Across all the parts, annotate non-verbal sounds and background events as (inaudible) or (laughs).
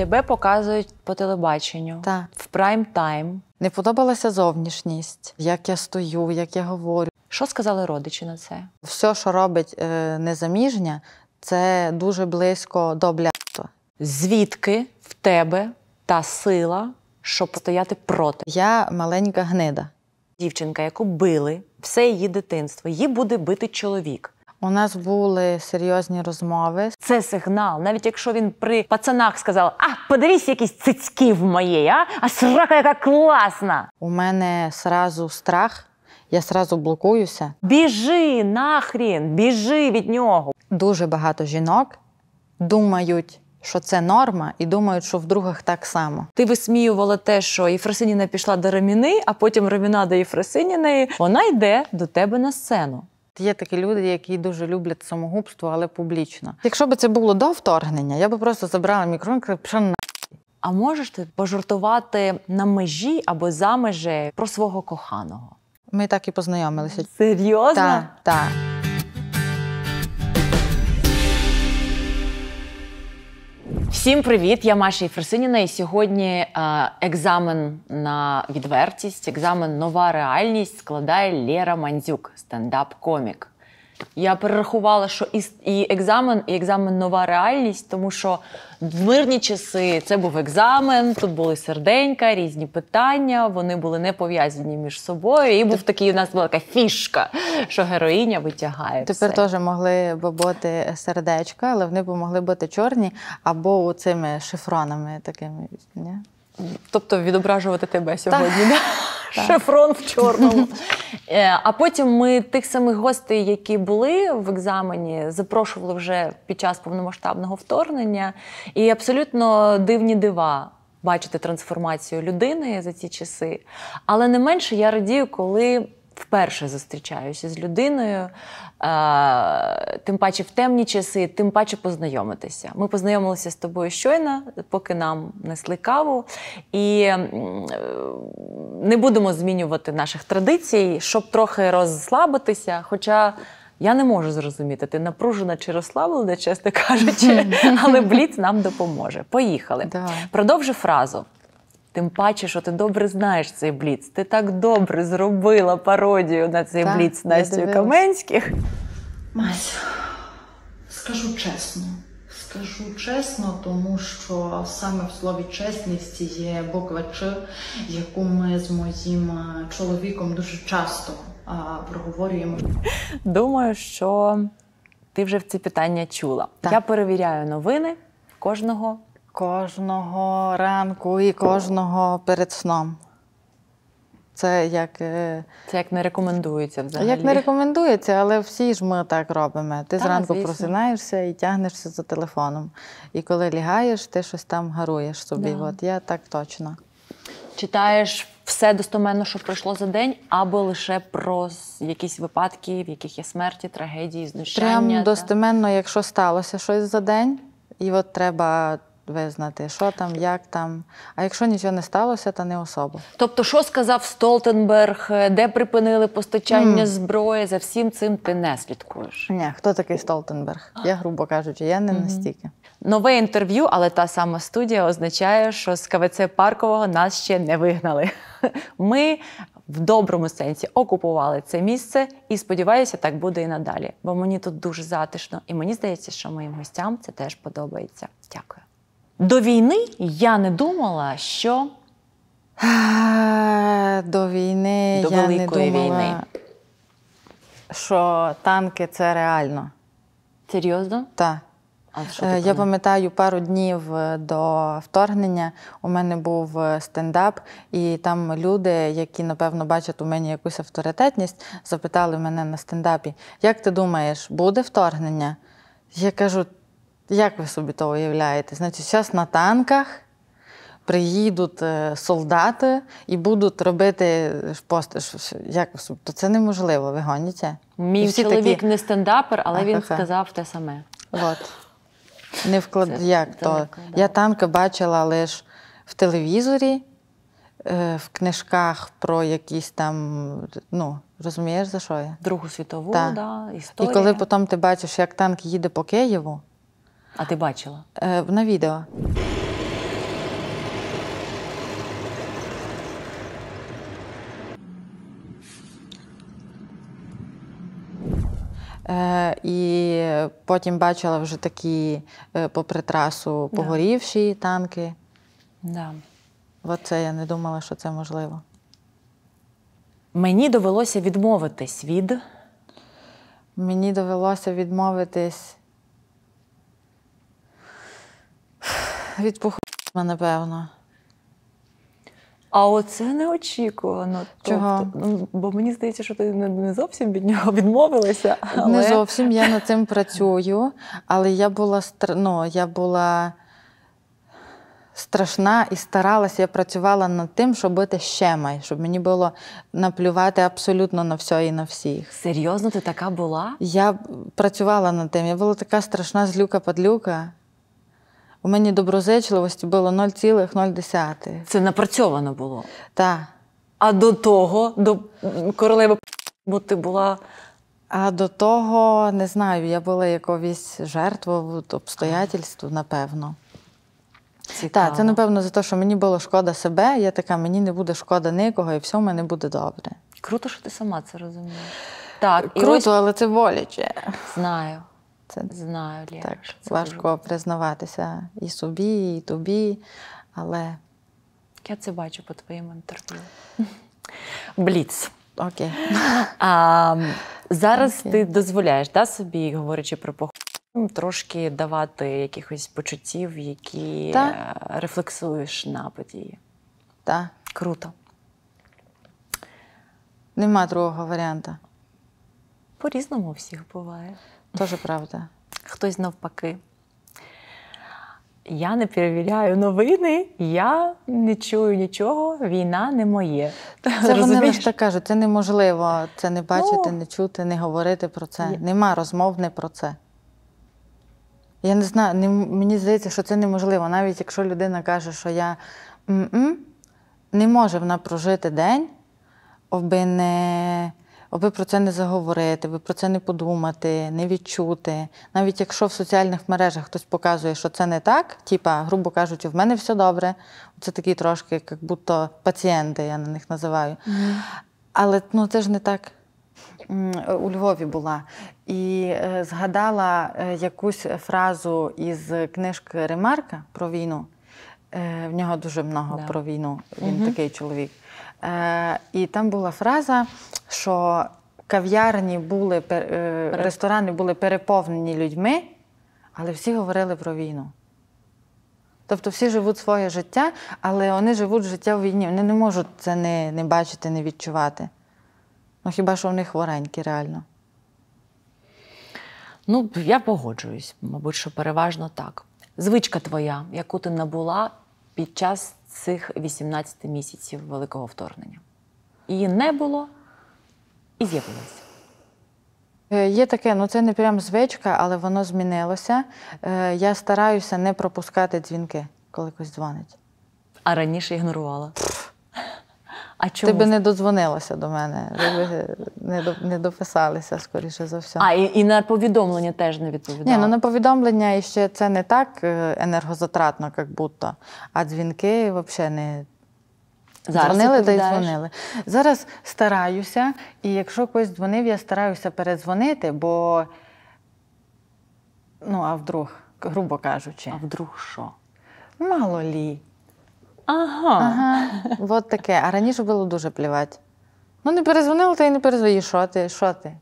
Тебе показують по телебаченню Так. в прайм тайм. Не подобалася зовнішність, як я стою, як я говорю. Що сказали родичі на це? Все, що робить е, незаміжня, це дуже близько до блядства. Звідки в тебе та сила, щоб стояти проти? Я маленька гнида. Дівчинка, яку били все її дитинство, її буде бити чоловік. У нас були серйозні розмови. Це сигнал. Навіть якщо він при пацанах сказав, а подивись, якісь цицьки в моєї, а а срака яка класна. У мене сразу страх, я сразу блокуюся. Біжи нахрін, біжи від нього. Дуже багато жінок думають. Що це норма, і думають, що в другах так само. Ти висміювала те, що Єфросиніна пішла до Реміни, а потім Реміна до Єфросиніної. Вона йде до тебе на сцену. Є такі люди, які дуже люблять самогубство, але публічно. Якщо б це було до вторгнення, я би просто забрала мікрофон і пішла А можеш ти пожартувати на межі або за межею про свого коханого? Ми так і познайомилися. Серйозно? Так. так. Всім привіт! Я Маша Єфросиніна, і сьогодні е, екзамен на відвертість, екзамен нова реальність складає Лєра Мандзюк, стендап-комік. Я перерахувала, що і, і екзамен, і екзамен нова реальність, тому що в мирні часи це був екзамен, тут були серденька, різні питання, вони були не пов'язані між собою. І був такий у нас була фішка, що героїня витягає. Тепер теж могли б бути сердечка, але вони б могли бути чорні або цими шифронами такими. Ні? Тобто відображувати тебе сьогодні. Да? (laughs) Шефрон в чорному. (laughs) Е, а потім ми тих самих гостей, які були в екзамені, запрошували вже під час повномасштабного вторгнення. І абсолютно дивні дива бачити трансформацію людини за ці часи. Але не менше я радію, коли вперше зустрічаюся з людиною, Е, тим паче в темні часи, тим паче познайомитися. Ми познайомилися з тобою щойно, поки нам несли каву, і е, не будемо змінювати наших традицій, щоб трохи розслабитися. Хоча я не можу зрозуміти, ти напружена чи розслаблена, чесно кажучи, але бліц нам допоможе. Поїхали. Продовжу фразу. Тим паче, що ти добре знаєш цей бліц. Ти так добре зробила пародію на цей так, бліц Настю Каменських. Мась, скажу чесно, скажу чесно, тому що саме в слові чесність є буква Ч, яку ми з моїм е, чоловіком дуже часто а, е, проговорюємо. Думаю, що ти вже в ці питання чула. Так. Я перевіряю новини кожного Кожного ранку і кожного перед сном. Це як е, Це як не рекомендується взагалі. Як не рекомендується, але всі ж ми так робимо. Ти Та, зранку звісно. просинаєшся і тягнешся за телефоном. І коли лягаєш, ти щось там гаруєш собі. Да. От я так точно. Читаєш все достоменно, що пройшло за день, або лише про якісь випадки, в яких є смерті, трагедії, знущання. Прям достеменно, та... якщо сталося щось за день, і от треба визнати, що там, як там. А якщо нічого не сталося, то не особа. Тобто, що сказав Столтенберг, е, де припинили постачання mm. зброї? За всім цим ти не слідкуєш? Ні, хто такий Столтенберг? Я, грубо кажучи, я не mm -hmm. настільки. Нове інтерв'ю, але та сама студія означає, що з КВЦ Паркового нас ще не вигнали. (laughs) Ми в доброму сенсі окупували це місце і сподіваюся, так буде і надалі. Бо мені тут дуже затишно, і мені здається, що моїм гостям це теж подобається. Дякую. До війни я не думала, що е, до війни до я великої не думала, війни. Що танки це реально. Серйозно? Так. Е, я пам'ятаю пару днів е, до вторгнення. У мене був стендап, і там люди, які напевно бачать у мені якусь авторитетність, запитали мене на стендапі: Як ти думаєш, буде вторгнення? Я кажу, як ви собі то уявляєте? Значить, зараз на танках приїдуть е, солдати і будуть робити шпости. Е, як ви собі? То це неможливо, ви гоніте. Мій чоловік такі... не стендапер, але а, він ха-ха. сказав те саме. От. Не вклад... це, Як це то? Не Я танки бачила лише в телевізорі, е, в книжках про якісь там, ну, розумієш, за що я? Другу світову, да. Да, історію. І коли потім ти бачиш, як танк їде по Києву. А ти бачила? Е, На відео. Е, І потім бачила вже такі е, попри трасу погорівші да. танки. Да. Оце я не думала, що це можливо. Мені довелося відмовитись від. Мені довелося відмовитись від напевно. А оце неочікувано. Чого? Тобто, ну, бо мені здається, що ти не зовсім від нього відмовилася. Але... Не зовсім я над цим працюю, але я була ну, я була страшна і старалася, я працювала над тим, щоб бути ще май, щоб мені було наплювати абсолютно на все і на всіх. Серйозно, ти така була? Я працювала над тим. Я була така страшна злюка-падлюка. У мені доброзичливості було 0,0. Це напрацьовано було. Так. А до того, до королеви, бо ти була. А до того, не знаю, я була якоюсь жертвою обстоятельств, напевно. Так, це, напевно, за те, що мені було шкода себе, я така, мені не буде шкода нікого, і все в мене буде добре. Круто, що ти сама це розумієш. Так, Круто, ось... але це боляче. Знаю. Це знаю, Лєра, так, це важко дуже... признаватися і собі, і тобі, але я це бачу по твоєму інтерв'ю. (laughs) Бліц. Окей. (laughs) А, Зараз Окей. ти дозволяєш да, собі, говорячи про похорон, ну, трошки давати якихось почуттів, які так. Е, рефлексуєш на події. Так. Круто. Нема другого варіанта. По-різному всіх буває. Тоже правда. Хтось навпаки. Я не перевіряю новини, я не чую нічого, війна не моє. Це Розумієш? вони лише кажуть, це неможливо це не бачити, ну, не чути, не говорити про це. Є. Нема розмов не про це. Я не знаю, не, мені здається, що це неможливо. Навіть якщо людина каже, що я м -м, не може вона прожити день, аби не ви про це не заговорити, ви про це не подумати, не відчути. Навіть якщо в соціальних мережах хтось показує, що це не так, типа, грубо кажучи, в мене все добре. Це такі трошки, як будто пацієнти, я на них називаю. Але ну це ж не так. У Львові була і е, згадала е, якусь фразу із книжки Ремарка про війну. Е, в нього дуже багато да. про війну. Він угу. такий чоловік. Е, і там була фраза, що кав'ярні були, е, ресторани були переповнені людьми, але всі говорили про війну. Тобто всі живуть своє життя, але вони живуть життя в війні. Вони не можуть це не не бачити, не відчувати. Ну хіба що в них хворенькі, реально? Ну, я погоджуюсь, мабуть, що переважно так. Звичка твоя, яку ти набула під час цих 18 місяців великого вторгнення. Її не було і з'явилося. Е, є таке, ну це не прям звичка, але воно змінилося. Е, я стараюся не пропускати дзвінки, коли хтось дзвонить. А раніше ігнорувала. А чому? Ти би не додзвонилася до мене, ви б не до, не дописалися, скоріше за все. А і, і на повідомлення теж не відповідала? Ні, ну на повідомлення ще це не так е, енергозатратно, як будто, а дзвінки взагалі не. Зараз дзвонили та й дзвонили. Зараз стараюся, і якщо хтось дзвонив, я стараюся передзвонити, бо ну, а вдруг, грубо кажучи. А вдруг що? Мало лі. Ага. ага. От таке. А раніше було дуже плівати. Ну, не перезвонила, то й не перезвонила. І Що ти? Що ти?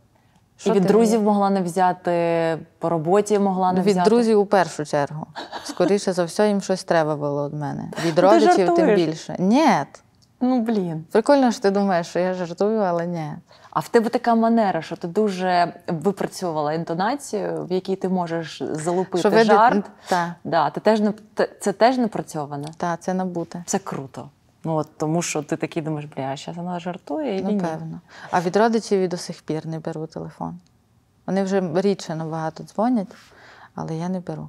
Що і від ти друзів могла не взяти, по роботі могла не від взяти. Від друзів у першу чергу. Скоріше за все, їм щось треба було від мене. Від родичів ти тим більше. Ні. Ну, блін. Прикольно, що ти думаєш, що я жартую, але ні. А в тебе така манера, що ти дуже випрацьовувала інтонацію, в якій ти можеш залупити що жарт. Та. Да, ти теж не це теж напрацьоване. Так, це набуте. Це круто. Ну от тому, що ти такий думаєш, бля, зараз вона жартує і ну, ні. певно. А від родичів і до сих пір не беру телефон. Вони вже рідше набагато дзвонять, але я не беру.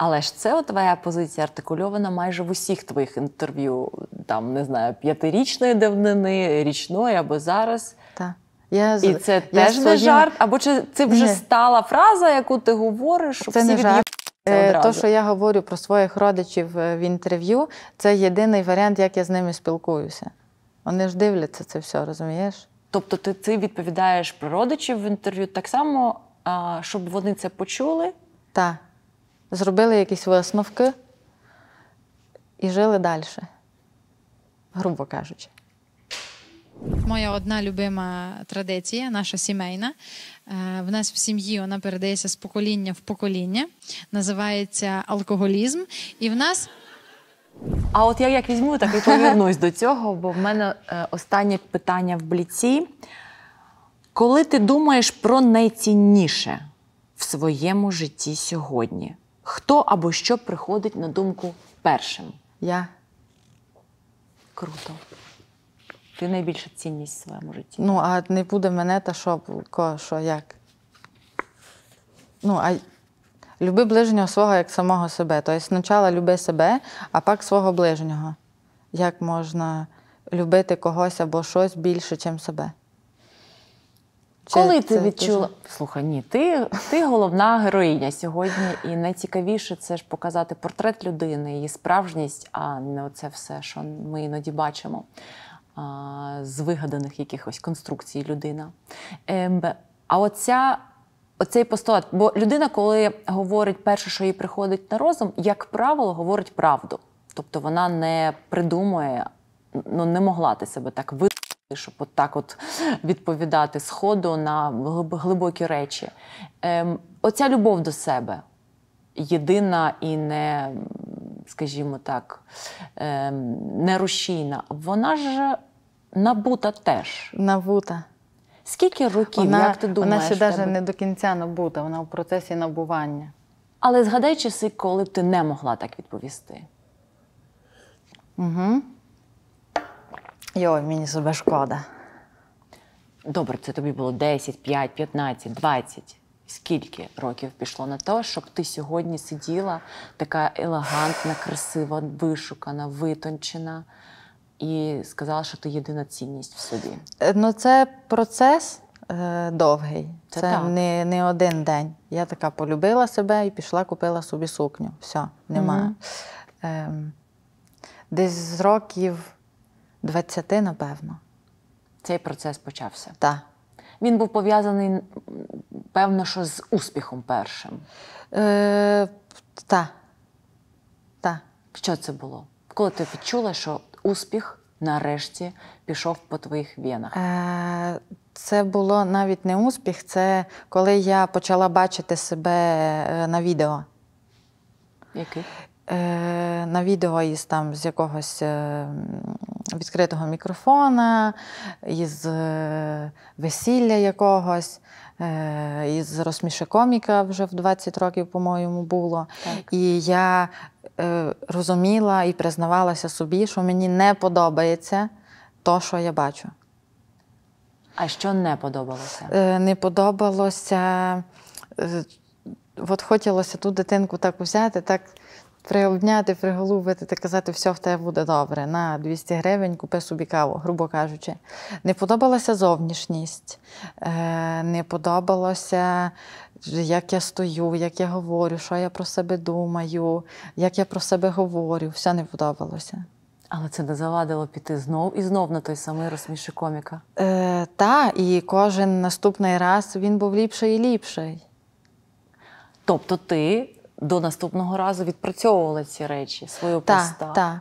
Але ж це твоя позиція артикульована майже в усіх твоїх інтерв'ю, там не знаю, п'ятирічної давнини, річної або зараз. Так. Я, І це я теж своїм... не жарт. Або чи це вже Ні. стала фраза, яку ти говориш? Це всі не жарт. Е, одразу. То, що я говорю про своїх родичів е, в інтерв'ю, це єдиний варіант, як я з ними спілкуюся. Вони ж дивляться це все, розумієш? Тобто ти, ти відповідаєш про родичів в інтерв'ю так само, щоб вони це почули? Так зробили якісь висновки і жили далі, грубо кажучи. Моя одна любима традиція, наша сімейна. Е, в нас в сім'ї вона передається з покоління в покоління, називається алкоголізм. І в нас. А от я як візьму, так і повернусь до цього, бо в мене е, останнє питання в бліці. Коли ти думаєш про найцінніше в своєму житті сьогодні? Хто або що приходить на думку першим? Я. Круто. Ти найбільша цінність в своєму житті. Ну, а не буде мене, та що, кого, що, як? Ну, а люби ближнього свого як самого себе. Тобто спочатку люби себе, а пак свого ближнього. Як можна любити когось або щось більше, ніж себе? Чи Коли ти відчула? Дуже... Слухай, ні, ти ти головна героїня сьогодні, і найцікавіше це ж показати портрет людини, її справжність, а не оце все, що ми іноді бачимо а, з вигаданих якихось конструкцій людина. Ем, а оця. Оцей постулат, бо людина, коли говорить перше, що їй приходить на розум, як правило, говорить правду. Тобто вона не придумує, ну не могла ти себе так вирішити. Щоб от так от відповідати сходу на глибокі речі. Ем, Оця любов до себе єдина і не, скажімо так, ем, нерушійна, вона ж набута теж. Набута. Скільки років, вона, як ти думаєш? Вона ще навіть не до кінця набута, вона в процесі набування. Але згадай часи, коли б ти не могла так відповісти. Угу. Йой, мені себе шкода. Добре, це тобі було 10, 5, 15, 20. Скільки років пішло на те, щоб ти сьогодні сиділа така елегантна, красива, вишукана, витончена, і сказала, що ти єдина цінність в собі? Е, ну, це процес е, довгий. Це, це не не один день. Я така полюбила себе і пішла, купила собі сукню. Все, немає. Угу. Е, ем, десь з років. 20, напевно. Цей процес почався. Так. Він був пов'язаний, певно, що з успіхом першим. Е, Та. Та. Що це було? Коли ти відчула, що успіх нарешті пішов по твоїх вінах? Е, Це було навіть не успіх, це коли я почала бачити себе е, на відео. Який? Е, на відео із там з якогось е, відкритого мікрофона, із е, весілля якогось. Із розсмішекоміка вже в 20 років, по-моєму, було. Так. І я е, розуміла і признавалася собі, що мені не подобається то, що я бачу. А що не подобалося? Е, не подобалося. Е, от хотілося ту дитинку так взяти, так приобняти, приголубити та казати, все в тебе буде добре, на 200 гривень купи собі каву, грубо кажучи. Не подобалася зовнішність, е, не подобалося, як я стою, як я говорю, що я про себе думаю, як я про себе говорю. Все не подобалося. Але це не завадило піти знов і знов на той самий розсміши коміка. Е, Та, і кожен наступний раз він був ліпший і ліпший. Тобто ти до наступного разу відпрацьовували ці речі, свою та, постав. Та.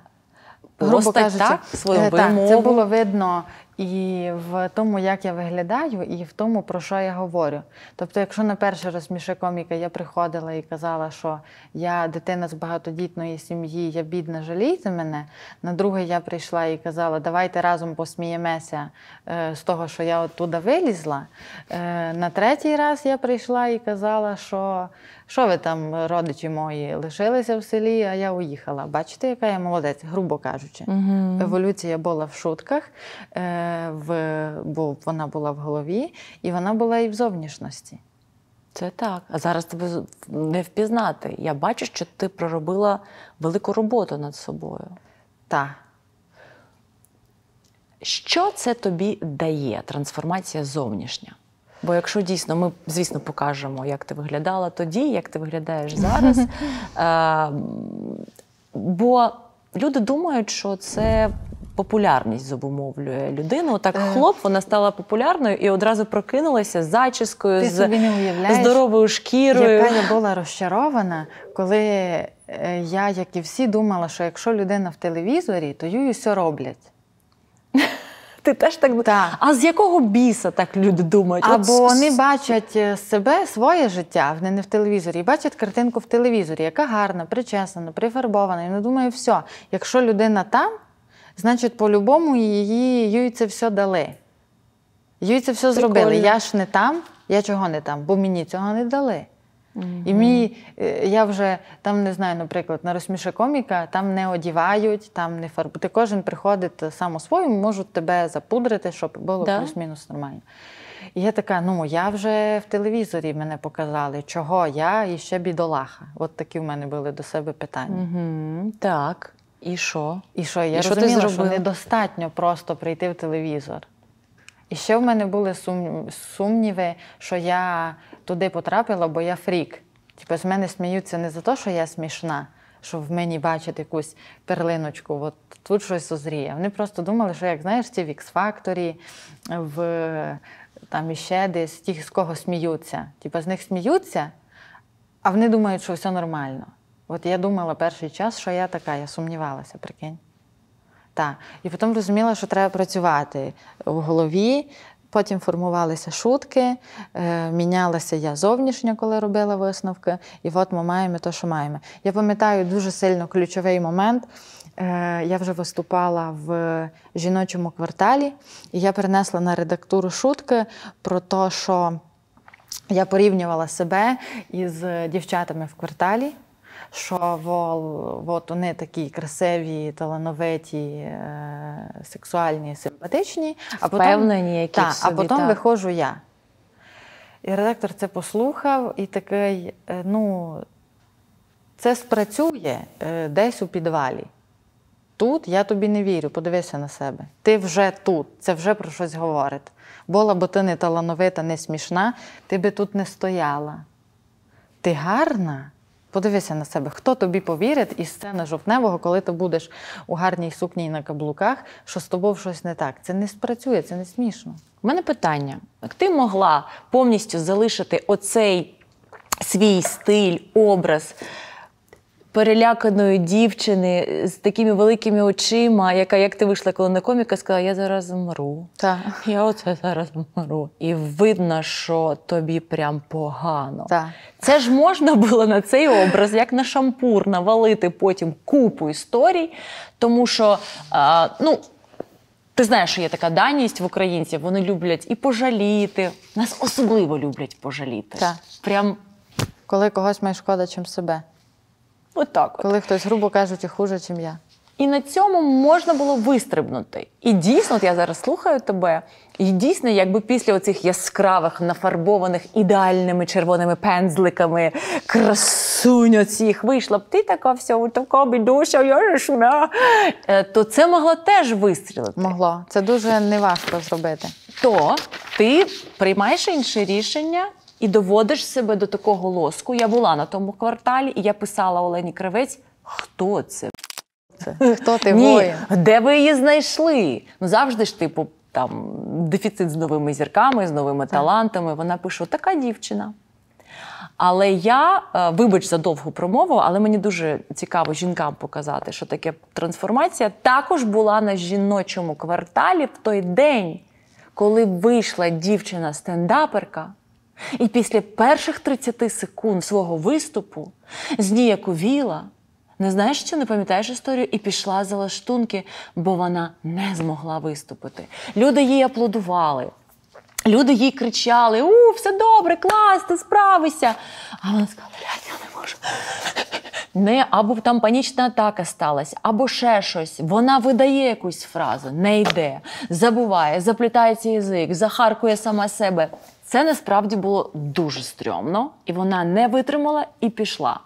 Грубо Постать, кажучи, так, свою е, це було видно і в тому, як я виглядаю, і в тому, про що я говорю. Тобто, якщо на перший раз розміше коміка я приходила і казала, що я дитина з багатодітної сім'ї, я бідна, жалійте мене. На другий я прийшла і казала, давайте разом посміємося е, з того, що я оттуда вилізла. Е, на третій раз я прийшла і казала, що що ви там, е, родичі мої, лишилися в селі, а я уїхала. Бачите, яка я молодець, грубо кажучи. Угу. Еволюція була в шутках, е, в, бо вона була в голові, і вона була і в зовнішності. Це так. А зараз тебе не впізнати. Я бачу, що ти проробила велику роботу над собою. Так. Що це тобі дає трансформація зовнішня? Бо якщо дійсно ми, звісно, покажемо, як ти виглядала тоді, як ти виглядаєш зараз. А, (laughs) е, бо люди думають, що це. Популярність зобумовлює людину. Так хлоп, вона стала популярною і одразу прокинулася з зачіскою, Ти з здоровою шкірою. Яка я була розчарована, коли е, я, як і всі, думала, що якщо людина в телевізорі, то її все роблять ти теж так Так. А з якого біса так люди думають? Або От... вони бачать е, себе, своє життя, вони не в телевізорі, і бачать картинку в телевізорі, яка гарна, причесана, прифарбована. І вони думаю, все, якщо людина там, значить, по-любому її їй це все дали. Їй це все Прикольно. зробили. Я ж не там, я чого не там, бо мені цього не дали. Mm-hmm. І мій, е, я вже там не знаю, наприклад, на розсміши коміка, там не одівають, там не фарбують. Ти кожен приходить е, само своїм, можуть тебе запудрити, щоб було да? плюс-мінус нормально. І я така, ну я вже в телевізорі мене показали, чого я і ще бідолаха. От такі в мене були до себе питання. Угу, Так. І що? І що? Я і розуміла, що, що недостатньо просто прийти в телевізор. І ще в мене були сумніви, що я туди потрапила, бо я фрік. Типу, з мене сміються не за те, що я смішна, що в мені бачать якусь перлиночку, от тут щось созріє. Вони просто думали, що як знаєш, ці в X-Factory, в там іще десь ті, з кого сміються. Типу, з них сміються, а вони думають, що все нормально. От я думала перший час, що я така, я сумнівалася, прикинь. Так. І потім розуміла, що треба працювати в голові, Потім формувалися шутки, е, мінялася я зовнішньо, коли робила висновки. І от ми маємо те, що маємо. Я пам'ятаю дуже сильно ключовий момент. Е, я вже виступала в жіночому кварталі, і я принесла на редактуру шутки про те, що я порівнювала себе із дівчатами в кварталі що вол, от вони такі красиві, талановиті, е, сексуальні, симпатичні, а Впевнені, які та, собі, а потім та. виходжу я. І редактор це послухав і такий: е, ну, це спрацює е, десь у підвалі. Тут я тобі не вірю, подивися на себе. Ти вже тут, це вже про щось говорить. Була б ти не талановита, не смішна, ти би тут не стояла. Ти гарна, Подивися на себе, хто тобі повірить із сцени жовтневого, коли ти будеш у гарній сукні на каблуках, що з тобою щось не так. Це не спрацює, це не смішно. У мене питання: як ти могла повністю залишити оцей свій стиль, образ? переляканої дівчини з такими великими очима, яка, як ти вийшла, коли на коміка, сказала, я зараз вмру. Так. Я оце зараз вмру. І видно, що тобі прям погано. Так. Це ж можна було на цей образ, як на шампур, навалити потім купу історій, тому що, а, ну. Ти знаєш, що є така даність в українців, вони люблять і пожаліти. Нас особливо люблять пожаліти. Так. Прям коли когось має шкода, чим себе. Отак. От Коли хтось, грубо кажучи, хуже, ніж я. І на цьому можна було вистрибнути. І дійсно, от я зараз слухаю тебе, і дійсно, якби після оцих яскравих, нафарбованих ідеальними червоними пензликами, красунь оцих, вийшла б ти така вся, така бідуся, я ж е, то це могла теж вистрілити. Могло. Це дуже неважко зробити. То ти приймаєш інше рішення, і доводиш себе до такого лоску. Я була на тому кварталі, і я писала Олені Кравець, хто це? Хто ти Ні, воїн? Де ви її знайшли? Ну завжди ж, типу, там дефіцит з новими зірками, з новими талантами. Вона пише: така дівчина. Але я, е, вибач, за довгу промову, але мені дуже цікаво жінкам показати, що таке трансформація також була на жіночому кварталі в той день, коли вийшла дівчина-стендаперка. І після перших 30 секунд свого виступу зніяковіла, не знаєш чи не пам'ятаєш історію, і пішла за лаштунки, бо вона не змогла виступити. Люди їй аплодували. Люди їй кричали: У, все добре, клас, ти справишся. А вона сказала, я не можу. Не, або там панічна атака сталася, або ще щось. Вона видає якусь фразу, не йде, забуває, заплітається язик, захаркує сама себе. Це насправді було дуже стрьомно, і вона не витримала і пішла.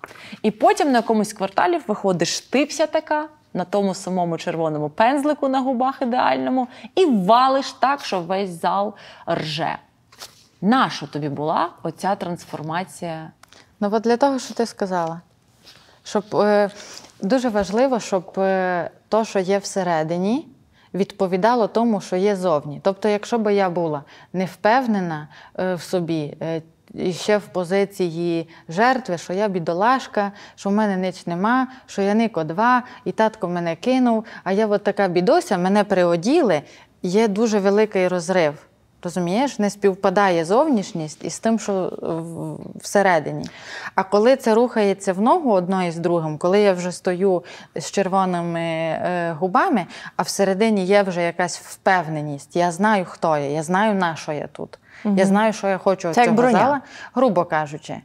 І потім на якомусь кварталі виходиш ти вся така на тому самому червоному пензлику на губах ідеальному, і валиш так, що весь зал рже. Нащо тобі була оця трансформація? Ну, от для того, що ти сказала. Щоб е, Дуже важливо, щоб е, то, що є всередині, відповідало тому, що є зовні. Тобто, якщо би я була не впевнена е, в собі, е, і ще в позиції жертви, що я бідолашка, що в мене ніч нема, що я нико два, і татко мене кинув, а я от така бідося, мене приоділи, є дуже великий розрив. Розумієш, не співпадає зовнішність із тим, що всередині. А коли це рухається в ногу одно із другим, коли я вже стою з червоними е, губами, а всередині є вже якась впевненість. Я знаю, хто я, я знаю, на що я тут. Угу. Я знаю, що я хочу Це цього броня. зала, грубо кажучи.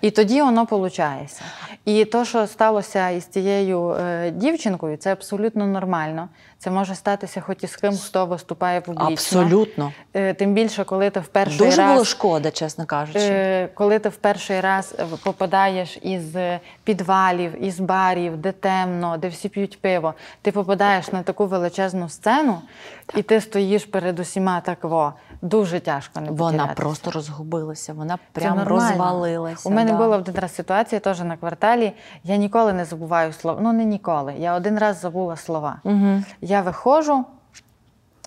І тоді воно виходить. І то, що сталося із цією е, дівчинкою, це абсолютно нормально. Це може статися хоч із ким, хто виступає в публічно. Абсолютно. Е, тим більше, коли ти в перший Дуже раз. Дуже було шкода, чесно кажучи. Е, коли ти в перший раз попадаєш із е, підвалів, із барів, де темно, де всі п'ють пиво, ти попадаєш на таку величезну сцену так. і ти стоїш перед усіма такво. Дуже тяжко не Вона просто розгубилася, вона прям розвалилася. У мене да. була один раз ситуація теж на кварталі. Я ніколи не забуваю слова. Ну, не ніколи. Я один раз забула слова. Угу. Я виходжу,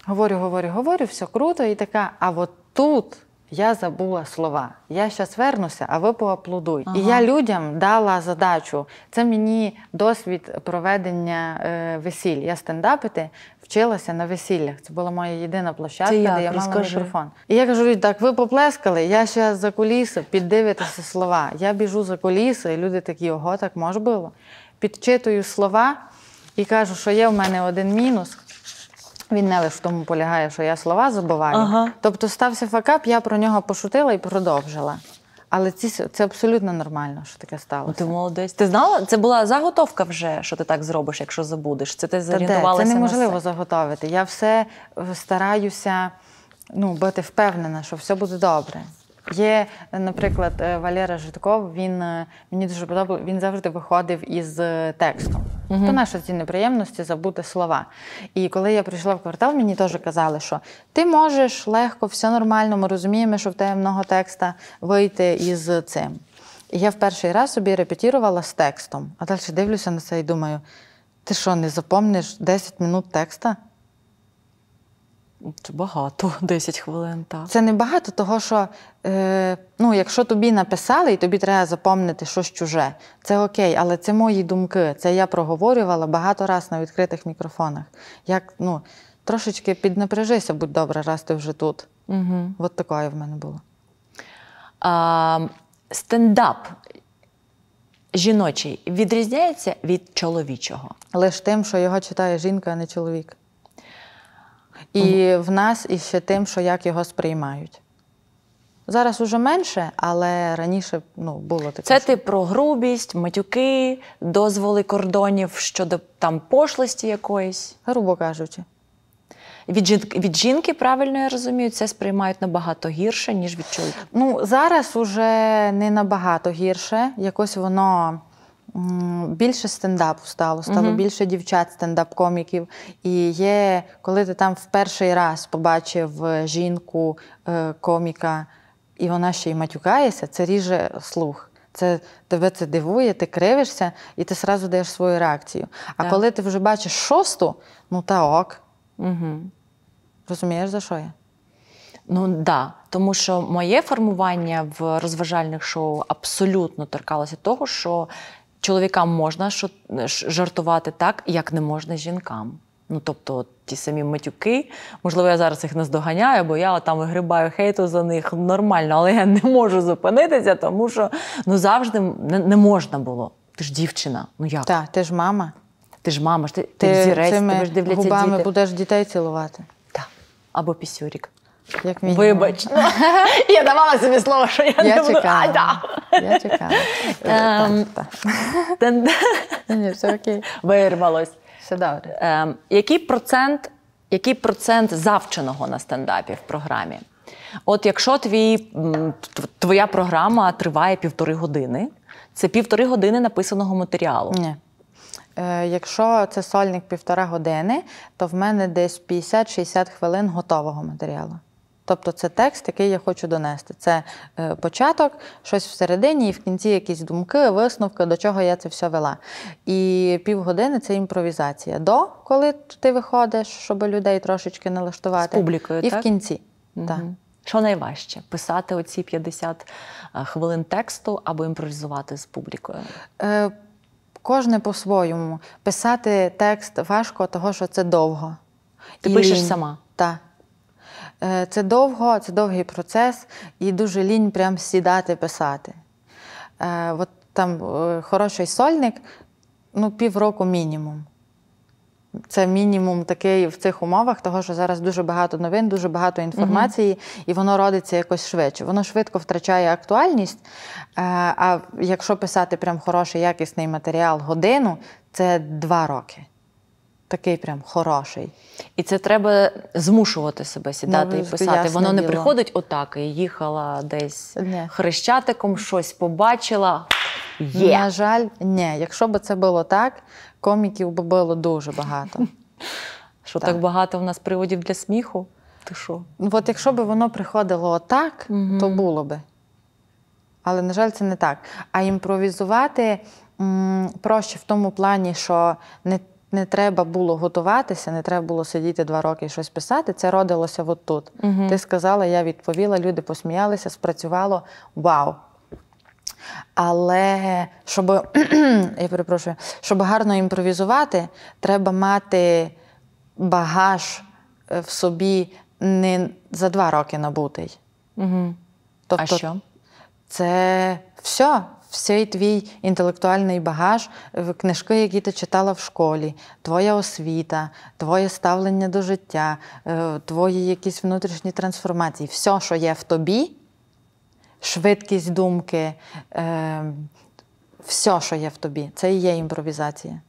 говорю, говорю, говорю, все круто, і така, а от тут. Я забула слова. Я зараз вернуся, а ви поаплодуй. Ага. І я людям дала задачу. Це мені досвід проведення е, весіль. Я стендапити вчилася на весіллях. Це була моя єдина площадка, як? де я мала мікрофон. І я кажу, так ви поплескали. Я ще за куліси піддивитися слова. Я біжу за куліси, і люди такі, ого, так може було. Підчитую слова. І кажу, що є в мене один мінус. Він не лише в тому полягає, що я слова забуваю. Ага. Тобто стався факап, я про нього пошутила і продовжила. Але ці, це абсолютно нормально, що таке сталося. Ну, ти молодець. Ти знала? Це була заготовка вже, що ти так зробиш, якщо забудеш. Це ти зорієнтувалася. це неможливо на все. заготовити. Я все е, стараюся ну, бути впевнена, що все буде добре. Є, наприклад, е, Валера Житков, він е, мені дуже подобав, він завжди виходив із е, тексту. Угу. То наші ці неприємності забути слова. І коли я прийшла в квартал, мені теж казали, що ти можеш легко, все нормально, ми розуміємо, що в тебе много текста вийти із цим. І я в перший раз собі репетірувала з текстом, а далі дивлюся на це і думаю: ти що, не запомниш 10 минут текста? Це Багато, 10 (laughs) хвилин. так. Це не багато, того що е, ну, якщо тобі написали і тобі треба заповнити щось чуже, це окей, але це мої думки. Це я проговорювала багато раз на відкритих мікрофонах. Як, ну, Трошечки піднапряжися, будь добре, раз ти вже тут. Угу. От такої в мене було. А, Стендап жіночий відрізняється від чоловічого. Лише тим, що його читає жінка, а не чоловік. І в нас і ще тим, що як його сприймають. Зараз уже менше, але раніше ну, було таке. Це ти про грубість, матюки, дозволи кордонів щодо там пошлості якоїсь. Грубо кажучи. Від жінки, від жінки, правильно я розумію, це сприймають набагато гірше, ніж від чоловіка. Ну, зараз уже не набагато гірше, якось воно Більше стендапу стало, стало uh-huh. більше дівчат, стендап-коміків. І є, коли ти там в перший раз побачив е, жінку е, коміка, і вона ще й матюкається, це ріже слух. Це тебе це дивує, ти кривишся, і ти сразу даєш свою реакцію. А так. коли ти вже бачиш шосту, ну та ок. Угу. Розумієш, за що я? Ну так, да. тому що моє формування в розважальних шоу абсолютно торкалося того, що чоловікам можна жартувати так, як не можна жінкам. Ну, тобто, ті самі матюки, можливо, я зараз їх не здоганяю, бо я там вигрибаю хейту за них нормально, але я не можу зупинитися, тому що ну завжди не, не можна було. Ти ж дівчина, ну як? Так, ти ж мама. Ти ж мама, ти ти, ти взірець, тебе ж дивляться. Губами діти. будеш дітей цілувати. Так. Або пісюрік. Як мінімум. Вибач. (laughs) Я давала собі слово, що я, я не буду. Чекала. Я чекала. Е, ем, ні, все окей. Вирвалось. Все добре. Ем, який процент, який процент завченого на стендапі в програмі? От якщо твій, твоя програма триває півтори години, це півтори години написаного матеріалу. Ні. Е, якщо це сольник півтора години, то в мене десь 50-60 хвилин готового матеріалу. Тобто це текст, який я хочу донести. Це е, початок, щось всередині, і в кінці якісь думки, висновки, до чого я це все вела. І півгодини це імпровізація. До коли ти виходиш, щоб людей трошечки налаштувати З публікою, і так? в кінці. Угу. так. Що найважче писати оці 50 е, хвилин тексту або імпровізувати з публікою? Е, Кожне по-своєму. Писати текст важко, того що це довго. Ти і... пишеш сама? Так. Е, це довго, це довгий процес, і дуже лінь прям сідати, писати. Е, от там е, хороший сольник, ну, півроку мінімум. Це мінімум такий в цих умовах, того, що зараз дуже багато новин, дуже багато інформації, угу. і воно родиться якось швидше. Воно швидко втрачає актуальність. А якщо писати прям хороший якісний матеріал годину, це два роки. Такий прям хороший. І це треба змушувати себе сідати ну, і писати. Воно не діло. приходить отак і їхала десь не. хрещатиком, щось побачила. Є. На жаль, ні. Якщо б це було так, коміків би було дуже багато. (laughs) Що так. багато в нас приводів для сміху? Ти що? Ну, от якщо б воно приходило отак, то було би. Але, на жаль, це не так. А імпровізувати проще в тому плані, що не не треба було готуватися, не треба було сидіти два роки і щось писати. Це родилося от тут. Угу. Ти сказала, я відповіла, люди посміялися, спрацювало вау! Але щоб (clears throat) я перепрошую, щоб гарно імпровізувати, треба мати багаж е, в собі не за два роки набутий. Угу. Тобто, а що? Це все всій твій інтелектуальний багаж, книжки, які ти читала в школі, твоя освіта, твоє ставлення до життя, е, твої якісь внутрішні трансформації, все, що є в тобі, швидкість думки, е, все, що є в тобі, це і є імпровізація.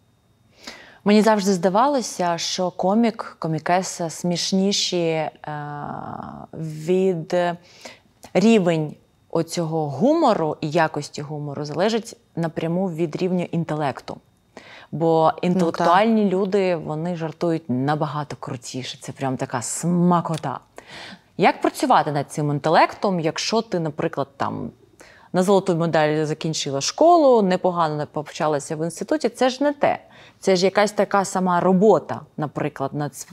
Мені завжди здавалося, що комік, комікеса смішніші е, від рівень оцього гумору і якості гумору залежить напряму від рівня інтелекту. Бо інтелектуальні ну, люди вони жартують набагато крутіше. Це прям така смакота. Як працювати над цим інтелектом, якщо ти, наприклад, там на золоту медаль закінчила школу, непогано повчалася в інституті, це ж не те. Це ж якась така сама робота, наприклад, над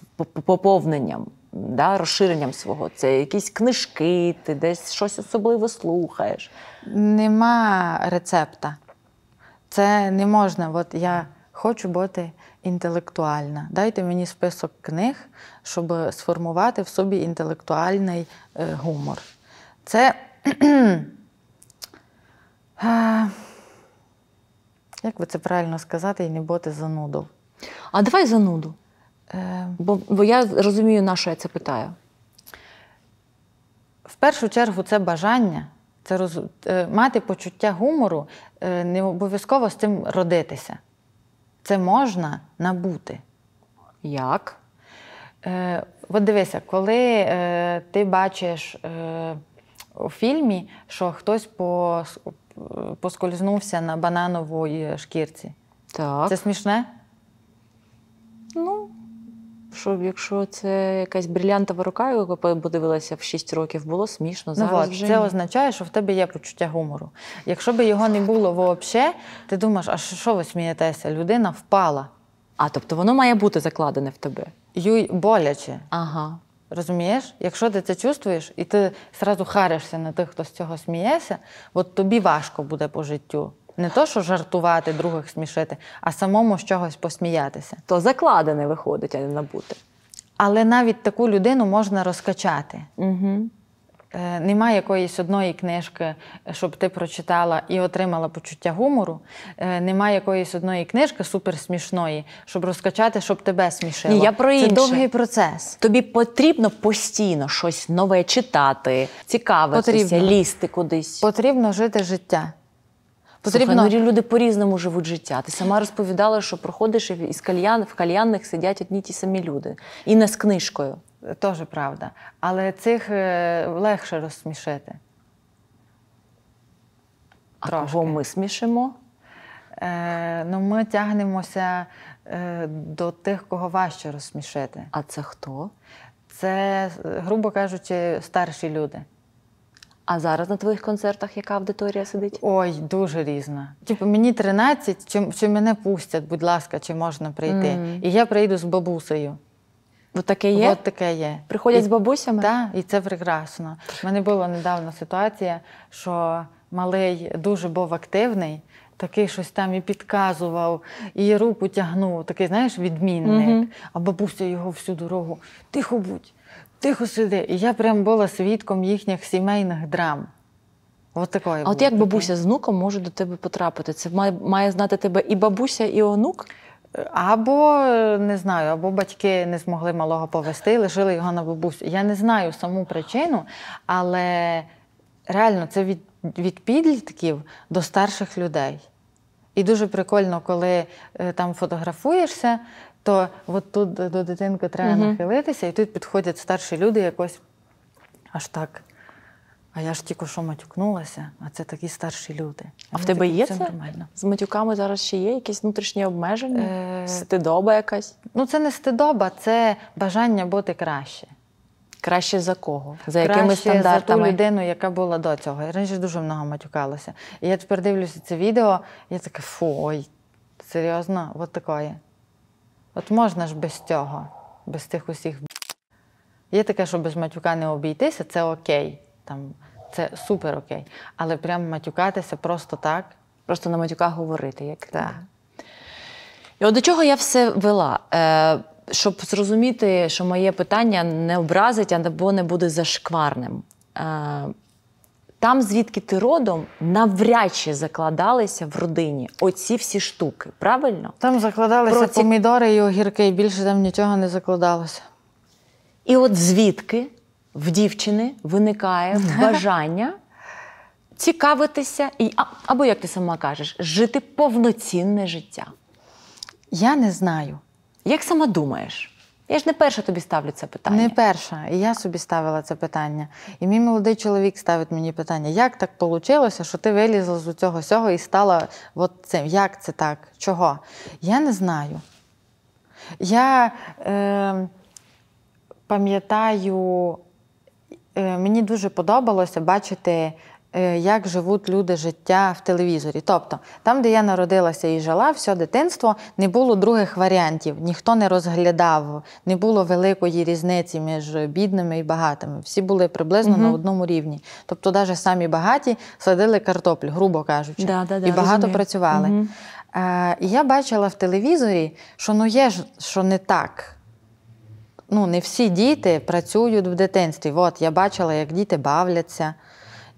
поповненням да, розширенням свого? Це якісь книжки, ти десь щось особливо слухаєш? Нема рецепта. Це не можна. От я хочу бути інтелектуальна. Дайте мені список книг, щоб сформувати в собі інтелектуальний е, гумор. Це. (clears throat) Як би це правильно сказати і не бути занудов? А давай зануду. Е, бо, бо я розумію, на що я це питаю. В першу чергу, це бажання. Це роз... Е, мати почуття гумору е, не обов'язково з цим родитися. Це можна набути. Як? Е, От дивися, коли е, ти бачиш е, у фільмі, що хтось по, поскользнувся на банановій шкірці. Так. Це смішне? Ну, щоб якщо це якась брилянтова рука, яка подивилася в 6 років, було смішно. Ну зараз ну, от, вже це ні. означає, що в тебе є почуття гумору. Якщо б його не було взагалі, ти думаєш, а що ви смієтеся? Людина впала. А тобто воно має бути закладене в тебе. Юй боляче. Ага. Розумієш, якщо ти це чувствуєш і ти одразу харишся на тих, хто з цього сміється, от тобі важко буде по життю не то, що жартувати, других смішити, а самому з чогось посміятися. То закладене виходить, а не набути. Але навіть таку людину можна розкачати. Угу. Е, Немає якоїсь одної книжки, щоб ти прочитала і отримала почуття гумору. Е, Немає якоїсь одної книжки суперсмішної, щоб розкачати, щоб тебе смішило. Ні, я про інше. Це довгий процес. Тобі потрібно постійно щось нове читати, цікавитися, потрібно. лізти кудись. Потрібно жити життя. Потрібно... Слухай, ну, люди по-різному живуть життя. Ти сама розповідала, що проходиш із кальян в кальянних сидять одні ті самі люди, і не з книжкою. Тоже правда. Але цих е, легше розсмішити. А Трошки. кого ми смішимо? Е, Ну, Ми тягнемося е, до тих, кого важче розсмішити. А це хто? Це, е, грубо кажучи, старші люди. А зараз на твоїх концертах яка аудиторія сидить? Ой, дуже різна. Типу, мені 13, чи, чи мене пустять, будь ласка, чи можна прийти? Mm. І я прийду з бабусею. От таке є? От таке є. Приходять і, з бабусями? Так, і це прекрасно. У мене була недавно ситуація, що малий дуже був активний, такий щось там і підказував, і руку тягнув, такий, знаєш, відмінник. Mm-hmm. А бабуся його всю дорогу тихо будь тихо сиди. І я прям була свідком їхніх сімейних драм. От такої а от як бабуся з внуком може до тебе потрапити? Це має, знати тебе і бабуся, і онук? Або не знаю, або батьки не змогли малого повести, лишили його на бабусю. Я не знаю саму причину, але реально це від, від підлітків до старших людей. І дуже прикольно, коли е, там фотографуєшся то от тут до дитинки треба угу. нахилитися, і тут підходять старші люди якось аж так. А я ж тільки що матюкнулася, а це такі старші люди. А в тебе є це? нормально. З матюками зараз ще є якісь внутрішні обмеження? Е... Стидоба якась? Ну, це не стидоба, це бажання бути краще. Краще за кого? За краще якими стандартами? за ту людину, яка була до цього. Я раніше дуже много матюкалася. І я тепер дивлюся це відео, і я таке, фу, ой, серйозно, от такої. От можна ж без цього, без тих усіх. Є таке, що без матюка не обійтися, це окей. Там, Це супер окей. Але прям матюкатися просто так. Просто на матюка говорити, як так. І от до чого я все вела? Е, Щоб зрозуміти, що моє питання не образить або не буде зашкварним. Е, там, звідки ти родом, навряд чи закладалися в родині оці всі штуки, правильно? Там закладалися Про ці... помідори і огірки, і більше там нічого не закладалося. І от звідки в дівчини виникає (laughs) бажання цікавитися, і, а, або, як ти сама кажеш, жити повноцінне життя? Я не знаю. Як сама думаєш? Я ж не перша тобі ставлю це питання. Не перша. І я собі ставила це питання. І мій молодий чоловік ставить мені питання: як так вийшло, що ти вилізла з цього всього і стала от цим? Як це так? Чого? Я не знаю. Я е, пам'ятаю, е, мені дуже подобалося бачити Е, як живуть люди життя в телевізорі. Тобто, там, де я народилася і жила, все дитинство не було других варіантів, ніхто не розглядав, не було великої різниці між бідними і багатими. Всі були приблизно угу. на одному рівні. Тобто, навіть самі багаті садили картоплю, грубо кажучи, да, да, да, і багато розумію. працювали. Угу. І я бачила в телевізорі, що ну є ж що не так. Ну, не всі діти працюють в дитинстві. От я бачила, як діти бавляться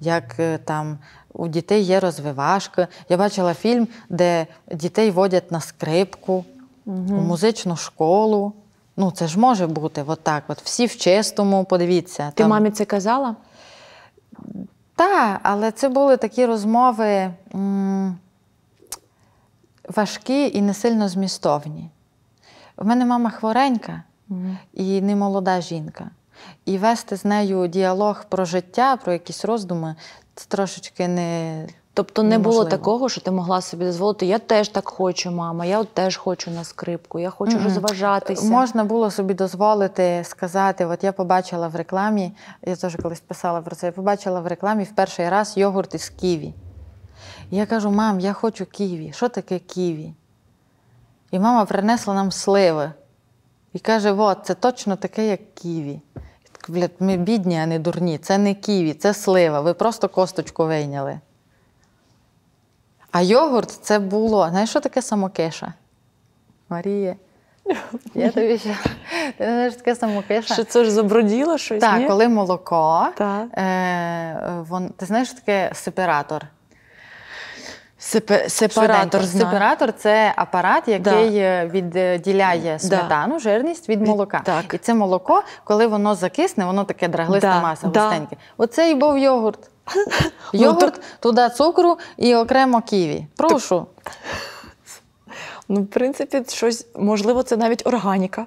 як е, там у дітей є розвивашка. Я бачила фільм, де дітей водять на скрипку угу. у музичну школу. Ну, це ж може бути от так. От всі в чистому, подивіться. Ти там... мамі це казала? Так, але це були такі розмови м- важкі і не сильно змістовні. У мене мама хворенька mm-hmm. і немолода жінка і вести з нею діалог про життя, про якісь роздуми це трошечки не. Тобто не неможливо. було такого, що ти могла собі дозволити, я теж так хочу, мама, я от теж хочу на скрипку, я хочу mm-hmm. розважатися. Можна було собі дозволити сказати, от я побачила в рекламі, я теж колись писала про це, я побачила в рекламі в перший раз йогурт із Ківі. І я кажу, мам, я хочу Ківі. Що таке Ківі? І мама принесла нам сливи і каже: от, це точно таке, як Ківі. Ми бідні, а не дурні. Це не ківі, це слива. Ви просто косточку вийняли. А йогурт це було. Знаєш, що таке самокиша? Марія. Я тобі ще Ти знаєш, таке самокиша. Що це ж забруділо щось? Так, ні? коли молоко. Так. Е, вон... Ти знаєш таке сепаратор? Сепаратор. Сепаратор це апарат, який е, да. відділяє сметану, да. жирність від молока. Так. І це молоко, коли воно закисне, воно таке драглиста да. маса, густеньке. Оце і був йогурт. (laughs) Ну, йогурт, туди цукру і окремо ківі. Прошу. (laughs) Ну, в принципі, щось можливо, це навіть органіка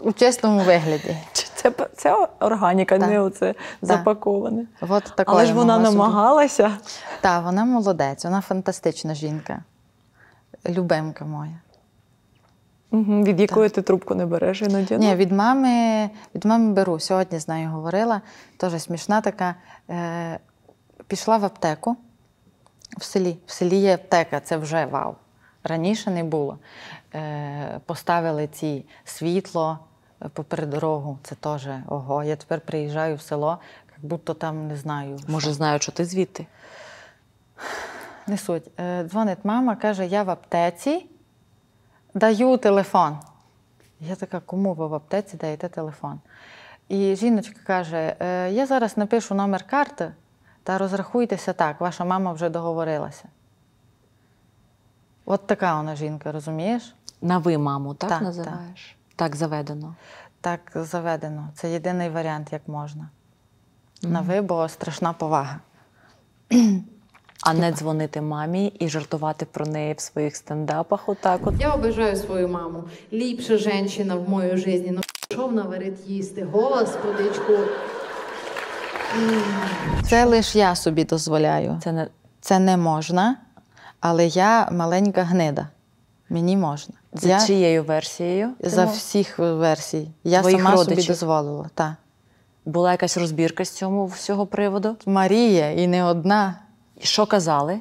у чесному вигляді. Це це органіка, так. не оце запаковане. От Але ж вона намагалася. Так, вона молодець, вона фантастична жінка. Любимка моя. Угу. Від якої так. ти трубку не береш іноді? Ні, ну. від мами від мами беру. Сьогодні з нею говорила, теж смішна така. Е, Пішла в аптеку в селі. В селі є аптека, це вже вау. Раніше не було. Е, Поставили ці світло поперед дорогу. Це теж ого. Я тепер приїжджаю в село, як будто там не знаю. Може, що. знаю, що ти звідти? Не суть. Е, дзвонить мама, каже, я в аптеці даю телефон. Я така, кому ви в аптеці даєте телефон? І жіночка каже: «Е, я зараз напишу номер карти та розрахуйтеся так, ваша мама вже договорилася. От така вона жінка, розумієш? На ви, маму, так, так називаєш? Так. Так заведено. Так заведено. Це єдиний варіант, як можна. Угу. На вибо страшна повага. А не дзвонити мамі і жартувати про неї в своїх стендапах. Отак от я обижаю свою маму. Ліпша жінка в моїй житті. Ну що вона наварить їсти. голос, Господичку. Це лише я собі дозволяю. Це не це не можна, але я маленька гнида. Мені можна. За я... чиєю версією? За мов? всіх версій. Я Твоїх сама родичів? собі дозволила. Та. Була якась розбірка з цього всього приводу? Марія і не одна. І Що казали?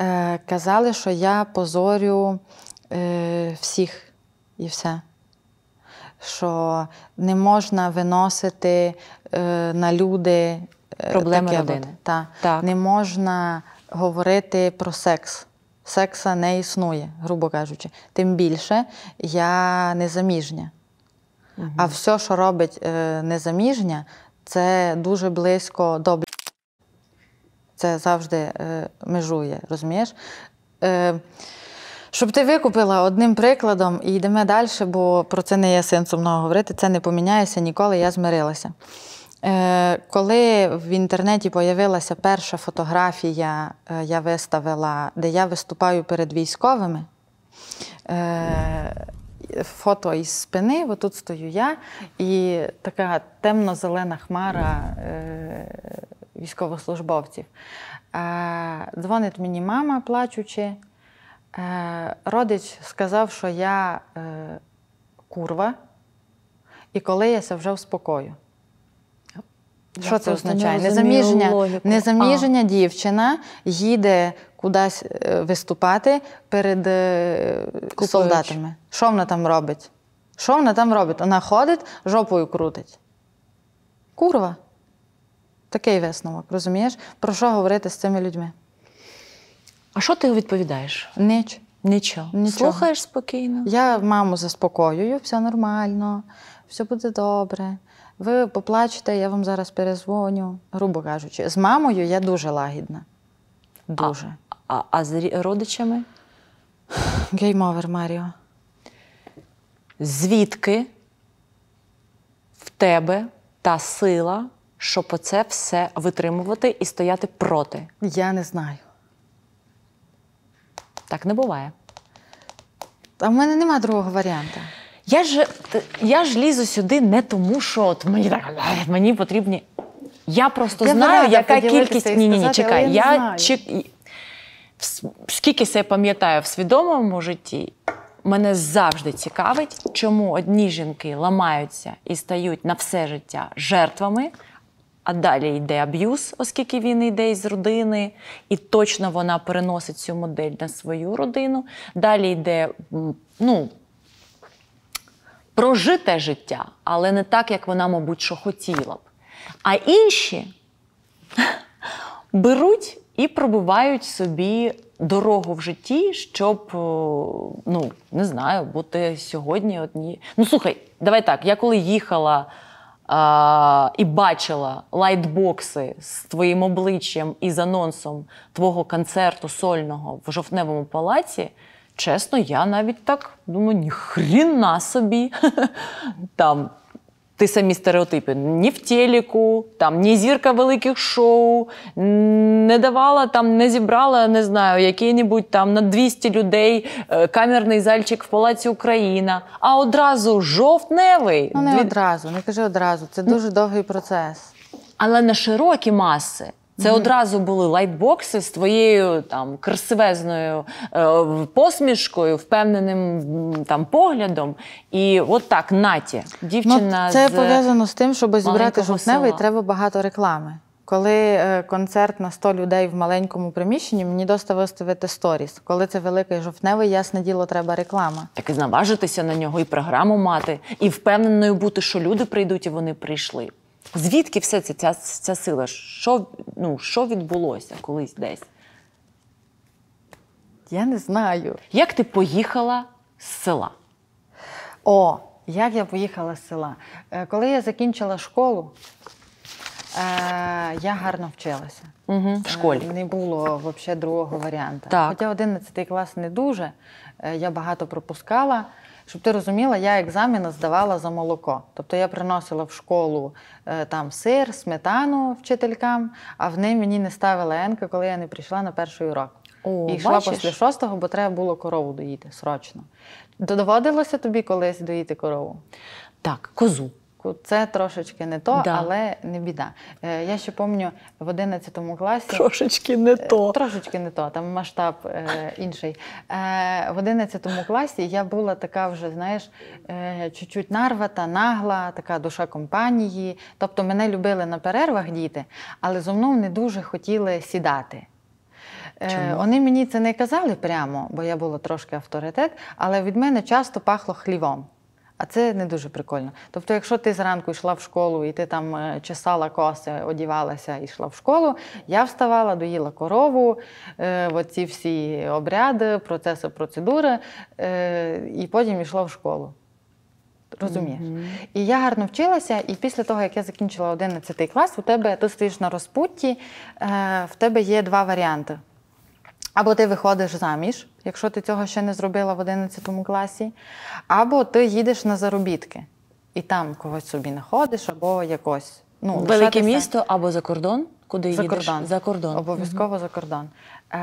Е, Казали, що я позорю е, всіх і все. Що не можна виносити е, на люди е, проблеми таке родини. От, та. Так. Не можна говорити про секс секса не існує, грубо кажучи. Тим більше я незаміжня. Угу. А все, що робить е, незаміжня, це дуже близько до це завжди е, межує, розумієш? Е, Щоб ти викупила одним прикладом і йдемо далі, бо про це не є сенсу много говорити, це не поміняється ніколи, я змирилася. Е, коли в інтернеті з'явилася перша фотографія, е, я виставила, де я виступаю перед військовими, е, фото із спини, отут стою я, і така темно-зелена хмара військовослужбовців. Дзвонить мені мама, плачучи. Родич сказав, що я курва, і коли я вже вспокою. Що це означає? Незаміження незаміжня, дівчина їде кудись е, виступати перед е, Купуючи. солдатами. Що вона там робить? Що вона там робить? Вона ходить, жопою крутить. Курва. Такий висновок, розумієш? Про що говорити з цими людьми? А що ти відповідаєш? Ніч. Нічого. Нічого. Слухаєш спокійно. Я маму заспокоюю, все нормально, все буде добре. Ви поплачете, я вам зараз перезвоню. Грубо кажучи, з мамою я дуже лагідна. Дуже. А а, а з родичами? Геймовер Маріо. Звідки в тебе та сила, щоб оце все витримувати і стояти проти? Я не знаю. Так не буває. А в мене нема другого варіанта. Я ж я ж лізу сюди не тому, що от мені так мені потрібні. Я просто я знаю, яка кількість. Ні, ні, ні, чекай. Я, я скільки себе пам'ятаю в свідомому житті. Мене завжди цікавить, чому одні жінки ламаються і стають на все життя жертвами, а далі йде аб'юз, оскільки він йде із родини, і точно вона переносить цю модель на свою родину. Далі йде ну, прожите життя, але не так, як вона, мабуть, що хотіла б. А інші беруть і пробивають собі дорогу в житті, щоб, е, ну, не знаю, бути сьогодні одні. Ну, слухай, давай так, я коли їхала. А, і бачила лайтбокси з твоїм обличчям і з анонсом твого концерту сольного в жовтневому палаці. Чесно, я навіть так думаю, ні хріна собі. (laughs) Там ти самі стереотипи. Ні в телеку, там ні зірка великих шоу, не давала там, не зібрала, не знаю, який-небудь там на 200 людей е, камерний зальчик в Палаці Україна. А одразу жовтневий. Ну не Дві... одразу, не кажи одразу. Це дуже довгий процес. Але на широкі маси. Це mm-hmm. одразу були лайтбокси з твоєю там красивезною е, посмішкою, впевненим там поглядом. І от так, наті, ну, дівчина. Ну, це з... пов'язано з тим, щоб зібрати жовтневий, треба багато реклами. Коли е, концерт на 100 людей в маленькому приміщенні, мені доста виставити сторіс. Коли це великий жовтневий, ясне діло, треба реклама. Так і знаважитися на нього, і програму мати, і впевненою бути, що люди прийдуть, і вони прийшли. Звідки все це ця, ця сила? Що ну, що відбулося колись десь? Я не знаю. Як ти поїхала з села? О, як я поїхала з села. Е, коли я закінчила школу, е, я гарно вчилася. Угу, В е, школі. не було взагалі другого варіанту. Так. Хоча 11 клас не дуже, я багато пропускала. Щоб ти розуміла, я екзамени здавала за молоко. Тобто я приносила в школу е, там сир, сметану вчителькам, а в неї мені не ставила Енка, коли я не прийшла на перший урок. О, І йшла після шостого, бо треба було корову доїти срочно. Доводилося тобі колись доїти корову? Так, козу випуску. Це трошечки не то, да. але не біда. Е, я ще пам'ятаю в 11 класі. Трошечки е, не то. Трошечки не то, там масштаб е, інший. В 11 класі я була така вже, знаєш, чуть-чуть нарвата, нагла, така душа компанії. Тобто мене любили на перервах діти, але зо мною не дуже хотіли сідати. Чому? Вони мені це не казали прямо, бо я була трошки авторитет, але від мене часто пахло хлівом а це не дуже прикольно. Тобто, якщо ти зранку йшла в школу і ти там е, чесала коси, одівалася і йшла в школу, я вставала, доїла корову, е, оці всі обряди, процеси, процедури, е, і потім йшла в школу. Розумієш? Mm -hmm. І я гарно вчилася, і після того, як я закінчила 11 клас, у тебе ти стоїш на розпутті, е, в тебе є два варіанти. Або ти виходиш заміж, якщо ти цього ще не зробила в 11 класі, або ти їдеш на заробітки і там когось собі знаходиш, або якось. Ну, Велике місто або за кордон, куди за їдеш? Кордон. За кордон. Обов'язково mm за кордон. Е,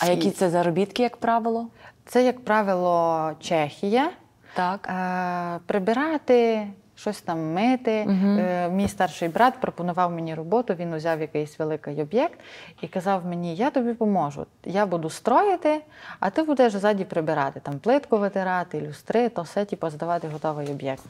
А які це заробітки, як правило? Це, як правило, Чехія. Так. Е, Прибирати, щось там мити. Угу. мій старший брат пропонував мені роботу, він узяв якийсь великий об'єкт і казав мені, я тобі поможу. Я буду строїти, а ти будеш ззаді прибирати, там плитку витирати, люстри, то все, типу, здавати готовий об'єкт.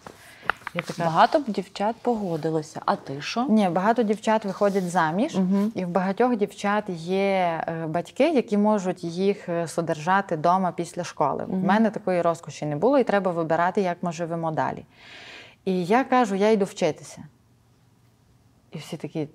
Я така... Багато б дівчат погодилося. А ти що? Ні, багато дівчат виходять заміж, угу. і в багатьох дівчат є е, батьки, які можуть їх е, содержати вдома після школи. У угу. мене такої розкоші не було, і треба вибирати, як ми живемо далі. І я кажу, я йду вчитися. І всі такі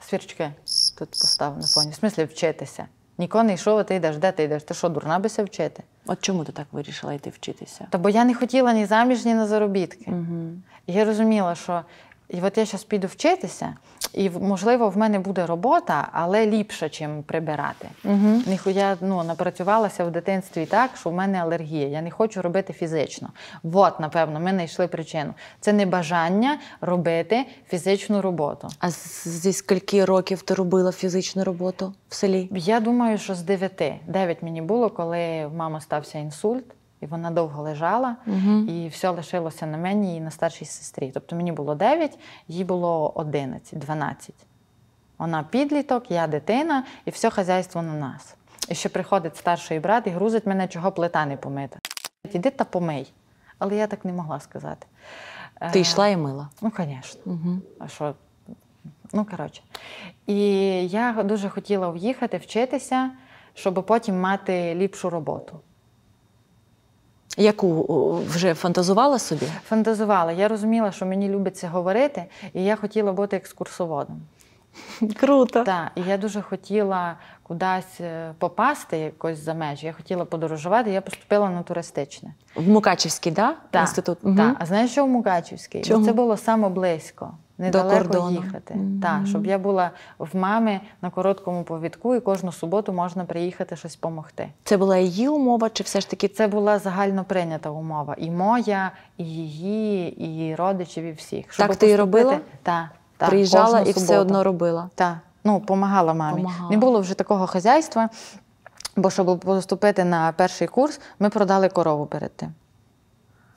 свірчки тут постав на фоні. В смислі вчитися. Ніколи не йшов, а ти йдеш, де ти йдеш? Ти що, дурна бися вчити? От чому ти так вирішила йти вчитися? Та бо я не хотіла ні заміж, ні на заробітки. Угу. І я розуміла, що і от я зараз піду вчитися, і можливо в мене буде робота, але ліпше, чим прибирати. Угу. Ніхуя ну напрацювалася в дитинстві так, що в мене алергія. Я не хочу робити фізично. От, напевно, ми знайшли причину. Це не бажання робити фізичну роботу. А зі скільки років ти робила фізичну роботу в селі? Я думаю, що з дев'яти дев'ять мені було, коли в мами стався інсульт і вона довго лежала, угу. і все лишилося на мені і на старшій сестрі. Тобто мені було 9, їй було 11, 12. Вона підліток, я дитина, і все хазяйство на нас. І ще приходить старший брат і грузить мене, чого плита не помита. Іди та помий. Але я так не могла сказати. Ти е, йшла і мила? Ну, звісно. Угу. А що? Ну, коротше. І я дуже хотіла в'їхати, вчитися, щоб потім мати ліпшу роботу. Яку вже фантазувала собі? Фантазувала. Я розуміла, що мені любиться говорити, і я хотіла бути екскурсоводом. (laughs) Круто. Так, І я дуже хотіла кудись е, попасти якось за межі. Я хотіла подорожувати, я поступила на туристичне. В Мукачівський, да? так? Інститут? Угу. А знаєш, що в Мукачівській? Чому? Це було саме близько недалеко до кордону. їхати. Mm-hmm. Так, щоб я була в мамі на короткому повідку, і кожну суботу можна приїхати щось допомогти. Це була її умова, чи все ж таки це була загально прийнята умова? І моя, і її, і родичів, і всіх. Щоб так ти і робила? Так. Та, Приїжджала і все одно робила. Так, ну помагала мамі. Помагала. Не було вже такого хазяйства, бо щоб поступити на перший курс, ми продали корову перед тим.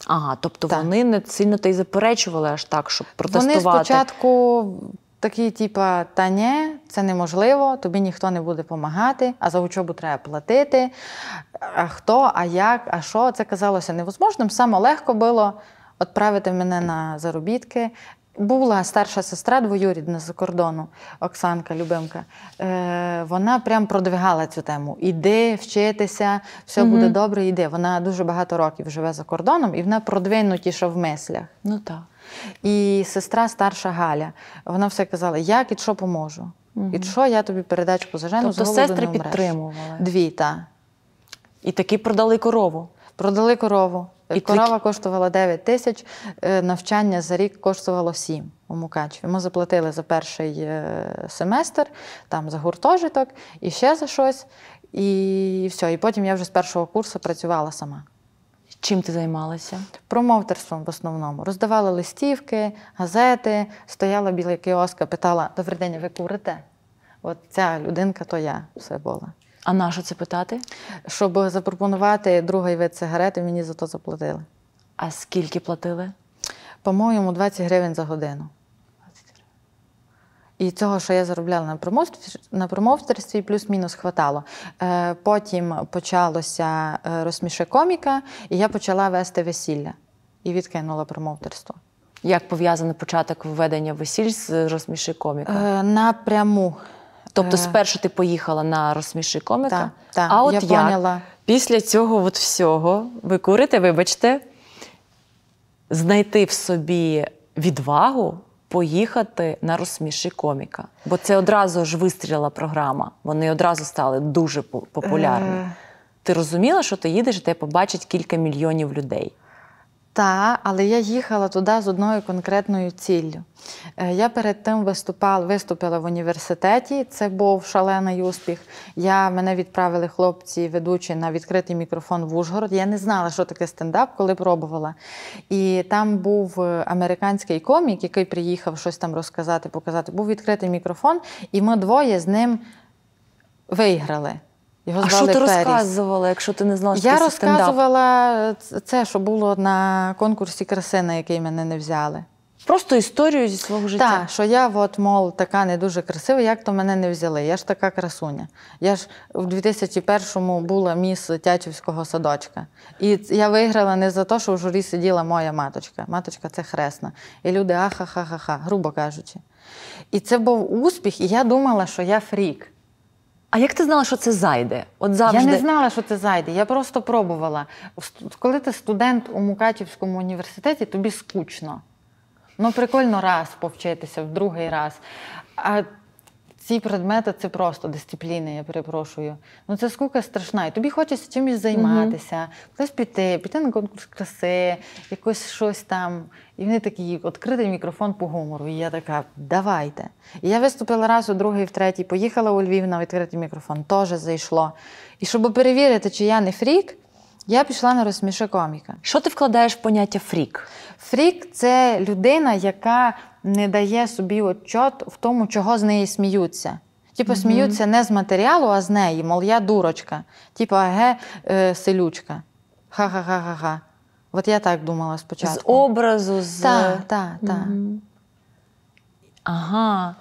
Ага, тобто так. вони не сильно та й заперечували аж так, щоб протестувати. Вони спочатку такі, типа, та ні, це неможливо, тобі ніхто не буде допомагати, а за учобу треба платити. А хто, а як, а що? Це казалося невозможним. Саме легко було відправити мене на заробітки, була старша сестра двоюрідна з кордону Оксанка Любимка. Е, Вона прям продвигала цю тему. Іди, вчитися, все угу. буде добре, Йди. Вона дуже багато років живе за кордоном і вона продвинутіша в мислях. Ну так. І сестра старша Галя. Вона все казала, як і що поможу. Угу. І що я тобі передачу позажену тобто з голоду сестри не підтримували? Дві, так. І таки продали корову. Продали корову. І е, корова коштувала 9 тисяч, е, навчання за рік коштувало 7 у Мукачеві. Ми заплатили за перший е, семестр, там за гуртожиток і ще за щось. І все. І потім я вже з першого курсу працювала сама. Чим ти займалася? Промоутерством в основному. Роздавала листівки, газети, стояла біля кіоска, питала: Добрий день, ви курите? От ця людинка, то я все була. А на що це питати? Щоб запропонувати другий вид сигарети, мені за то заплатили. А скільки платили? По-моєму, 20 гривень за годину. І цього, що я заробляла на промовстві, на промовтерстві, плюс-мінус хватало. Е, потім почалося е, розсміши коміка, і я почала вести весілля і відкинула промовтерство. Як пов'язаний початок введення весіль з розсміши коміка? Е, напряму. Тобто, е. спершу ти поїхала на розсміши коміка, та, та, а от я як? після цього от всього ви курите, вибачте, знайти в собі відвагу. Поїхати на розсміши коміка, бо це одразу ж вистріла програма. Вони одразу стали дуже популярні. Е. Ти розуміла, що ти їдеш, де побачить кілька мільйонів людей. Так, але я їхала туди з одною конкретною ціллю. Е, я перед тим виступала, виступила в університеті, це був шалений успіх. Я, Мене відправили хлопці, ведучі на відкритий мікрофон в Ужгород. Я не знала, що таке стендап, коли пробувала. І там був е, американський комік, який приїхав щось там розказати, показати. Був відкритий мікрофон, і ми двоє з ним виграли. Його звали А що ти Періс. розказувала, якщо ти не знала, що Я це стендап? розказувала е, це, що було на конкурсі краси, на який мене не взяли. Просто історію зі свого життя. Так, що я, от, мол, така не дуже красива, як то мене не взяли. Я ж така красуня. Я ж в 2001-му була міс Тячівського садочка. І я виграла не за те, що в журі сиділа моя маточка. Маточка це хресна. І люди аха-ха-ха-ха, грубо кажучи. І це був успіх, і я думала, що я фрік. А як ти знала, що це зайде? От завжди я не знала, що це зайде. Я просто пробувала. Коли ти студент у Мукачівському університеті, тобі скучно. Ну, прикольно раз повчитися в другий раз. А ці предмети це просто дисципліни, я перепрошую. Ну це скука страшна. І тобі хочеться чимось займатися, mm-hmm. хтось піти, піти на конкурс краси, якось щось там. І вони такі відкритий мікрофон по гумору. І я така, давайте. І я виступила раз у другий, в третій, поїхала у Львів на відкритий мікрофон, теж зайшло. І щоб перевірити, чи я не фрік. Я пішла на розсміши коміка. Що ти вкладаєш в поняття фрік? Фрік це людина, яка не дає собі отчот в тому, чого з неї сміються. Типу, mm сміються не з матеріалу, а з неї, мол, я дурочка, типу, аге е, селючка. Ха-ха-ха-ха-ха. От я так думала спочатку. З образу, з. Так, так, так. mm Ага.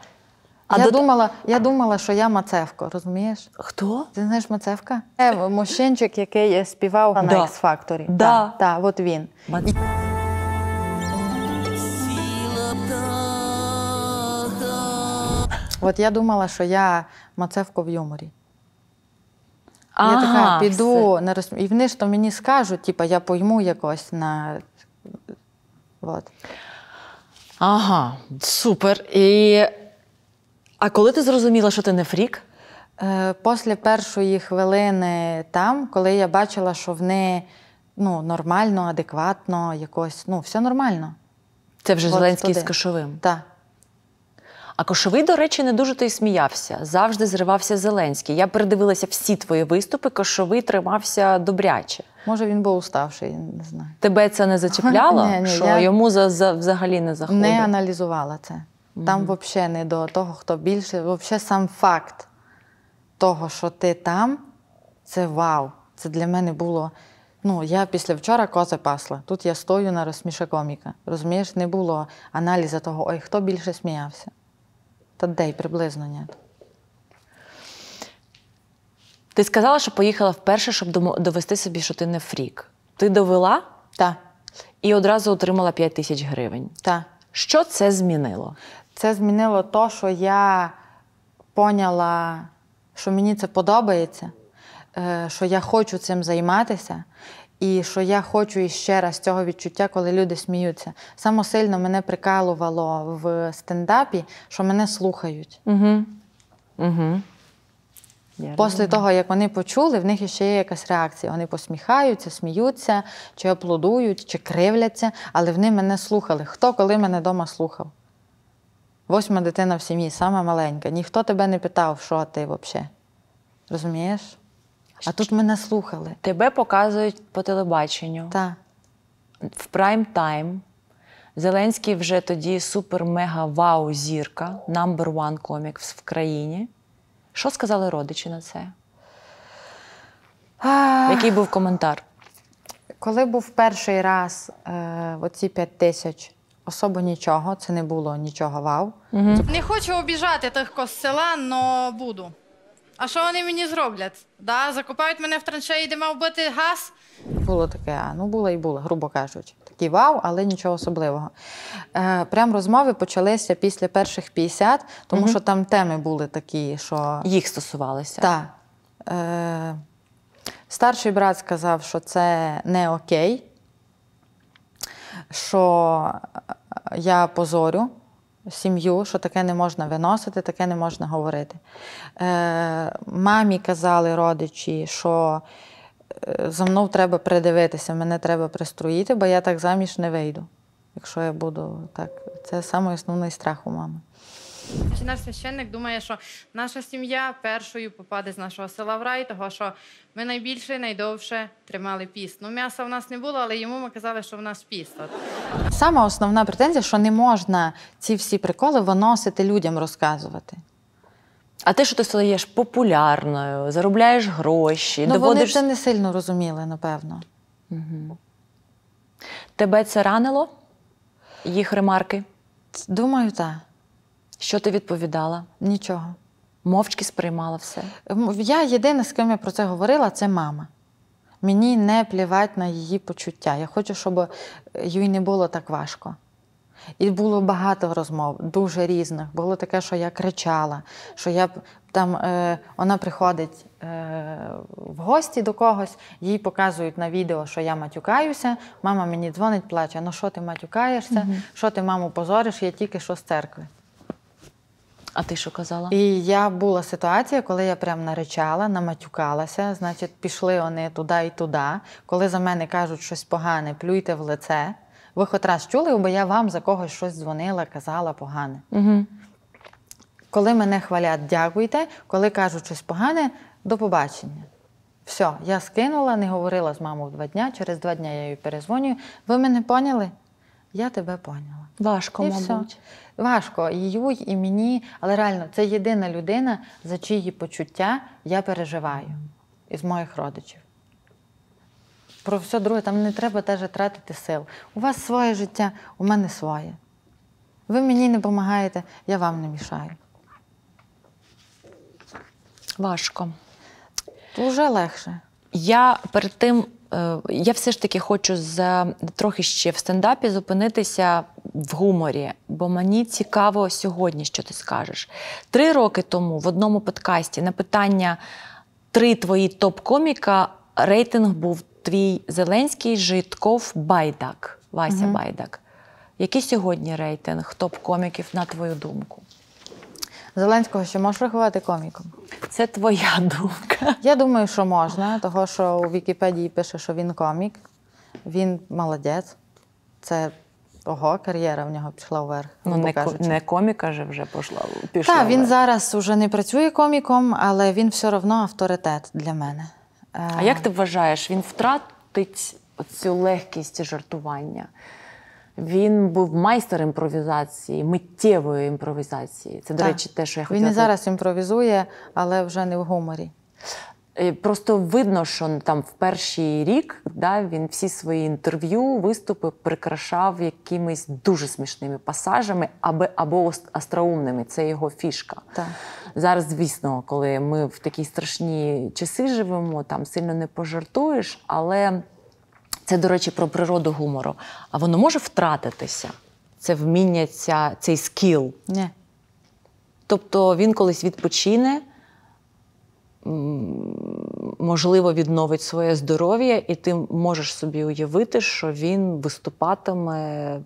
А я, до... думала, я думала, що я Мацевко, розумієш? Хто? Ти знаєш Мацевка? Це мужчинчик, який співав на X-Factor. Да. Да. От він. Мац... От я думала, що я Мацевко в юморі. Ага, я така піду не на розп... І вони ж то мені скажуть, типу, я пойму якось на. От. Ага, супер. І... А коли ти зрозуміла, що ти не фрік? Е, Після першої хвилини там, коли я бачила, що вони ну, нормально, адекватно, якось, ну, все нормально. Це вже От Зеленський туди. з Кошовим. Так. А Кошовий, до речі, не дуже то й сміявся. Завжди зривався Зеленський. Я передивилася всі твої виступи. Кошовий тримався добряче. Може, він був уставший, не знаю. Тебе це не зачіпляло? (laughs) що я... йому за, за взагалі не заходило? Не аналізувала це. Там mm. взагалі не до того, хто більше. Взагалі сам факт того, що ти там, це вау. Це для мене було. Ну, я після вчора кози пасла. Тут я стою на розсміша коміка. Розумієш, не було аналізу того, ой, хто більше сміявся. Та де й приблизно ні. Ти сказала, що поїхала вперше, щоб довести собі, що ти не фрік. Ти довела? Так. І одразу отримала 5 тисяч гривень. Так. Що це змінило? Це змінило то, що я поняла, що мені це подобається, е, що я хочу цим займатися, і що я хочу іще раз цього відчуття, коли люди сміються. Само сильно мене прикалувало в стендапі, що мене слухають. Угу. Угу. Я Після розумію. того, як вони почули, в них ще є якась реакція. Вони посміхаються, сміються, чи аплодують, чи кривляться, але вони мене слухали. Хто коли мене вдома слухав? Восьма дитина в сім'ї, сама маленька. Ніхто тебе не питав, що ти взагалі. Розумієш? А тут мене слухали. Тебе показують по телебаченню. Так. В прайм тайм. Зеленський вже тоді супер-мега-вау зірка, number one комік в країні. Що сказали родичі на це? Який був коментар? Коли був перший раз е, оці 5 тисяч, особо нічого, це не було нічого вау. Угу. Не хочу обіжати тих з села, але буду. А що вони мені зроблять? Да? Закопають мене в траншеї, де мав бути газ. Було таке, ну було і було, грубо кажучи. Такий вау, але нічого особливого. Е, Прям розмови почалися після перших 50, тому угу. що там теми були такі, що. Їх стосувалися. Так. Е, Старший брат сказав, що це не окей, що я позорю сім'ю, що таке не можна виносити, таке не можна говорити. Е, Мамі казали родичі, що е, за мною треба придивитися, мене треба пристроїти, бо я так заміж не вийду. Якщо я буду так, це найосновний страх у мами. Чи наш священник думає, що наша сім'я першою попаде з нашого села в рай, того що ми найбільше і найдовше тримали піст. Ну, м'яса в нас не було, але йому ми казали, що в нас піст. От. Сама основна претензія, що не можна ці всі приколи виносити людям розказувати. А те, що ти стаєш популярною, заробляєш гроші, ну, доводиш. Вони це не сильно розуміли, напевно. Угу. Тебе це ранило? Їх ремарки? Думаю, так. Що ти відповідала? Нічого. Мовчки сприймала все. Я єдине, з ким я про це говорила, це мама. Мені не плівать на її почуття. Я хочу, щоб е, їй не було так важко. І було багато розмов, дуже різних. Було таке, що я кричала, що я там е, вона приходить е, в гості до когось, їй показують на відео, що я матюкаюся. Мама мені дзвонить, плаче: ну що ти матюкаєшся, що ти, маму, позориш, я тільки що з церкви. А ти що казала? І я була ситуація, коли я прям наричала, наматюкалася. Значить, пішли вони туди і туди. Коли за мене кажуть щось погане, плюйте в лице. Ви хоч раз чули, бо я вам за когось щось дзвонила, казала погане. Угу. Коли мене хвалять, дякуйте. Коли кажуть щось погане, до побачення. Все, я скинула, не говорила з мамою два дня. Через два дні я її перезвонюю. Ви мене поняли? Я тебе поняла. Важко, і мабуть. Все. Важко їй і мені, але реально це єдина людина, за чиї почуття я переживаю із моїх родичів. Про все друге, там не треба теж тратити сил. У вас своє життя, у мене своє. Ви мені не допомагаєте, я вам не мішаю. Важко. Уже легше. Я перед тим Е, я все ж таки хочу за трохи ще в стендапі зупинитися в гуморі, бо мені цікаво сьогодні, що ти скажеш. Три роки тому в одному подкасті на питання три твої топ-коміка рейтинг був твій Зеленський Житков Байдак, Вася угу. Байдак. Який сьогодні рейтинг топ-коміків, на твою думку? Зеленського ще можеш рахувати коміком? Це твоя думка. Я думаю, що можна, того що у Вікіпедії пише, що він комік, він молодець. Це того, кар'єра в нього пішла вверх. Ну не, не коміка же вже пішла. пішла Так, він зараз вже не працює коміком, але він все одно авторитет для мене. А як ти вважаєш, він втратить цю легкість жартування? Він був майстер імпровізації, миттєвої імпровізації. Це, до так. речі, те, що я хотіла. Він і зараз імпровізує, але вже не в гуморі. Е, просто видно, що ну, там в перший рік да, він всі свої інтерв'ю, виступи прикрашав якимись дуже смішними пасажами або або астроумними. Це його фішка. Так. Зараз, звісно, коли ми в такі страшні часи живемо, там сильно не пожартуєш, але. Це, до речі, про природу гумору. А воно може втратитися? Це вміння, ця, цей скіл? Ні. Тобто він колись відпочине, можливо, відновить своє здоров'я, і ти можеш собі уявити, що він виступатиме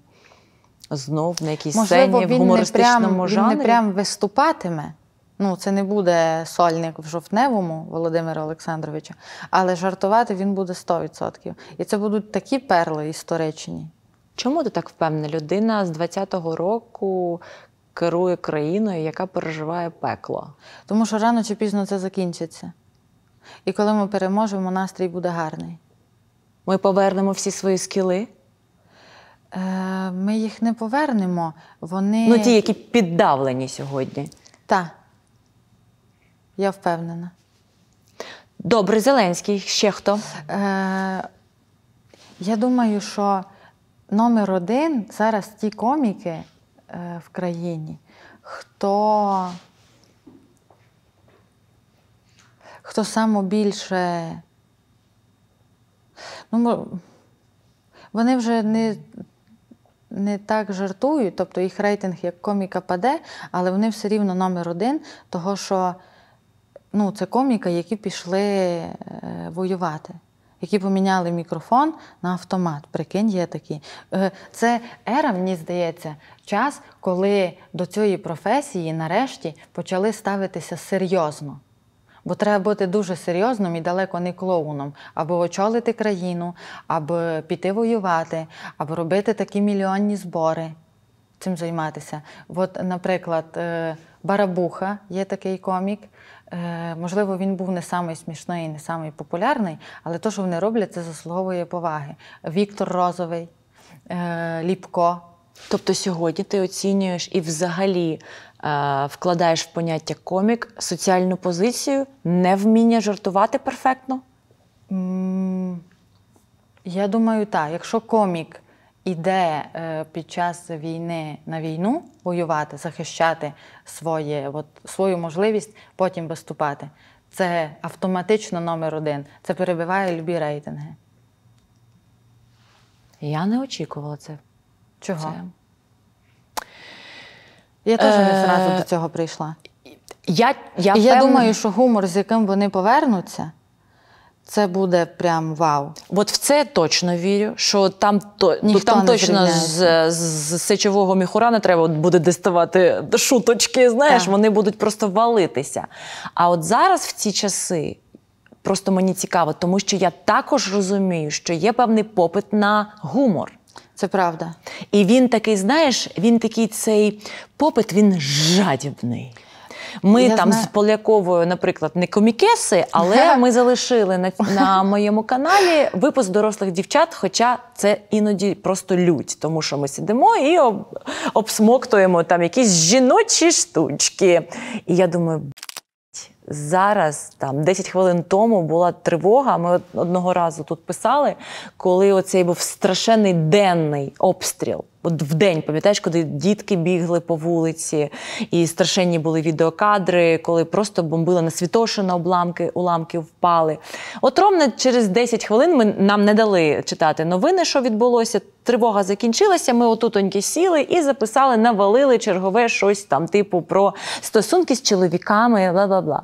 знов на якійсь сцені в гумористичному жанрі. він не прям виступатиме. Ну, це не буде сольник в жовтневому Володимира Олександровича, але жартувати він буде 100%. І це будуть такі перли історичні. Чому ти так впевнена? Людина з 20-го року керує країною, яка переживає пекло. Тому що рано чи пізно це закінчиться. І коли ми переможемо, настрій буде гарний. Ми повернемо всі свої скіли. Е, Ми їх не повернемо. Вони... Ну, ті, які піддавлені сьогодні. Так. Я впевнена. Добре, Зеленський. Ще хто? Е, Я думаю, що номер один зараз ті коміки е, в країні, хто хто саме більше. Ну, Вони вже не не так жартують, тобто їх рейтинг як коміка паде, але вони все рівно номер один, того що ну, це коміки, які пішли е, воювати. Які поміняли мікрофон на автомат, прикинь, є такі. Е, це ера, мені здається, час, коли до цієї професії нарешті почали ставитися серйозно. Бо треба бути дуже серйозним і далеко не клоуном, аби очолити країну, аби піти воювати, аби робити такі мільйонні збори. Цим займатися. От, наприклад, е, Барабуха є такий комік. Е, можливо, він був не самий смішний, не самий популярний, але те, що вони роблять, це заслуговує поваги. Віктор Розовий, е, Ліпко. Тобто сьогодні ти оцінюєш і взагалі е, вкладаєш в поняття комік соціальну позицію, не вміння жартувати перфектно? Я думаю, так. Якщо комік іде е, під час війни на війну воювати, захищати своє, от, свою можливість потім виступати. Це автоматично номер один. Це перебиває любі рейтинги. Я не очікувала це. Чого? Це... Я теж не зразу е, до цього прийшла. Я я, І я певна... думаю, що гумор, з яким вони повернуться, це буде прям вау. От в це точно вірю, що там то Ніхто там точно з, з сечового міхура не треба буде діставати шуточки. Знаєш, так. вони будуть просто валитися. А от зараз в ці часи просто мені цікаво, тому що я також розумію, що є певний попит на гумор. Це правда. І він такий, знаєш, він такий цей попит, він жадібний. Ми Я там знаю. з Поляковою, наприклад, не комікеси, але (laughs) ми залишили на на моєму каналі випуск дорослих дівчат. Хоча це іноді просто лють, тому що ми сидимо і об, обсмоктуємо там якісь жіночі штучки. І я думаю. Зараз там 10 хвилин тому була тривога. Ми одного разу тут писали, коли оцей був страшенний денний обстріл. От в день, пам'ятаєш, коли дітки бігли по вулиці, і страшенні були відеокадри, коли просто бомбили на Світошина обламки, уламки впали. От ровно через 10 хвилин ми нам не дали читати новини, що відбулося. Тривога закінчилася. Ми отутоньки сіли і записали, навалили чергове щось там, типу про стосунки з чоловіками, бла бла бла.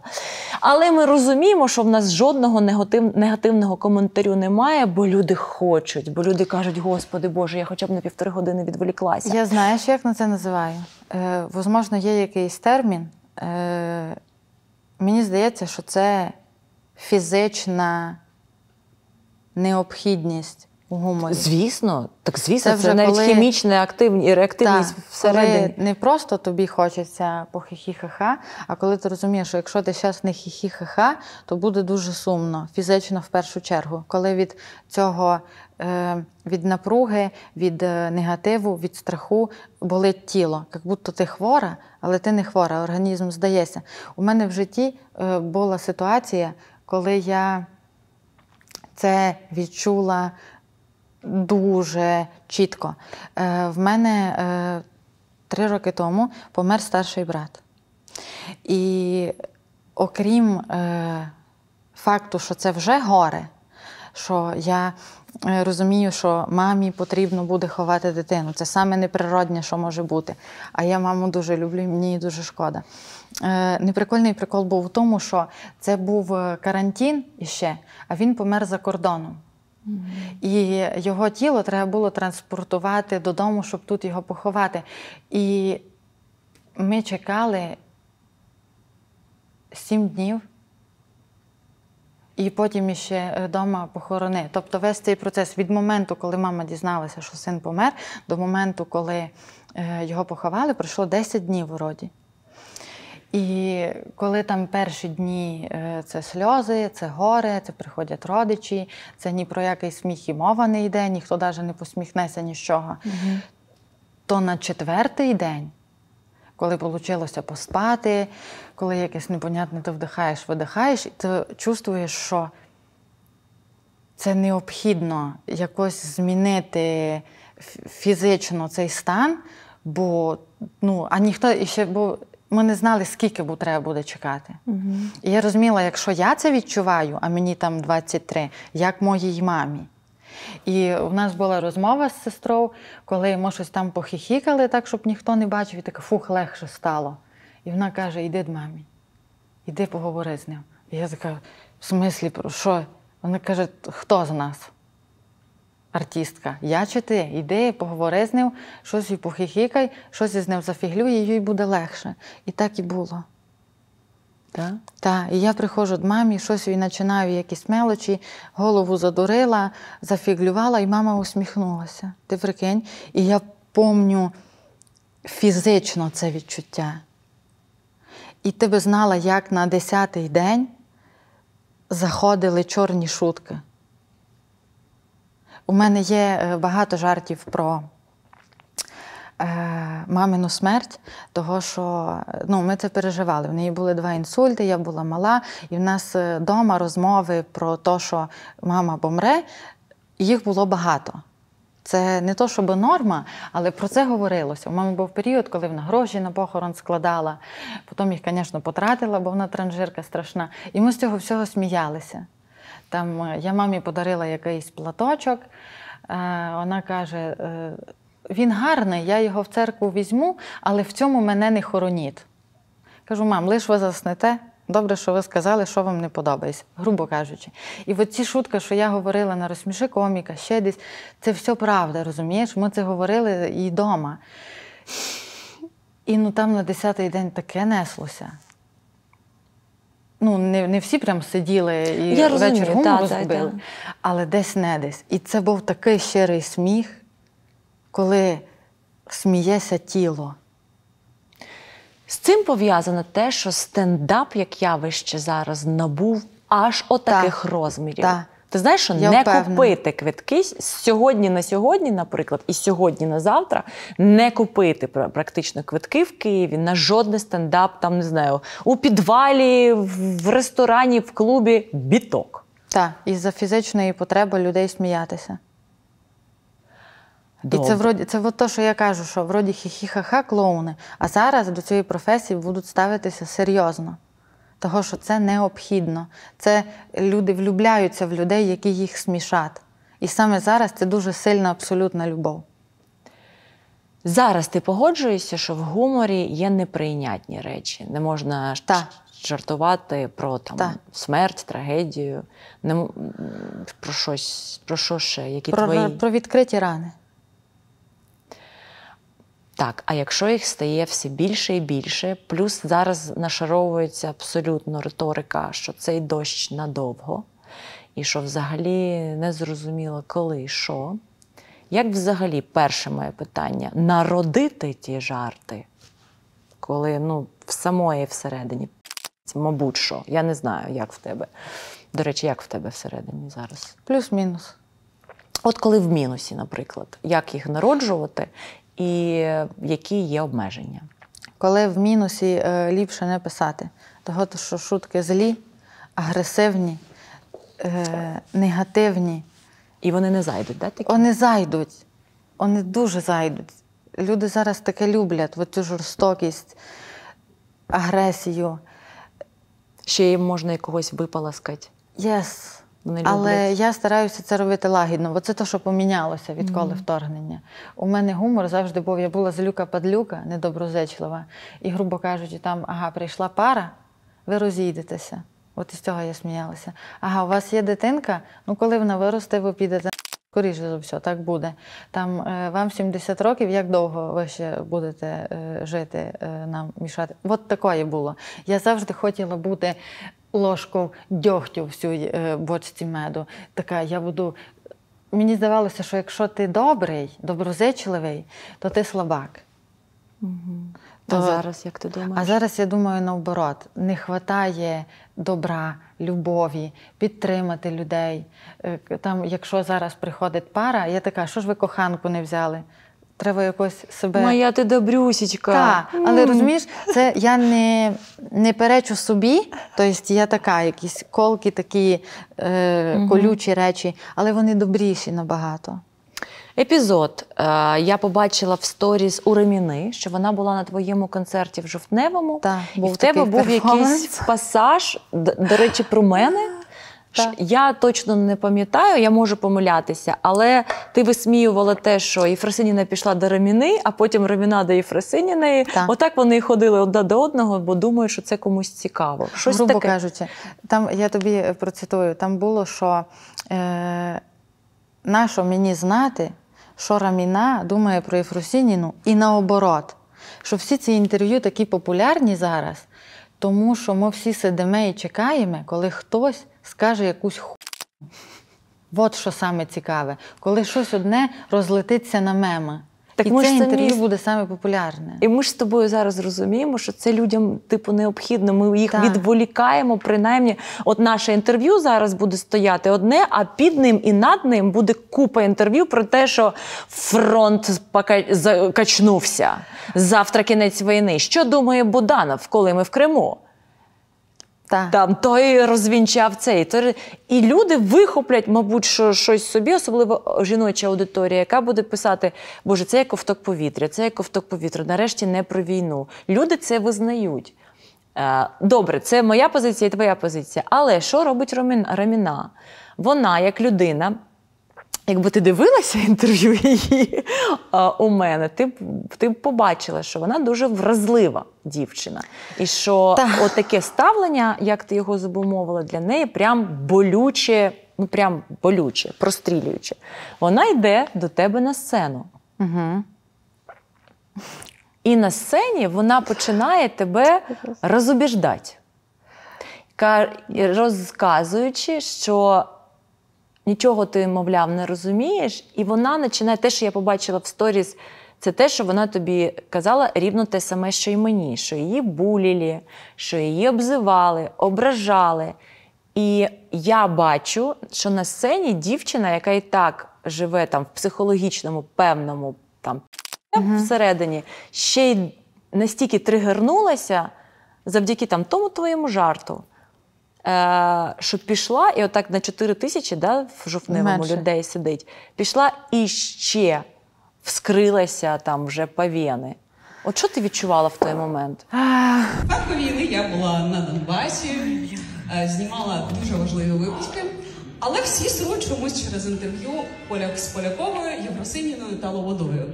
Але ми розуміємо, що в нас жодного негатив, негативного коментарю немає, бо люди хочуть, бо люди кажуть: Господи Боже, я хоча б на півтори години відволіклася. Я знаю, що як на це називаю. Е, Возможно, є якийсь термін. Е, Мені здається, що це фізична необхідність у гуморі. Звісно, так звісно, це, вже це навіть коли... хімічна активність і реактивність так, всередині. Коли Не просто тобі хочеться по хі-хі-ха-ха, а коли ти розумієш, що якщо ти зараз не хі-хі-ха-ха, то буде дуже сумно, фізично в першу чергу. Коли від цього Е, від напруги, від е, негативу, від страху болить тіло. Як будто ти хвора, але ти не хвора, організм здається. У мене в житті е, була ситуація, коли я це відчула дуже чітко. В мене три роки тому помер старший брат. І окрім факту, що це вже горе, що я Е, розумію, що мамі потрібно буде ховати дитину. Це саме неприродне, що може бути. А я маму дуже люблю, і мені дуже шкода. Е, неприкольний прикол був у тому, що це був е, карантин іще, а він помер за кордоном. І його тіло треба було транспортувати додому, щоб тут його поховати. І ми чекали сім днів і потім іще вдома е, похорони. Тобто весь цей процес від моменту, коли мама дізналася, що син помер, до моменту, коли е, його поховали, пройшло 10 днів в роді. І коли там перші дні е, це сльози, це горе, це приходять родичі, це ні про який сміх і мова не йде, ніхто навіть не посміхнеться нічого, угу. то на четвертий день коли вийшло поспати, коли якесь непонятне, ти вдихаєш, видихаєш, і ти чувствуєш, що це необхідно якось змінити фізично цей стан, бо ну, а ніхто ще був. Ми не знали, скільки бо треба буде чекати. Угу. І я розуміла, якщо я це відчуваю, а мені там 23, як моїй мамі. І в нас була розмова з сестрою, коли ми щось там похихікали, так, щоб ніхто не бачив, і таке, фух, легше стало. І вона каже: Іди до мамі, іди поговори з ним. І я така, в смислі, про що? Вона каже, хто з нас? Артістка. я чи ти? Іди, поговори з ним, щось і похихікай, щось із ним зафіглюй, і їй буде легше. І так і було. Так, Так, і я приходжу до мамі, щось і починаю якісь мелочі, голову задурила, зафіглювала, і мама усміхнулася. Ти прикинь? І я помню фізично це відчуття. І ти би знала, як на 10-й день заходили чорні шутки. У мене є е, багато жартів про Е, мамину смерть, того що ну, ми це переживали. В неї були два інсульти, я була мала, і в нас вдома е, розмови про те, що мама помре, їх було багато. Це не то, щоб норма, але про це говорилося. У мами був період, коли вона гроші на похорон складала, потім їх, звісно, потратила, бо вона транжирка страшна. І ми з цього всього сміялися. Там е, Я мамі подарила якийсь платочок. Вона каже: він гарний, я його в церкву візьму, але в цьому мене не хороніть. Кажу, мам, лиш ви заснете. Добре, що ви сказали, що вам не подобається, грубо кажучи. І от ці шутки, що я говорила на розсміши коміка, ще десь, це все правда, розумієш? Ми це говорили і вдома. І ну там на 10-й день таке неслося. Ну, не не всі прям сиділи і вечір розумію, гуму розбили, але десь не десь. І це був такий щирий сміх коли сміється тіло. З цим пов'язано те, що стендап, як явище зараз, набув аж отаких так, розмірів. Так. Ти знаєш, що Я не впевнена. купити квитки з сьогодні на сьогодні, наприклад, і сьогодні на завтра не купити практично квитки в Києві на жодний стендап, там не знаю, у підвалі, в ресторані, в клубі біток. Так, із за фізичної потреби людей сміятися. Добре. І це вроді це от те, що я кажу, що вроді хі-хі-ха-ха клоуни. А зараз до цієї професії будуть ставитися серйозно, Того, що це необхідно. Це люди влюбляються в людей, які їх смішать. І саме зараз це дуже сильна абсолютна любов. Зараз ти погоджуєшся, що в гуморі є неприйнятні речі. Не можна Та. жартувати про там Та. смерть, трагедію, не про щось про що ще? Які про, твої... про відкриті рани. Так, а якщо їх стає все більше і більше, плюс зараз нашаровується абсолютно риторика, що цей дощ надовго, і що взагалі не зрозуміло, коли і що. Як взагалі перше моє питання народити ті жарти, коли ну, в самої всередині, мабуть, що, я не знаю, як в тебе. До речі, як в тебе всередині зараз? Плюс-мінус. От коли в мінусі, наприклад, як їх народжувати, і які є обмеження. Коли в мінусі е, ліпше не писати, того що шутки злі, агресивні, е, негативні. І вони не зайдуть, так? Такі? Вони зайдуть, вони дуже зайдуть. Люди зараз таке люблять, цю жорстокість, агресію. Ще їм можна якогось когось випаласкати. Єс. Yes. Вони Але люблять. я стараюся це робити лагідно, бо це те, що помінялося відколи mm-hmm. вторгнення. У мене гумор завжди був. Я була злюка-падлюка, недоброзичлива. І, грубо кажучи, там ага, прийшла пара, ви розійдетеся. От із цього я сміялася. Ага, у вас є дитинка, ну коли вона виросте, ви підете. Скоріше за все, так буде. Там е, вам 70 років, як довго ви ще будете е, жити, е, нам мішати? От такої було. Я завжди хотіла бути ложку дьогтю в цій е, бочці меду. Така я буду. Мені здавалося, що якщо ти добрий, доброзичливий, то ти слабак. Угу. То... А зараз як ти думаєш? А зараз я думаю, наоборот, не вистачає добра, любові, підтримати людей. Е, там, якщо зараз приходить пара, я така, що ж ви коханку не взяли? треба якось себе. Моя ти добрюсічка. Так, Але розумієш, це я не не перечу собі, тобто я така, якісь колки, такі е, колючі речі, але вони добріші набагато. Епізод е, я побачила в сторіс у Реміни, що вона була на твоєму концерті в жовтневому. Так, і в тебе був якийсь пасаж, до речі, про мене. Так. Я точно не пам'ятаю, я можу помилятися, але ти висміювала те, що Єфросиніна пішла до раміни, а потім Реміна до Єфросиніної. Так. Отак вони і ходили одна до одного, бо думаю, що це комусь цікаво. Щось Грубо таке. кажучи, там я тобі е, процитую: там було, що е, нащо мені знати, що Раміна думає про Єфросиніну і наоборот. Що всі ці інтерв'ю такі популярні зараз, тому що ми всі сидимо і чекаємо, коли хтось скаже якусь ху. От що саме цікаве, коли щось одне розлетиться на меми. Так і ми це ж інтерв'ю буде саме популярне. І ми ж з тобою зараз розуміємо, що це людям типу необхідно. Ми їх так. відволікаємо. Принаймні, от наше інтерв'ю зараз буде стояти одне, а під ним і над ним буде купа інтерв'ю про те, що фронт пока... завтра. Кінець війни. Що думає Буданов, коли ми в Криму? Та. Там той розвінчав цей. І люди вихоплять, мабуть, що, щось собі, особливо жіноча аудиторія, яка буде писати, Боже, це як ковток повітря, це як ковток повітря, нарешті не про війну. Люди це визнають. Е, добре, це моя позиція і твоя позиція. Але що робить Роміна? Вона, як людина, Якби ти дивилася (laughs) інтерв'ю її а, у мене, ти б ти побачила, що вона дуже вразлива дівчина. І що так. от таке ставлення, як ти його зобумовила, для неї прям болюче, ну прям болюче, прострілююче. Вона йде до тебе на сцену. Угу. І на сцені вона починає тебе розубіждати, розказуючи, що нічого ти, мовляв, не розумієш, і вона починає те, що я побачила в сторіс. Це те, що вона тобі казала рівно те саме, що й мені, що її булілі, що її обзивали, ображали. І я бачу, що на сцені дівчина, яка і так живе там в психологічному, певному там uh всередині, ще й настільки тригернулася завдяки там тому твоєму жарту е, що пішла, і отак на 4 тисячі да, в жовтневому Менше. людей сидить, пішла і ще вскрилася там вже павіни. От що ти відчувала в той момент? В Харкові я була на Донбасі, е, знімала дуже важливі випуски. Але всі сруть чомусь через інтерв'ю поляк з Поляковою, Євросиніною та Ловодою.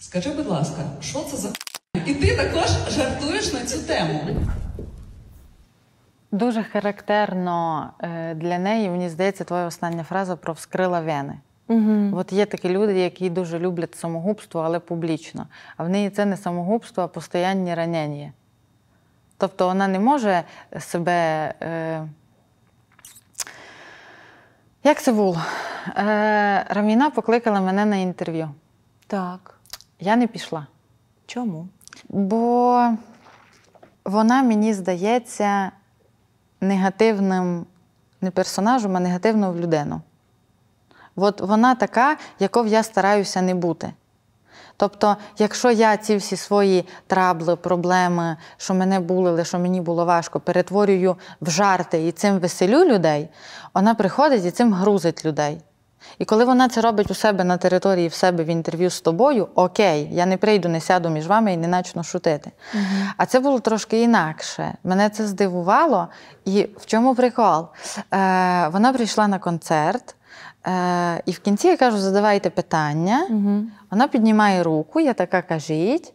Скажи, будь ласка, що це за і ти також жартуєш на цю тему? Дуже характерно е, для неї, мені здається, твоя остання фраза про вскрила вени. Угу. От є такі люди, які дуже люблять самогубство, але публічно. А в неї це не самогубство, а постоянні ранення. Тобто вона не може себе. Е... Як це було? Е... Раміна покликала мене на інтерв'ю. Так. Я не пішла. Чому? Бо вона, мені здається, негативним не персонажем, а негативно людину. От вона така, якою я стараюся не бути. Тобто, якщо я ці всі свої трабли, проблеми, що мене булили, що мені було важко, перетворюю в жарти і цим веселю людей, вона приходить і цим грузить людей. І коли вона це робить у себе на території в себе в інтерв'ю з тобою, окей, я не прийду, не сяду між вами і не начну шутити. Угу. А це було трошки інакше. Мене це здивувало. І в чому прикол? Е, Вона прийшла на концерт, е, і в кінці я кажу, задавайте питання. Угу. Вона піднімає руку, я така кажіть.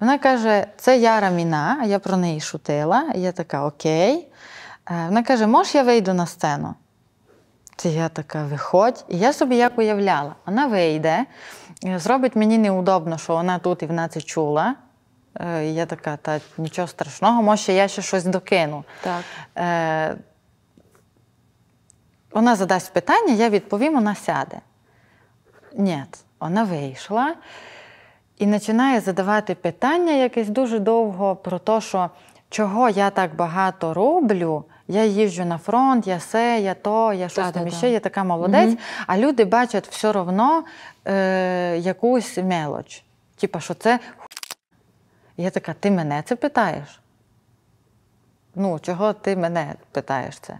Вона каже, це Яра Міна, я про неї шутила. Я така, окей. Е, вона каже, можеш я вийду на сцену? Це я така виходь. І я собі як уявляла, вона вийде, е, зробить мені неудобно, що вона тут і вона це чула. Е, і я така, та нічого страшного, може, я ще щось докину. Так. Е, Вона задасть питання, я відповім, вона сяде. Ні, вона вийшла і починає задавати питання якесь дуже довго про те, що чого я так багато роблю. Я їжджу на фронт, я се, я то, я щось там да, іще, я така молодець. Угу. А люди бачать все одно е, якусь мелоч. Типа, що це Я така, ти мене це питаєш? Ну, чого ти мене питаєш це?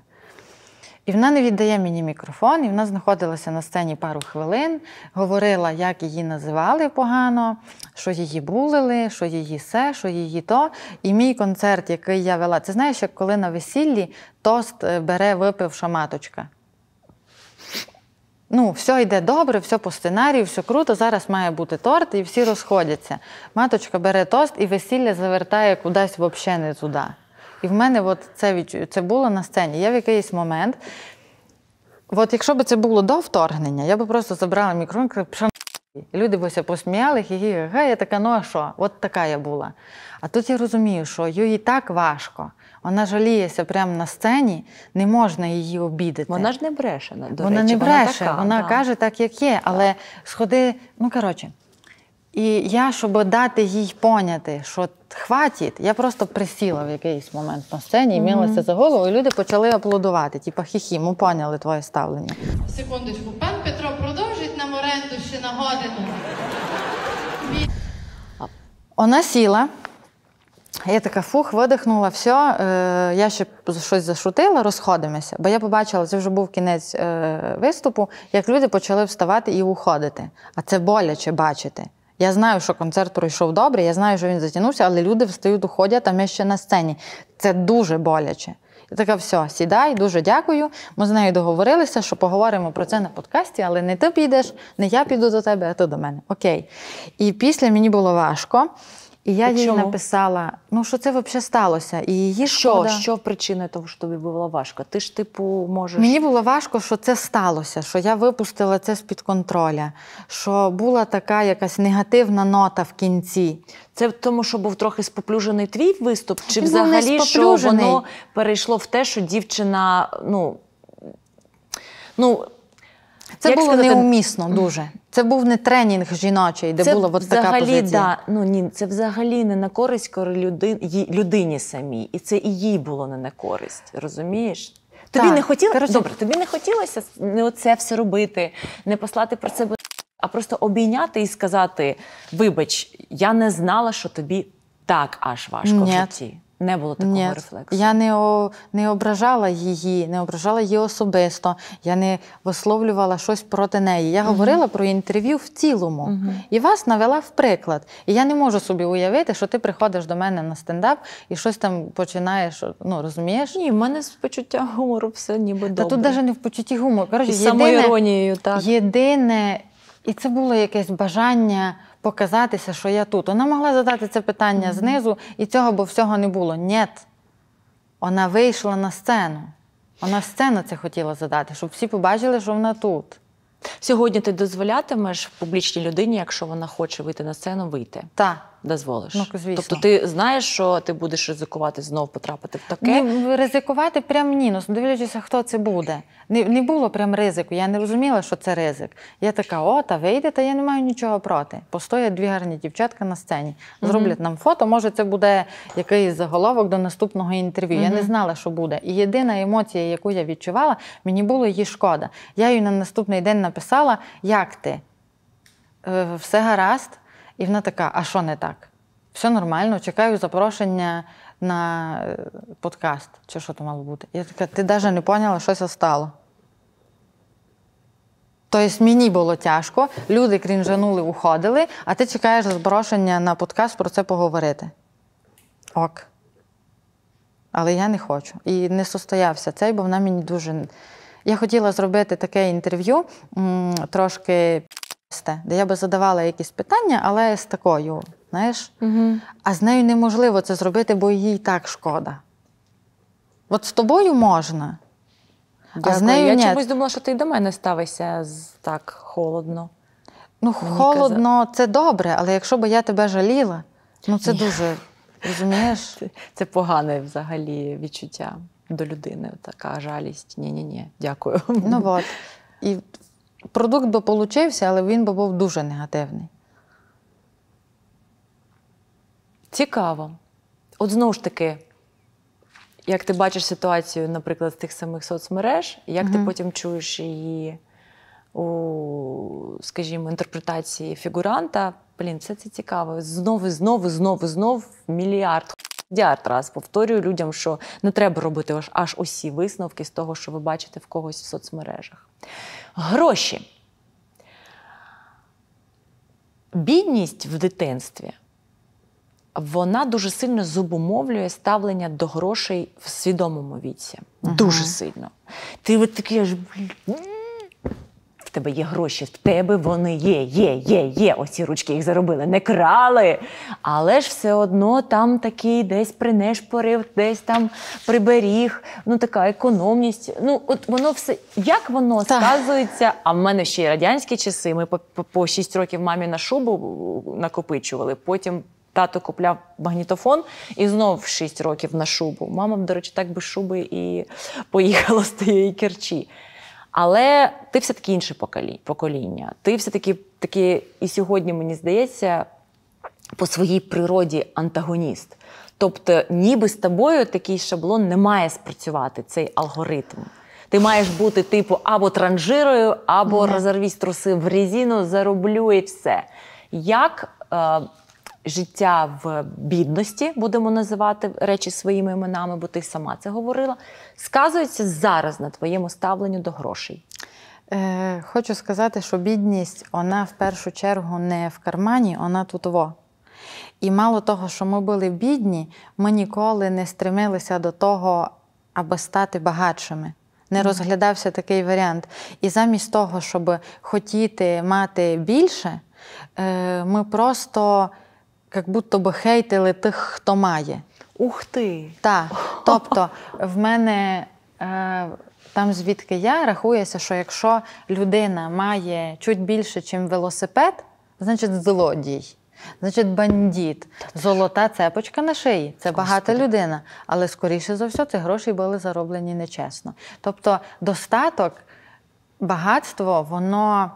І вона не віддає мені мікрофон, і вона знаходилася на сцені пару хвилин, говорила, як її називали погано, що її булили, що її все, що її то. І мій концерт, який я вела, це знаєш, як коли на весіллі тост е, бере, випивша маточка. Ну, все йде добре, все по сценарію, все круто. Зараз має бути торт, і всі розходяться. Маточка бере тост і весілля завертає кудись взагалі не туди. І в мене от це відчу... це було на сцені. Я в якийсь момент. От якщо б це було до вторгнення, я би просто забрала мікрофон і крив, люди б посміяли, хі хі га, я така, ну а що? От така я була. А тут я розумію, що їй так важко. Вона жаліється прямо на сцені, не можна її обідати. Вона ж не бреше, до Вона речі, не бреше, вона, така, вона да. каже так, як є, але сходи, ну коротше. І я, щоб дати їй поняти, що хватить, я просто присіла в якийсь момент на сцені і mm-hmm. мілася за голову, і люди почали аплодувати. Типа хі-хі, ми поняли твоє ставлення. Секундочку, пан Петро продовжить нам оренду ще на годину. Вона сіла. Я така фух, видихнула, все. Е, я ще щось зашутила, розходимося. Бо я побачила, це вже був кінець е, виступу, як люди почали вставати і уходити. А це боляче бачити. Я знаю, що концерт пройшов добре, я знаю, що він затягнувся, але люди встають, уходять, а ми ще на сцені. Це дуже боляче. Я така, все, сідай, дуже дякую. Ми з нею договорилися, що поговоримо про це на подкасті, але не ти підеш, не я піду до тебе, а ти до мене. Окей. І після мені було важко. І я їй написала, ну що це взагалі сталося? І її Що шкода... Що причина того, що тобі було важко? Ти ж, типу, можеш. Мені було важко, що це сталося, що я випустила це з-під контроля, що була така якась негативна нота в кінці. Це тому, що був трохи споплюжений твій виступ, чи Він ну, взагалі що воно перейшло в те, що дівчина, ну. Ну, це Як було сказати... неумісно дуже. Це був не тренінг жіночий, де це була от така позиція. Да, ну ні, це взагалі не на користь людині, людині самій, і це і їй було не на користь. Розумієш? Тобі так. не хотіло... Короче, добре. Тобі не хотілося не оце все робити, не послати про себе, а просто обійняти і сказати: Вибач, я не знала, що тобі так аж важко в житті не було такого Нет, рефлексу. Я не о, не ображала її, не ображала її особисто. Я не висловлювала щось проти неї. Я угу. говорила про інтерв'ю в цілому угу. і вас навела в приклад. І я не можу собі уявити, що ти приходиш до мене на стендап і щось там починаєш. Ну розумієш? Ні, в мене з почуття гумору все ніби добре. Та тут навіть не в почутті гумору. Коротше, єдине, так. єдине і це було якесь бажання показатися, що я тут. Вона могла задати це питання mm-hmm. знизу, і цього бо всього не було. Ні. Вона вийшла на сцену. Вона сцену це хотіла задати, щоб всі побачили, що вона тут. Сьогодні ти дозволятимеш публічній людині, якщо вона хоче вийти на сцену, вийти. Так дозволиш. Ну, звісно. Тобто ти знаєш, що ти будеш ризикувати знов потрапити в таке? Не, ну, ризикувати прям ні. Ну, дивлячись, хто це буде. Не не було прям ризику. Я не розуміла, що це ризик. Я така, о, та вийде, та я не маю нічого проти. Постоять дві гарні дівчатка на сцені, зроблять mm нам фото. Може, це буде якийсь заголовок до наступного інтерв'ю. mm Я не знала, що буде. І єдина емоція, яку я відчувала, мені було її шкода. Я їй на наступний день написала, як ти. Е, все гаразд, і вона така: а що не так? Все нормально, чекаю запрошення на е, подкаст, чи що то мало бути. Я така, ти навіть не поняла, що це стало. Тобто мені було тяжко, люди крінжанули, уходили, а ти чекаєш запрошення на подкаст про це поговорити. Ок. Але я не хочу. І не состоявся цей, бо вона мені дуже. Я хотіла зробити таке інтерв'ю трошки де я би задавала якісь питання, але з такою, знаєш, угу. а з нею неможливо це зробити, бо їй так шкода. От з тобою можна. Дякую. А з нею Я ні. чомусь думала, що ти й до мене ставишся так холодно. Ну, Мені холодно казав. це добре, але якщо б я тебе жаліла, ну це Ні. дуже розумієш? Це, це погане взагалі відчуття до людини, така жалість. Ні-ні, ні дякую. Ну от. І продукт би получився, але він би був дуже негативний. Цікаво. От знову ж таки, як ти бачиш ситуацію, наприклад, з тих самих соцмереж, як угу. ти потім чуєш її у, скажімо, інтерпретації фігуранта, блін, все це цікаво. Знову, знову, знову, знову мільярд. Я раз повторюю людям, що не треба робити аж усі висновки з того, що ви бачите в когось в соцмережах. Гроші. Бідність в дитинстві вона дуже сильно зубомовлює ставлення до грошей в свідомому віці. Дуже сильно. Ти от такий аж тебе є гроші, в тебе вони є, є, є, є. Оці ручки їх заробили, не крали. Але ж все одно там такий десь принешпорив, десь там приберіг, ну така економність. Ну, от воно все як воно так. сказується. А в мене ще й радянські часи. Ми по, по, по 6 років мамі на шубу накопичували. Потім. Тато купляв магнітофон і знов 6 років на шубу. Мама, до речі, так би шуби і поїхала з тієї керчі. Але ти все-таки інше покоління. Ти все-таки таки і сьогодні, мені здається, по своїй природі антагоніст. Тобто, ніби з тобою такий шаблон не має спрацювати цей алгоритм. Ти маєш бути, типу, або транжирою, або mm-hmm. розорвісь труси в резину, зароблю і все. Як е, життя в бідності, будемо називати речі своїми іменами, бо ти сама це говорила, сказується зараз на твоєму ставленню до грошей. Е, Хочу сказати, що бідність, вона в першу чергу не в кармані, вона тут во. І мало того, що ми були бідні, ми ніколи не стремилися до того, аби стати багатшими. Не розглядався такий варіант. І замість того, щоб хотіти мати більше, е, ми просто як будто би хейтили тих, хто має. Ух ти! Так. (laughs) Тобто, в мене е, там, звідки я рахується, що якщо людина має чуть більше, ніж велосипед, значить злодій. Значить, бандіт, золота цепочка на шиї. Це багата людина. Але скоріше за все, ці гроші були зароблені нечесно. Тобто, достаток, багатство, воно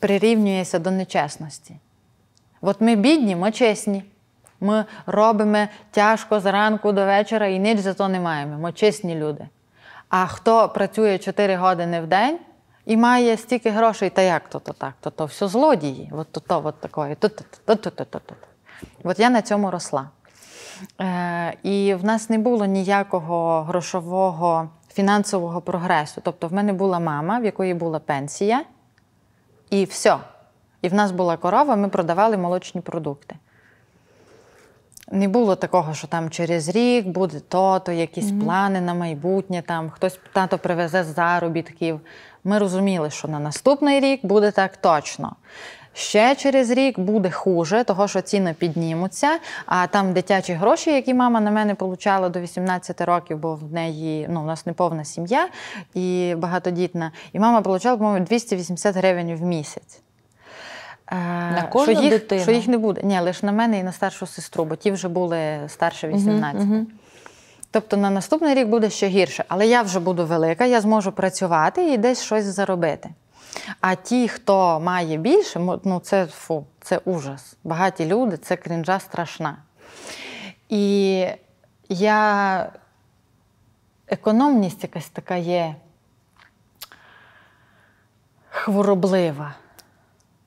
прирівнюється до нечесності. От ми бідні, ми чесні. Ми робимо тяжко зранку до вечора і ніч за то не маємо. Ми чесні люди. А хто працює 4 години в день і має стільки грошей, та як то то так, то то все злодії, от то то, от такої, то то то то то От я на цьому росла. Е, І в нас не було ніякого грошового фінансового прогресу. Тобто, в мене була мама, в якої була пенсія, і все і в нас була корова, ми продавали молочні продукти. Не було такого, що там через рік буде то-то, якісь mm-hmm. плани на майбутнє, там хтось тато привезе заробітків. Ми розуміли, що на наступний рік буде так точно. Ще через рік буде хуже, того що ціни піднімуться. А там дитячі гроші, які мама на мене получала до 18 років, бо в неї ну, у нас неповна сім'я і багатодітна. І мама получала, по-моєму, 280 гривень в місяць. Е, на кожну що їх, дитину? Що їх не буде. Ні, лише на мене і на старшу сестру, бо ті вже були старше 18. Угу, угу. Тобто на наступний рік буде ще гірше. Але я вже буду велика, я зможу працювати і десь щось заробити. А ті, хто має більше, ну це фу, це ужас. Багаті люди, це крінжа страшна. І я економність якась така є хвороблива.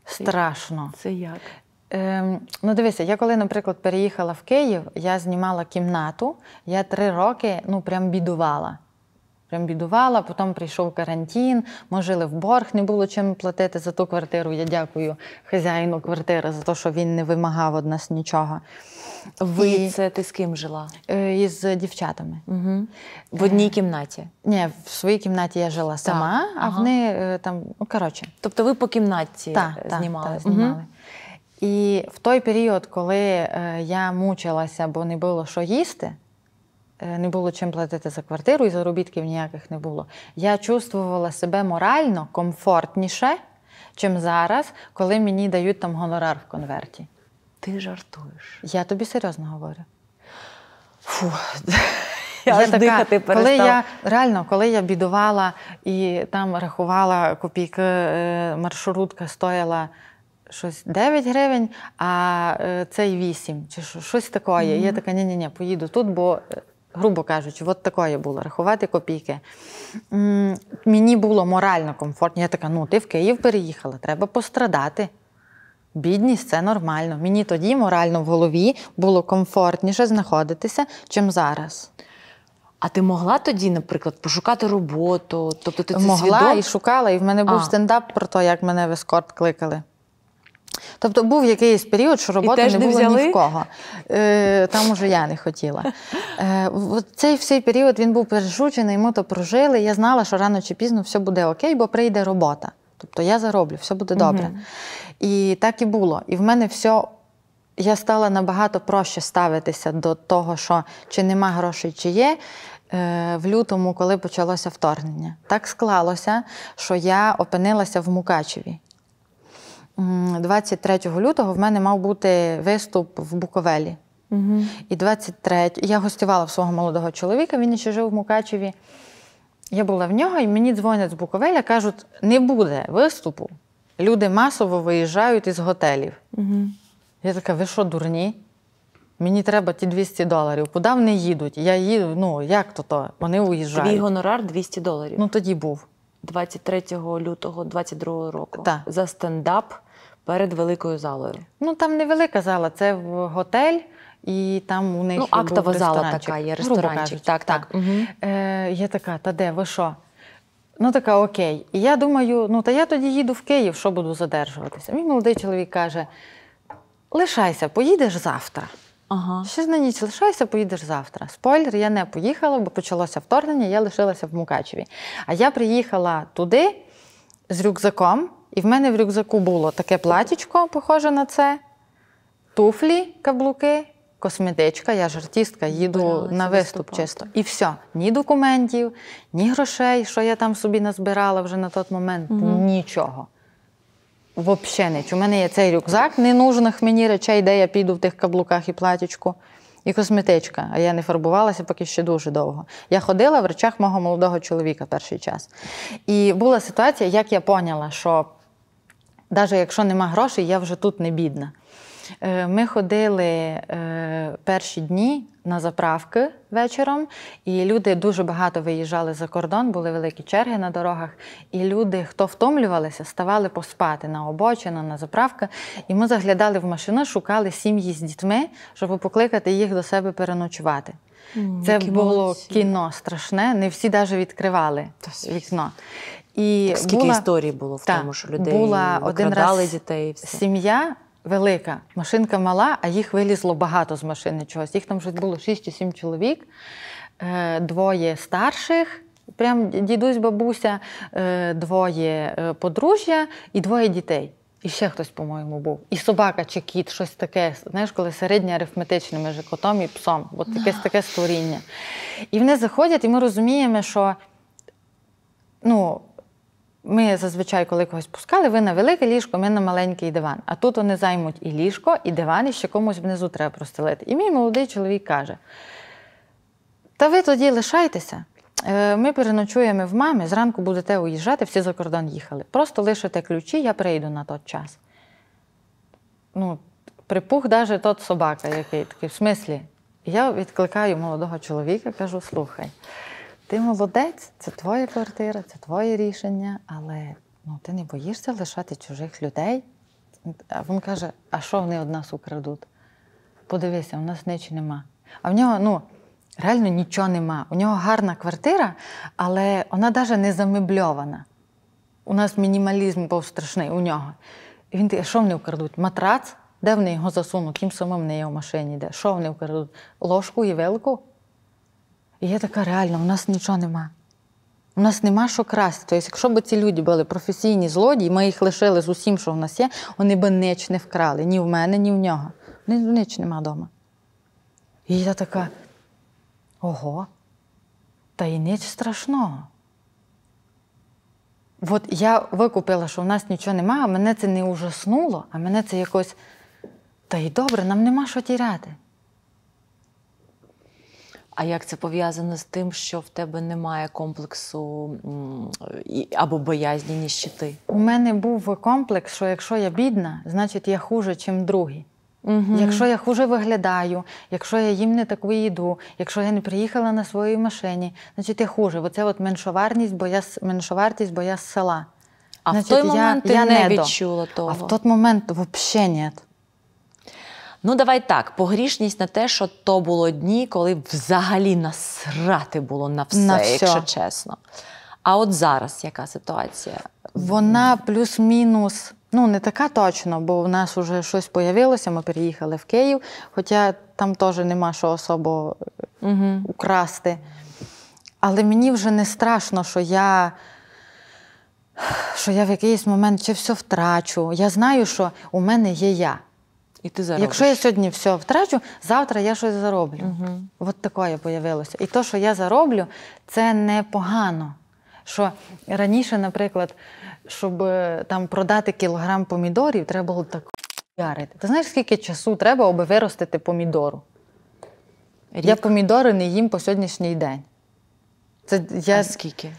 Страшно. Це як? Ем, Ну, дивися, я коли, наприклад, переїхала в Київ, я знімала кімнату, я три роки ну, прям бідувала. Прям бідувала, потім прийшов карантин, ми жили в борг, не було чим платити за ту квартиру. Я дякую хазяїну квартири за те, що він не вимагав від нас нічого. Ви І... це ти з ким жила? Е, із дівчатами. Угу. В одній кімнаті? Ні, в своїй кімнаті я жила сама, так. а ага. вони е, там, ну коротше. Тобто ви по кімнаті так, знімали? Так, знімали. Угу. І в той період, коли е, я мучилася, бо не було що їсти. Е, не було чим платити за квартиру, і заробітків ніяких не було. Я чувствувала себе морально комфортніше, чим зараз, коли мені дають там гонорар в конверті. Ти жартуєш. Я тобі серйозно говорю. Фу. (laughs) Я, я така, Коли я реально, коли я бідувала і там рахувала копійки, е, маршрутка стояла щось 9 гривень, а е, цей 8 чи щось таке. Mm-hmm. Я така, ні-ні-ні, поїду тут, бо грубо кажучи, от такої було рахувати копійки. Мені було морально комфортно. Я така, ну ти в Київ переїхала, треба пострадати. Бідність це нормально. Мені тоді морально в голові було комфортніше знаходитися, чим зараз. А ти могла тоді, наприклад, пошукати роботу? Тобто ти це Могла свідом? і шукала, і в мене був а. стендап про те, як мене в ескорт кликали. Тобто був якийсь період, що роботи не було не ні в кого. Е, Там уже я не хотіла. (laughs) Е, Цей всей період він був пережучений, ми то прожили. Я знала, що рано чи пізно все буде окей, бо прийде робота. Тобто я зароблю, все буде добре. Угу. І так і було. І в мене все. Я стала набагато проще ставитися до того, що чи нема грошей, чи є. Е, в лютому, коли почалося вторгнення, так склалося, що я опинилася в Мукачеві. 23 лютого в мене мав бути виступ в Буковелі. Угу. І 23 я гостювала в свого молодого чоловіка, він ще жив в Мукачеві. Я була в нього, і мені дзвонять з Буковеля, кажуть, не буде виступу. Люди масово виїжджають із готелів. Угу. Я така, ви що, дурні? Мені треба ті 200 доларів. Куди вони їдуть? Я їду, ну як то то? Вони уїжджають. Твій гонорар 200 доларів. Ну тоді був. 23 лютого 22 го року. Так. За стендап перед великою залою? Ну там не велика зала, це готель. І там у них ну, актова зала така є, ресторанчик. Так, так. Угу. Е, Я така, та де, ви що? Ну, така, окей. І я думаю, ну та я тоді їду в Київ, що буду задержуватися. Мій молодий чоловік каже: лишайся, поїдеш завтра. Ага. Ще на ніч лишайся, поїдеш завтра. Спойлер, я не поїхала, бо почалося вторгнення, я лишилася в Мукачеві. А я приїхала туди з рюкзаком. І в мене в рюкзаку було таке платічко, похоже на це, туфлі, каблуки, косметичка, я ж артистка, їду Збиралася на виступ виступати. чисто. І все. Ні документів, ні грошей, що я там собі назбирала вже на той момент, угу. нічого. Взагалі ніч. У мене є цей рюкзак ненужних мені речей, де я піду в тих каблуках і платічку. І косметичка, а я не фарбувалася поки ще дуже довго. Я ходила в речах мого молодого чоловіка перший час. І була ситуація, як я поняла, що навіть якщо нема грошей, я вже тут не бідна. Е, ми ходили е, перші дні на заправки вечором, і люди дуже багато виїжджали за кордон, були великі черги на дорогах. І люди, хто втомлювалися, ставали поспати на обочину, на заправки. І ми заглядали в машину, шукали сім'ї з дітьми, щоб покликати їх до себе переночувати. Це було кіно страшне, не всі навіть відкривали вікно. І так, Скільки була, історій було в та, тому, що людей була один раз дітей? Все. Сім'я велика, машинка мала, а їх вилізло багато з машини чогось. Їх там вже було 6 чи 7 чоловік, е, двоє старших. Прям дідусь, бабуся, е, двоє е, подружжя і двоє дітей. І ще хтось, по-моєму, був. І собака, чи кіт, щось таке. Знаєш, коли середнє арифметичне між котом і псом. От якесь таке створіння. І вони заходять, і ми розуміємо, що ну, ми зазвичай, коли когось пускали, ви на велике ліжко, ми на маленький диван. А тут вони займуть і ліжко, і диван, і ще комусь внизу треба простелити. І мій молодий чоловік каже: Та ви тоді лишайтеся, е, ми переночуємо в мамі, зранку будете уїжджати, всі за кордон їхали. Просто лишите ключі, я прийду на той час. Ну, Припух навіть тот собака, який такий, в смислі. Я відкликаю молодого чоловіка, кажу, слухай. Ти молодець, це твоя квартира, це твоє рішення, але ну, ти не боїшся лишати чужих людей. А він каже, а що вони од нас украдуть? Подивися, у нас нічого нема. А в нього ну, реально нічого нема. У нього гарна квартира, але вона навіть не замебльована. У нас мінімалізм був страшний у нього. І він каже, що вони украдуть? Матрац? Де вони його засунуть? Ким самим не є в машині. Де? Що вони украдуть? Ложку і вилку? І я така реально, у нас нічого нема. У нас нема що красти. Тобто, якщо б ці люди були професійні злодії, ми їх лишили з усім, що в нас є, вони б ніч не вкрали ні в мене, ні в нього. Ніч нема вдома. І я така. Ого, та й ніч страшного. От я викупила, що в нас нічого немає, а мене це не ужаснуло, а мене це якось. Та й добре, нам нема що тіряти. А як це пов'язано з тим, що в тебе немає комплексу або боязні ніщити? У мене був комплекс, що якщо я бідна, значить я хуже, ніж другі. Угу. Якщо я хуже виглядаю, якщо я їм не таку їду, якщо я не приїхала на своїй машині, значить я хуже. Оце от меншовартість, бо я меншовартість, бо я з села. А значить, в той момент я, ти я не недо. відчула того? А в той момент взагалі ні. Ну, давай так, погрішність на те, що то було дні, коли взагалі насрати було на все, на все. якщо чесно. А от зараз яка ситуація? Вона плюс-мінус, ну не така точно, бо в нас вже щось появилося, ми переїхали в Київ, хоча там теж нема що особо угу. украсти. Але мені вже не страшно, що я. Що я в якийсь момент чи все втрачу. Я знаю, що у мене є я. І ти заробиш. Якщо я сьогодні все втрачу, завтра я щось зароблю. Угу. От таке появилося. І то, що я зароблю, це не погано. Що раніше, наприклад, щоб е, там продати кілограм помідорів, треба було так ярити. Ти знаєш, скільки часу треба, аби виростити помідору? Рік. Я помідори не їм по сьогоднішній день. Це я... А скільки?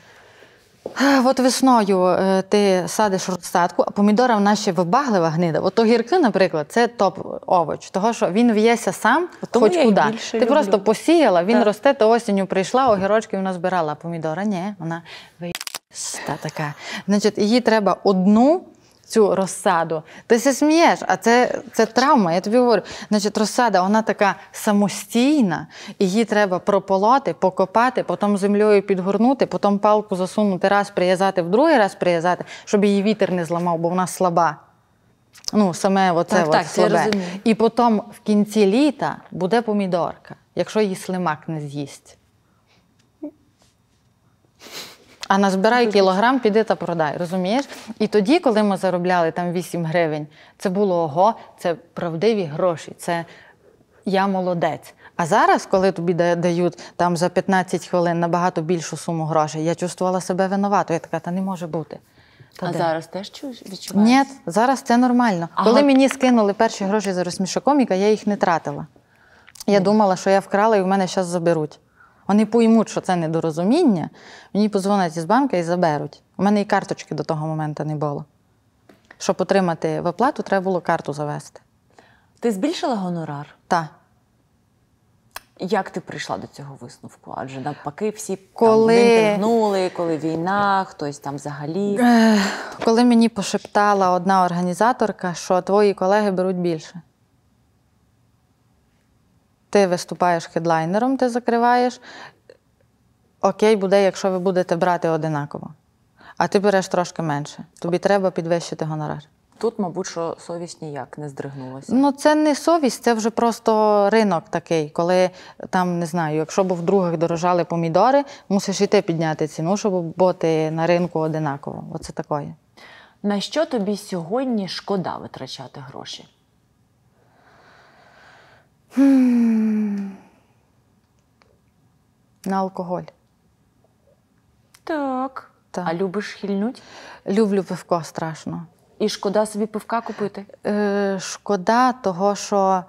От весною е, ти садиш розсадку, а помідора в наші вибаглива гнида. От огірки, наприклад, це топ овоч, того що він в'ється сам, Тому хоч куди. Ти люблю. просто посіяла, він так. росте, то осінню прийшла, огірочки вона збирала. а Помідора, ні, вона виїста така. Значить, її треба одну цю розсаду. Ти се смієш, а це це травма. Я тобі говорю. Значить, розсада вона така самостійна, її треба прополоти, покопати, потім землею підгорнути, потім палку засунути, раз прив'язати, в другий раз прив'язати, щоб її вітер не зламав, бо вона слаба. Ну, саме оце так, от так, слабе. Я І потім в кінці літа буде помідорка, якщо її слимак не з'їсть. А назбирай кілограм, піди та продай, розумієш? І тоді, коли ми заробляли там 8 гривень, це було ого, це правдиві гроші, це я молодець. А зараз, коли тобі дають там за 15 хвилин набагато більшу суму грошей, я чувствувала себе винувато. Я така, та не може бути. Та а де? зараз теж відчуваєш? Ні, зараз це нормально. Ага. Коли мені скинули перші гроші за розсмішокоміка, я їх не тратила. Я думала, що я вкрала і в мене зараз заберуть. Вони поймуть, що це недорозуміння. Мені позвонять із банку і заберуть. У мене і карточки до того моменту не було. Щоб отримати виплату, треба було карту завести. Ти збільшила гонорар? Так. Як ти прийшла до цього висновку? Адже навпаки, всі коли... тягнули, коли війна, хтось там взагалі. Коли мені пошептала одна організаторка, що твої колеги беруть більше ти виступаєш хедлайнером, ти закриваєш. Окей, буде, якщо ви будете брати одинаково, а ти береш трошки менше. Тобі треба підвищити гонорар. Тут, мабуть, що совість ніяк не здригнулася. Ну, це не совість, це вже просто ринок такий, коли там не знаю, якщо б в других дорожали помідори, мусиш і ти підняти ціну, щоб бути на ринку одинаково. Оце такое. На що тобі сьогодні шкода витрачати гроші? На алкоголь. Так. так. А любиш хильнуть? Люблю пивко страшно. І шкода собі пивка купити? Е, шкода того, що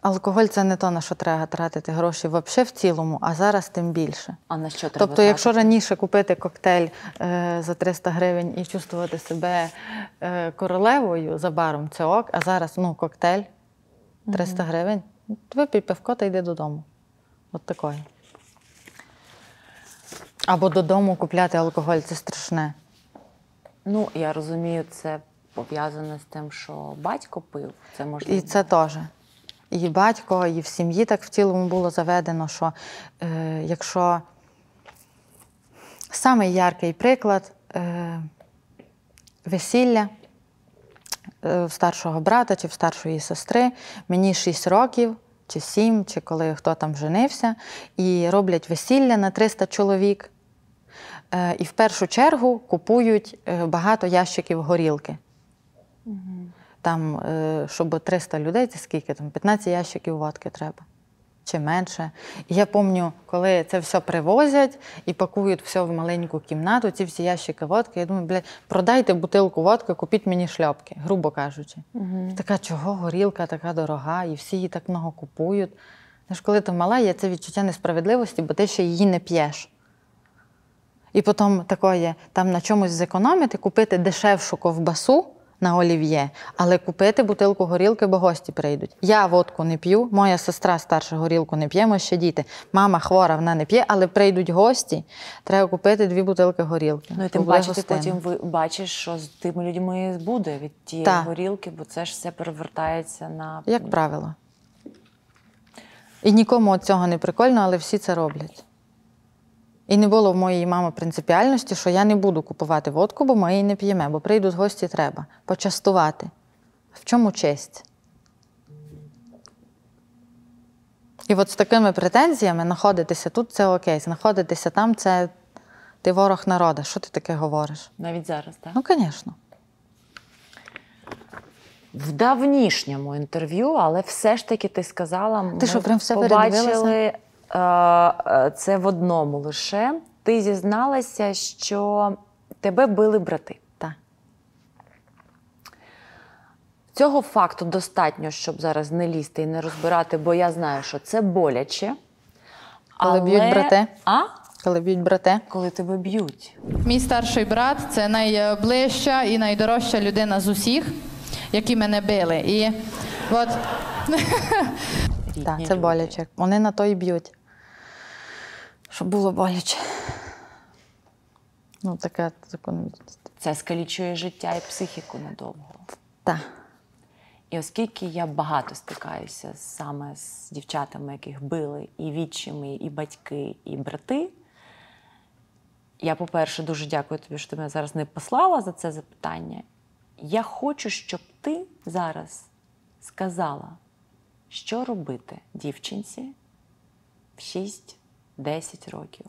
алкоголь це не то, на що треба тратити гроші взагалі в цілому, а зараз тим більше. А на що треба? Тобто, тратити? якщо раніше купити коктейль е, за 300 гривень і чувствувати себе е, королевою за баром, це ок, а зараз ну, коктейль 300 гривень. Випій пивко та йди додому. От такої. Або додому купляти алкоголь це страшне. Ну, я розумію, це пов'язане з тим, що батько пив. Це можливо. І це теж. І батько, і в сім'ї так в цілому було заведено, що е, якщо самий яркий приклад е, весілля. Е, в старшого брата чи в старшої сестри. Мені 6 років, чи 7, чи коли хто там женився, і роблять весілля на 300 чоловік. Е, і в першу чергу купують е, багато ящиків горілки. Там, щоб 300 людей, це скільки? Там 15 ящиків водки треба чи менше. І я пам'ятаю, коли це все привозять і пакують все в маленьку кімнату, ці всі ящики водки. Я думаю, блядь, продайте бутилку водки, купіть мені шляпки, грубо кажучи. Угу. Така чого горілка, така дорога, і всі її так много купують. Знаєш, коли ти мала, є це відчуття несправедливості, бо ти ще її не п'єш. І потім такое, там на чомусь зекономити, купити дешевшу ковбасу на олів'є, але купити бутилку горілки, бо гості прийдуть. Я водку не п'ю, моя сестра старша горілку не п'є, ми ще діти. Мама хвора, вона не п'є, але прийдуть гості. Треба купити дві бутилки горілки. Ну і тим паче, ти потім ви бачиш, що з тими людьми буде від тієї Та. горілки, бо це ж все перевертається на як правило. І нікому цього не прикольно, але всі це роблять. І не було в моєї мами принципіальності, що я не буду купувати водку, бо ми її не п'ємо, бо прийдуть гості треба почастувати. В чому честь? І от з такими претензіями знаходитися тут це окей, знаходитися там це ти ворог народа. Що ти таке говориш? Навіть зараз, так? Ну, звісно. В давнішньому інтерв'ю, але все ж таки ти сказала, ти ми що, прям все побачили Е, е, це в одному лише. Ти зізналася, що тебе били брати. Так. Цього факту достатньо, щоб зараз не лізти і не розбирати, бо я знаю, що це боляче. Коли але... б'ють брати. А? Коли б'ють брате, коли тебе б'ють, мій старший брат це найближча і найдорожча людина з усіх, які мене били. І от Так, це боляче. Вони на то і б'ють. Щоб було боляче. Ну, таке закономірність. Це скалічує життя і психіку надовго. Так. І оскільки я багато стикаюся саме з дівчатами, яких били, і вітчими, і батьки, і брати. Я, по-перше, дуже дякую тобі, що ти мене зараз не послала за це запитання. Я хочу, щоб ти зараз сказала, що робити дівчинці в шість. 10 років,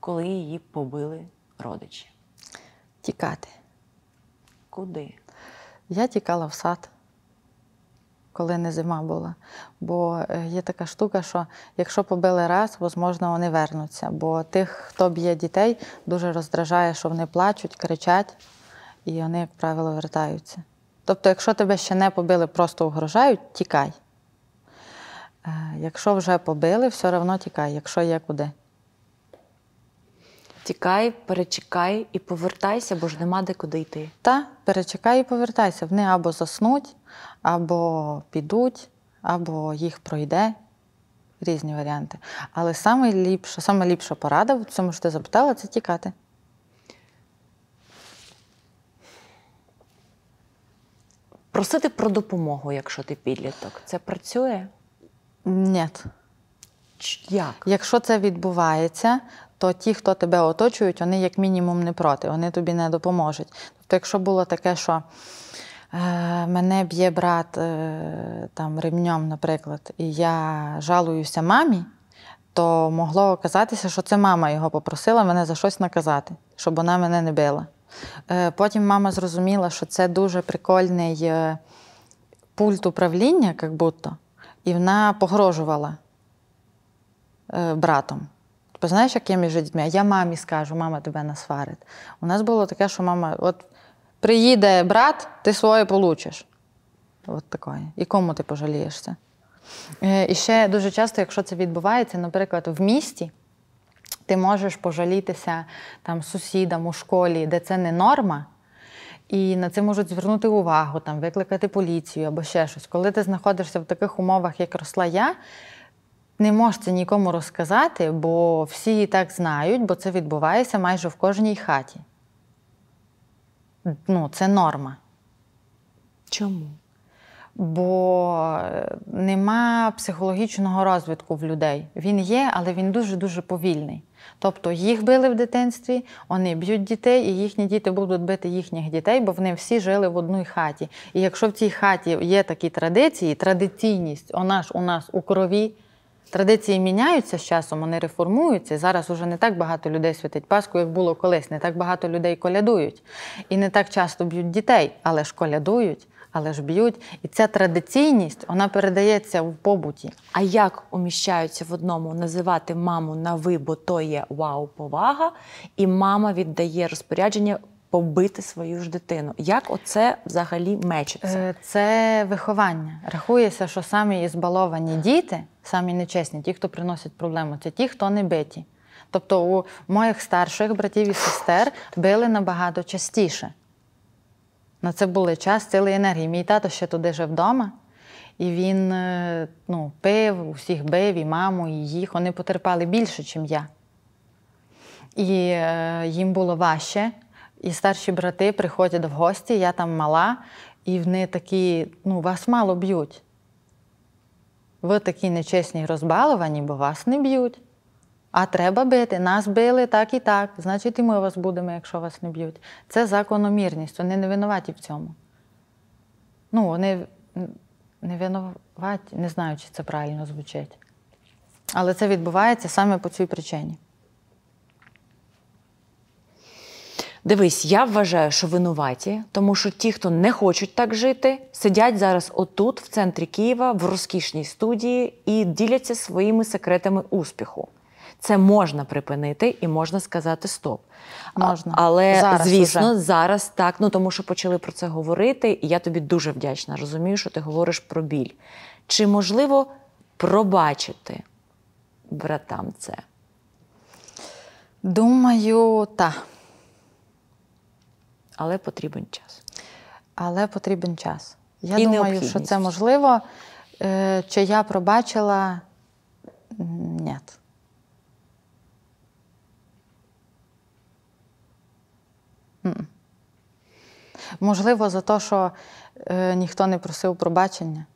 коли її побили родичі. Тікати. Куди? Я тікала в сад, коли не зима була. Бо е, є така штука, що якщо побили раз, можливо, вони вернуться. Бо тих, хто б'є дітей, дуже роздражає, що вони плачуть, кричать, і вони, як правило, вертаються. Тобто, якщо тебе ще не побили, просто угрожають, тікай. Якщо вже побили, все одно тікай, якщо є куди. Тікай, перечекай і повертайся, бо ж нема де куди йти. Та, перечекай і повертайся. Вони або заснуть, або підуть, або їх пройде. Різні варіанти. Але найліпша, найліпша порада, в цьому що ти запитала, це тікати. Просити про допомогу, якщо ти підліток. Це працює? Ні. Як? Якщо це відбувається, то ті, хто тебе оточують, вони як мінімум не проти, вони тобі не допоможуть. Тобто, якщо було таке, що е, мене б'є брат е, там ремнем, наприклад, і я жалуюся мамі, то могло оказатися, що це мама його попросила мене за щось наказати, щоб вона мене не била. Е, потім мама зрозуміла, що це дуже прикольний е, пульт управління, як будто і вона погрожувала е, братом. Ти типу, знаєш, як я між дітьми? Я мамі скажу, мама тебе насварить. У нас було таке, що мама, от приїде брат, ти своє получиш. От такої. І кому ти пожалієшся? Е, і ще дуже часто, якщо це відбувається, наприклад, в місті ти можеш пожалітися там сусідам у школі, де це не норма. І на це можуть звернути увагу, там викликати поліцію або ще щось. Коли ти знаходишся в таких умовах, як росла я, не можеш нікому розказати, бо всі і так знають, бо це відбувається майже в кожній хаті. Ну, це норма. Чому? Бо е, нема психологічного розвитку в людей. Він є, але він дуже-дуже повільний. Тобто їх били в дитинстві, вони б'ють дітей, і їхні діти будуть бити їхніх дітей, бо вони всі жили в одній хаті. І якщо в цій хаті є такі традиції, традиційність вона ж у нас у крові. Традиції міняються з часом, вони реформуються. Зараз уже не так багато людей святить Пасху, як було колись. Не так багато людей колядують. І не так часто б'ють дітей, але ж колядують але ж б'ють. І ця традиційність вона передається в побуті. А як уміщаються в одному називати маму на ви, бо то є вау-повага, і мама віддає розпорядження побити свою ж дитину? Як оце взагалі мечеться? Е, це виховання. Рахується, що самі збаловані діти, самі нечесні, ті, хто приносять проблему, це ті, хто не биті. Тобто у моїх старших братів і сестер били набагато частіше. На це були час, сили енергії. Мій тато ще туди жив вдома, і він е, ну, пив, усіх бив, і маму, і їх. Вони потерпали більше, ніж я. І е, їм було важче. І старші брати приходять в гості, я там мала, і вони такі, ну, вас мало б'ють. Ви такі нечесні розбаловані, бо вас не б'ють а треба бити. Нас били так і так. Значить, і ми вас будемо, якщо вас не б'ють. Це закономірність. Вони не винуваті в цьому. Ну, вони не винуваті, не знаю, чи це правильно звучить. Але це відбувається саме по цій причині. Дивись, я вважаю, що винуваті, тому що ті, хто не хочуть так жити, сидять зараз отут, в центрі Києва, в розкішній студії і діляться своїми секретами успіху це можна припинити і можна сказати стоп. Можна. А, але зараз звісно, уже. зараз так. Ну тому що почали про це говорити, і я тобі дуже вдячна. Розумію, що ти говориш про біль. Чи можливо пробачити братам це? Думаю, так. Але потрібен час. Але потрібен час. Я і думаю, що це можливо. Е, чи я пробачила? Ні. Можливо, за те, що е, ніхто не просив пробачення,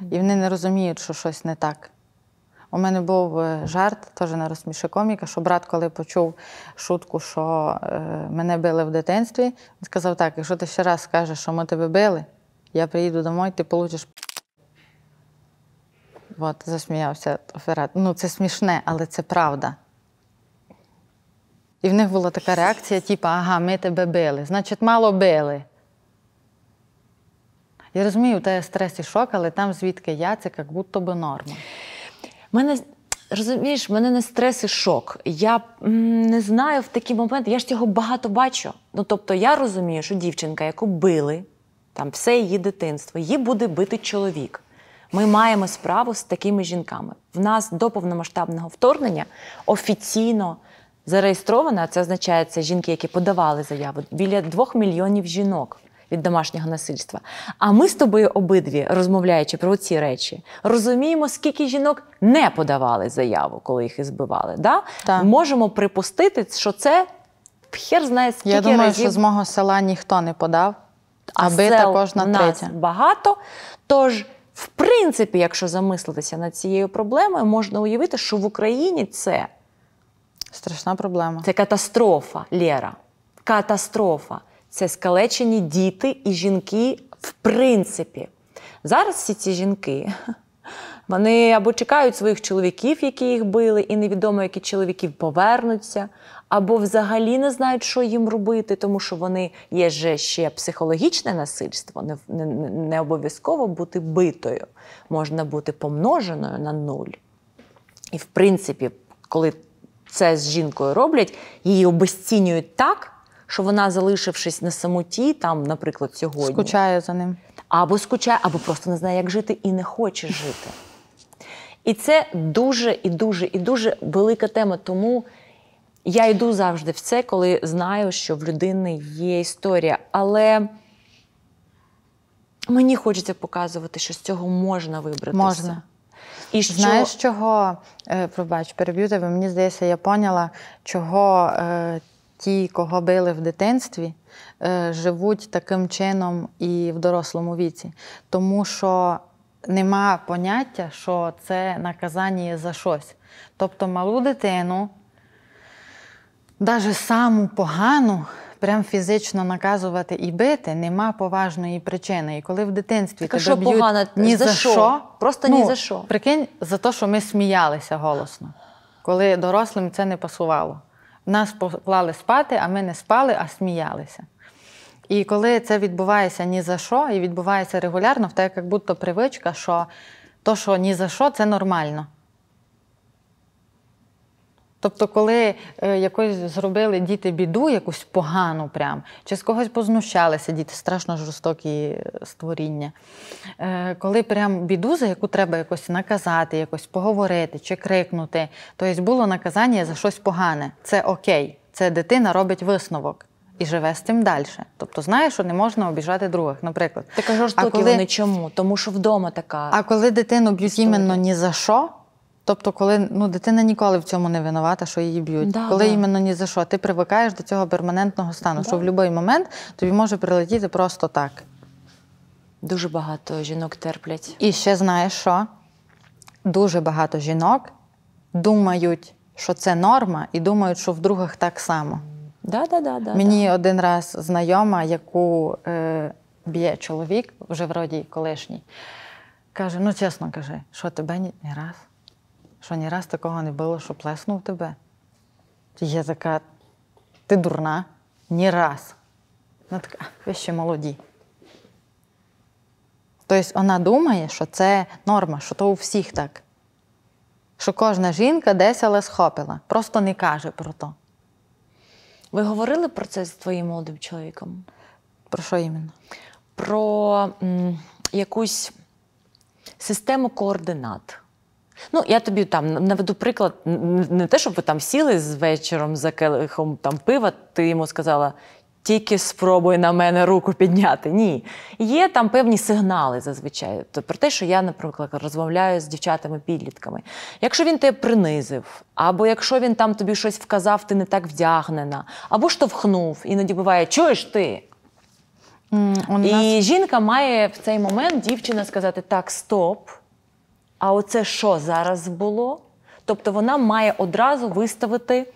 і вони не розуміють, що щось не так. У мене був е, жарт, теж на розсміши коміка, що брат, коли почув шутку, що е, мене били в дитинстві, він сказав: так, якщо ти ще раз скажеш, що ми тебе били, я приїду домой, ти получиш. От, засміявся Ферат. Ну, це смішне, але це правда. І в них була така реакція, типу, ага, ми тебе били, значить, мало били. Я розумію, у тебе стрес і шок, але там звідки я, це як будто би норма. Мене розумієш, мене не стрес і шок. Я не знаю в такі моменти, я ж цього багато бачу. Ну тобто, я розумію, що дівчинка, яку били, там все її дитинство, її буде бити чоловік. Ми маємо справу з такими жінками. В нас до повномасштабного вторгнення офіційно зареєстровано, це означає це жінки, які подавали заяву, біля двох мільйонів жінок. Від домашнього насильства. А ми з тобою обидві, розмовляючи про ці речі, розуміємо, скільки жінок не подавали заяву, коли їх і збивали. Да? Так. Можемо припустити, що це хер знає скільки Я думаю, разів. що з мого села ніхто не подав, аби сел також на нас багато. Тож, в принципі, якщо замислитися над цією проблемою, можна уявити, що в Україні це Страшна проблема. Це катастрофа, Лєра. Катастрофа. Це скалечені діти і жінки, в принципі. Зараз всі ці жінки. (laughs) Вони або чекають своїх чоловіків, які їх били, і невідомо, які чоловіки повернуться, або взагалі не знають, що їм робити, тому що вони є же ще психологічне насильство. Не не, не обов'язково бути битою, можна бути помноженою на нуль. І в принципі, коли це з жінкою роблять, її обесцінюють так, що вона, залишившись на самоті, там, наприклад, сьогодні скучає за ним. Або скучає, або просто не знає, як жити, і не хоче жити. І це дуже і дуже і дуже велика тема. Тому я йду завжди в це, коли знаю, що в людини є історія. Але мені хочеться показувати, що з цього можна вибратися. Можна. І що... Знаєш, чого, е, пробач, переб'ю тебе, мені здається, я поняла, чого е, ті, кого били в дитинстві, е, живуть таким чином і в дорослому віці. Тому що нема поняття, що це наказання за щось. Тобто малу дитину, навіть саму погану прям фізично наказувати і бити нема поважної причини. І коли в дитинстві так, тебе що б'ють погано? ні за, за що, що, просто ну, ні за що. Прикинь, за те, що ми сміялися голосно, коли дорослим це не пасувало. Нас поклали спати, а ми не спали, а сміялися. І коли це відбувається ні за що, і відбувається регулярно, в тебе як будто привичка, що то, що ні за що, це нормально. Тобто, коли е, якось зробили діти біду, якусь погану, прям, чи з когось познущалися діти, страшно жорстокі створіння. Е, коли прям біду, за яку треба якось наказати, якось поговорити чи крикнути, то тобто є було наказання за щось погане. Це окей, це дитина робить висновок. І живе з цим далі. Тобто знає, що не можна обіжати других, наприклад. Така жорстокі коли... вони чому? Тому що вдома така. А коли дитину б'ють іменно ні за що, Тобто, коли ну дитина ніколи в цьому не винувата, що її б'ють, да, коли да. іменно ні за що, ти привикаєш до цього перманентного стану, да. що в будь-який момент тобі може прилетіти просто так. Дуже багато жінок терплять. І ще знаєш що? Дуже багато жінок думають, що це норма, і думають, що в других так само. Да, да, да, да, Мені да. один раз знайома, яку е, б'є чоловік, вже вроді колишній, каже: ну чесно кажи, що тебе ні, ні раз що ні раз такого не було, що плеснув тебе. Я така, ти дурна, ні раз. Вона така, ви ще молоді. Тобто вона думає, що це норма, що то у всіх так. Що кожна жінка десь але схопила, просто не каже про то. Ви говорили про це з твоїм молодим чоловіком? Про що іменно? Про м, якусь систему координат. Ну, я тобі там наведу приклад, не те, щоб ви там сіли з вечором за келихом там пива, ти йому сказала. Тільки спробуй на мене руку підняти. Ні. Є там певні сигнали зазвичай. То про те, що я, наприклад, розмовляю з дівчатами-підлітками. Якщо він тебе принизив, або якщо він там тобі щось вказав, ти не так вдягнена, або штовхнув, іноді буває, чуєш ти? Mm, І жінка має в цей момент дівчина сказати: так, стоп а оце що зараз було? Тобто вона має одразу виставити.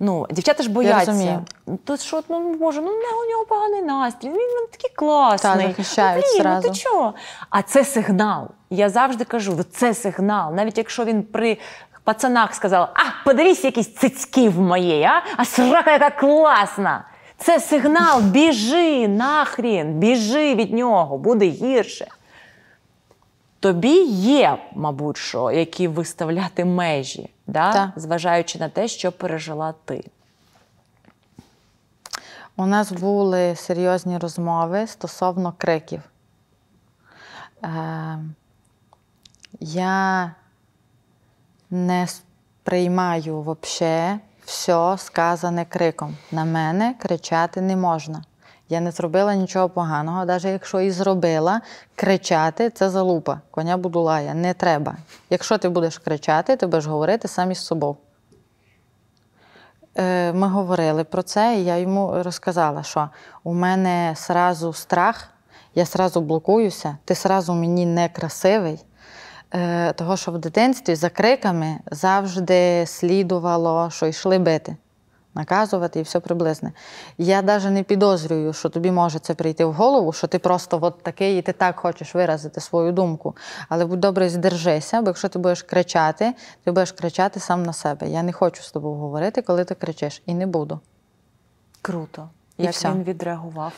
Ну, Дівчата ж бояться. То що, ну боже, ну у нього поганий настрій, він, він такий класний. Та, ну, блін, ну ти чого? А це сигнал. Я завжди кажу, це сигнал. Навіть якщо він при пацанах сказав, а, подивись, якісь цицьки в моєї, а а срака яка класна. Це сигнал, біжи нахрін, біжи від нього, буде гірше. Тобі є, мабуть, що які виставляти межі, да? Так. зважаючи на те, що пережила ти. У нас були серйозні розмови стосовно криків. Е, ем, Я не сприймаю взагалі все сказане криком. На мене кричати не можна. Я не зробила нічого поганого, навіть якщо і зробила, кричати це залупа. Коня будулая, не треба. Якщо ти будеш кричати, ти будеш говорити сам із собою. Е, ми говорили про це, і я йому розказала, що у мене сразу страх, я сразу блокуюся, ти сразу мені некрасивий. Е, того, що в дитинстві за криками завжди слідувало, що йшли бити наказувати і все приблизне. Я навіть не підозрюю, що тобі може це прийти в голову, що ти просто от такий і ти так хочеш виразити свою думку. Але будь добре, здержися, бо якщо ти будеш кричати, ти будеш кричати сам на себе. Я не хочу з тобою говорити, коли ти кричиш, і не буду. Круто. І Як все. він відреагував?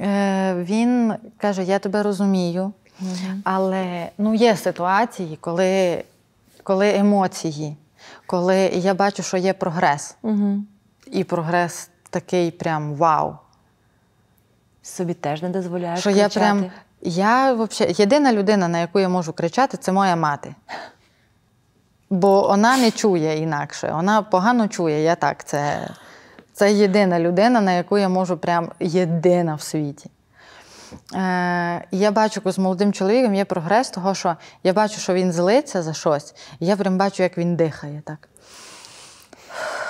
Е, Він каже: Я тебе розумію, угу. але ну, є ситуації, коли коли емоції, коли я бачу, що є прогрес. Угу і прогрес такий прям вау. Собі теж не дозволяєш Що кричати? я прям. Я взагалі єдина людина, на яку я можу кричати, це моя мати. Бо вона не чує інакше. Вона погано чує. Я так. Це це єдина людина, на яку я можу прям єдина в світі. Е, Я бачу з молодим чоловіком є прогрес, того що я бачу, що він злиться за щось. І я прям бачу, як він дихає так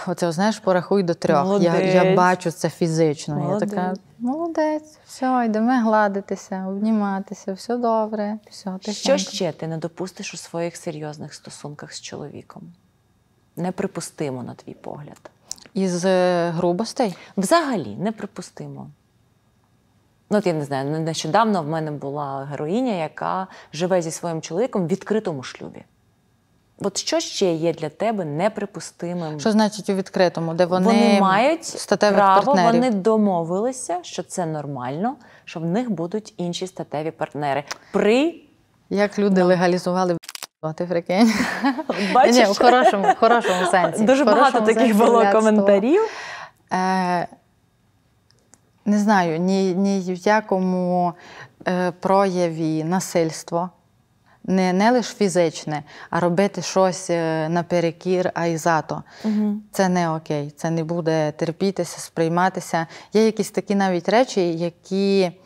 оце знаєш, порахуй до трьох. Я я бачу це фізично. Молодець. Я така, молодець, все, йдемо гладитися, обніматися, все добре. все, Що ще ти не допустиш у своїх серйозних стосунках з чоловіком? Неприпустимо, на твій погляд. Із е, грубостей? Взагалі, неприпустимо. Ну, от я не знаю, нещодавно в мене була героїня, яка живе зі своїм чоловіком в відкритому шлюбі. От що ще є для тебе неприпустимим? Що значить у відкритому, де вони Вони мають статевих право, партнерів. вони домовилися, що це нормально, що в них будуть інші статеві партнери. При Як люди ну. легалізували ти прикинь? (laughs) Бачиш? Ні, в хорошому в хорошому сенсі. Дуже в хорошому багато таких було коментарів. Е, Не знаю, ні ні в якому е, прояві насильства не не лише фізичне, а робити щось е, наперекір, айзато. Угу. Це не окей, це не буде терпітися, сприйматися. Є якісь такі навіть речі, які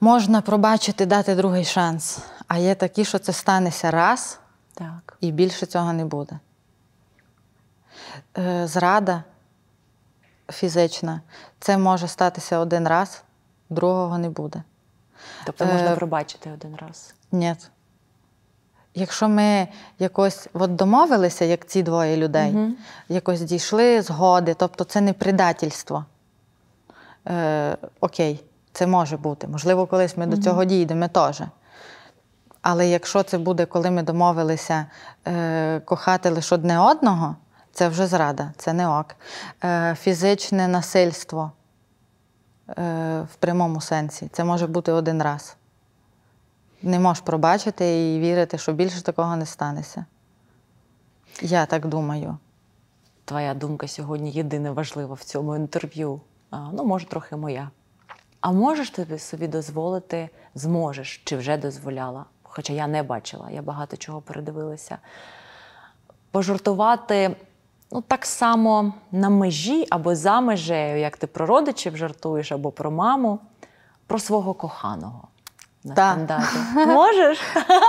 можна пробачити, дати другий шанс. А є такі, що це станеться раз так. і більше цього не буде. Е, зрада фізична, це може статися один раз, другого не буде. Тобто можна е, пробачити один раз. Ні. Якщо ми якось от домовилися, як ці двоє людей, угу. якось дійшли згоди, тобто це не предательство. Е, Окей, це може бути. Можливо, колись ми угу. до цього дійдемо теж. Але якщо це буде, коли ми домовилися е, кохати лише одне одного, це вже зрада, це не ок. Е, Фізичне насильство е, в прямому сенсі, це може бути один раз не можеш пробачити і вірити, що більше такого не станеться. Я так думаю. Твоя думка сьогодні єдине важлива в цьому інтерв'ю. Ну, може, трохи моя. А можеш тобі собі дозволити, зможеш чи вже дозволяла? Хоча я не бачила, я багато чого передивилася. Пожартувати ну, так само на межі або за межею, як ти про родичів жартуєш, або про маму, про свого коханого на да. стендаті. (laughs) Можеш?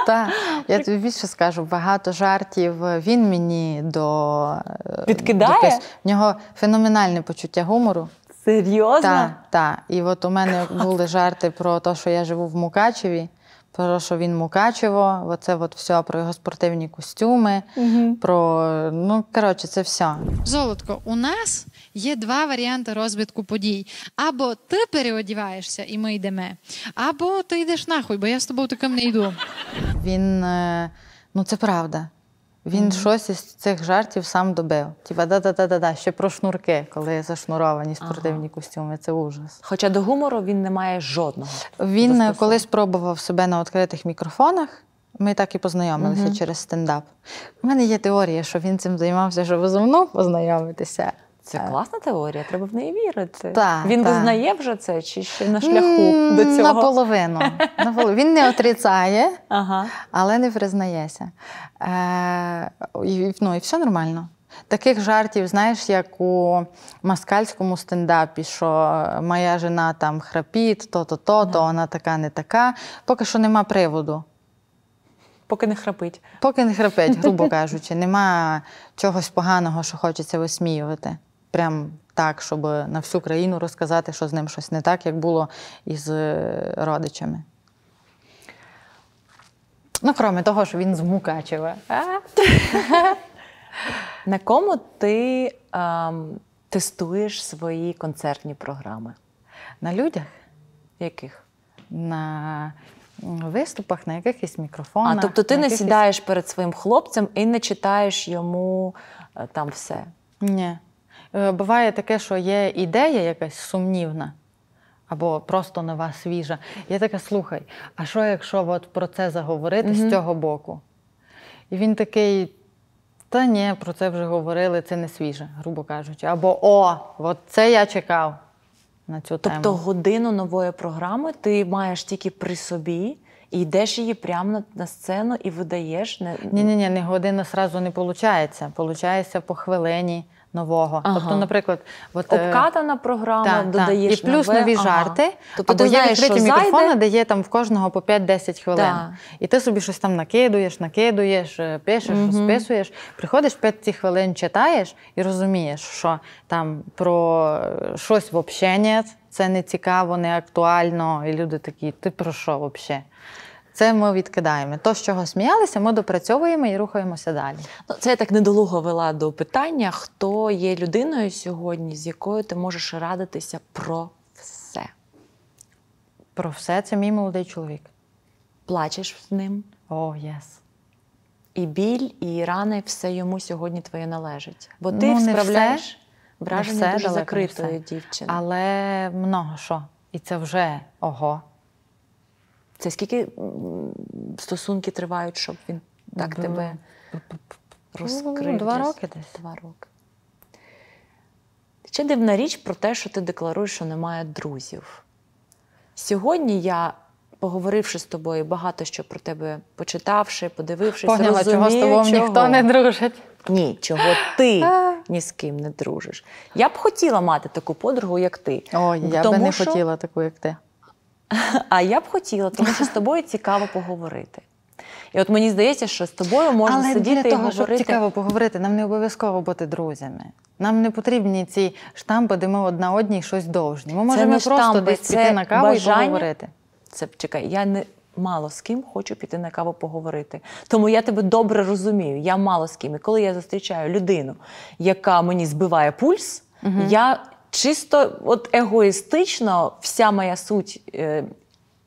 Так. Я тобі більше скажу, багато жартів е, він мені до Підкидає? Е, до в нього феноменальне почуття гумору. Серйозно? Так. Та. І от у мене були жарти про те, що я живу в Мукачеві. Про що він Мукачево, оце от все про його спортивні костюми, угу. про ну коротше, це все. Золотко, у нас Є два варіанти розвитку подій. Або ти переодіваєшся, і ми йдемо, або ти йдеш нахуй, бо я з тобою таким не йду. Він е, ну це правда. Він mm-hmm. щось із цих жартів сам добив. Тіба да да да да ще про шнурки, коли зашнуровані спортивні ага. костюми. Це ужас. Хоча до гумору він не має жодного. Він е, коли спробував себе на відкритих мікрофонах. Ми так і познайомилися mm-hmm. через стендап. У мене є теорія, що він цим займався, щоб зо мною познайомитися. Це класна теорія, треба в неї вірити. Так, Він так. визнає вже це чи ще на шляху mm, до цього? Наполовину. наполовину. Він не отрицає, ага. але не признається. Е, ну, І все нормально. Таких жартів, знаєш, як у маскальському стендапі, що моя жена там храпіт, то-то, то, то вона така, не така. Поки що нема приводу. Поки не храпить. Поки не храпить, грубо (laughs) кажучи, нема чогось поганого, що хочеться висміювати прям так, щоб на всю країну розказати, що з ним щось не так, як було із е, родичами. Ну, крім того, що він з Мукачева. (laughs) На кому ти ем, тестуєш свої концертні програми? На людях? Яких? На виступах, на якихось мікрофонах. А тобто ти не якихось... сідаєш перед своїм хлопцем і не читаєш йому е, там все? Ні. Е, буває таке, що є ідея якась сумнівна. Або просто нова свіжа. Я така, слухай, а що, якщо от про це заговорити mm -hmm. з цього боку? І він такий: та ні, про це вже говорили, це не свіже, грубо кажучи. Або о, от це я чекав на цю тобто, тему. Тобто годину нової програми ти маєш тільки при собі і йдеш її прямо на сцену і видаєш. Ні-ні, ні, не година одразу не виходить. Получається по хвилині нового. Тобто, ага. Тобто, наприклад, от, е, обкатана програма та, додаєш та. і плюс нове. нові ага. жарти. Тобто або ти є відкриті мікрофони, зайде? де є там в кожного по 5-10 хвилин. Та. І ти собі щось там накидуєш, накидуєш, е, пишеш, угу. розписуєш. Приходиш 5 хвилин, читаєш і розумієш, що там про е, щось взагалі. Це не цікаво, не актуально, і люди такі, ти про що взагалі? Це ми відкидаємо. То, з чого сміялися, ми допрацьовуємо і рухаємося далі. Ну, Це я так недолуго вела до питання, хто є людиною сьогодні, з якою ти можеш радитися про все. Про все це мій молодий чоловік. Плачеш з ним? О, oh, єс. Yes. І біль, і рани, все йому сьогодні твоє належить. Бо ти ну, справляєш все, враження все, дуже закритої дівчини. Але много що. І це вже ого. Це скільки стосунки тривають, щоб він так тебе розкрив? Ну, два роки десь. Два роки. Ще дивна річ про те, що ти декларуєш, що немає друзів. Сьогодні я, поговоривши з тобою, багато що про тебе почитавши, подивившись, Поняла, розумію, чого з тобою чого... ніхто не дружить. Ні, чого ти (laughs) ні з ким не дружиш. Я б хотіла мати таку подругу, як ти. О, я б не що... хотіла таку, як ти. А я б хотіла, тому що з (laughs) тобою цікаво поговорити. І от мені здається, що з тобою можна Але сидіти для того, і говорити. щоб цікаво поговорити. Нам не обов'язково бути друзями. Нам не потрібні ці штампи, де ми одна одній щось довжні. Ми можемо просто штампи, десь піти на каву бажання. і поговорити. Це чекай, я не мало з ким хочу піти на каву поговорити. Тому я тебе добре розумію. Я мало з ким. І коли я зустрічаю людину, яка мені збиває пульс, угу. я чисто от егоїстично вся моя суть. Е,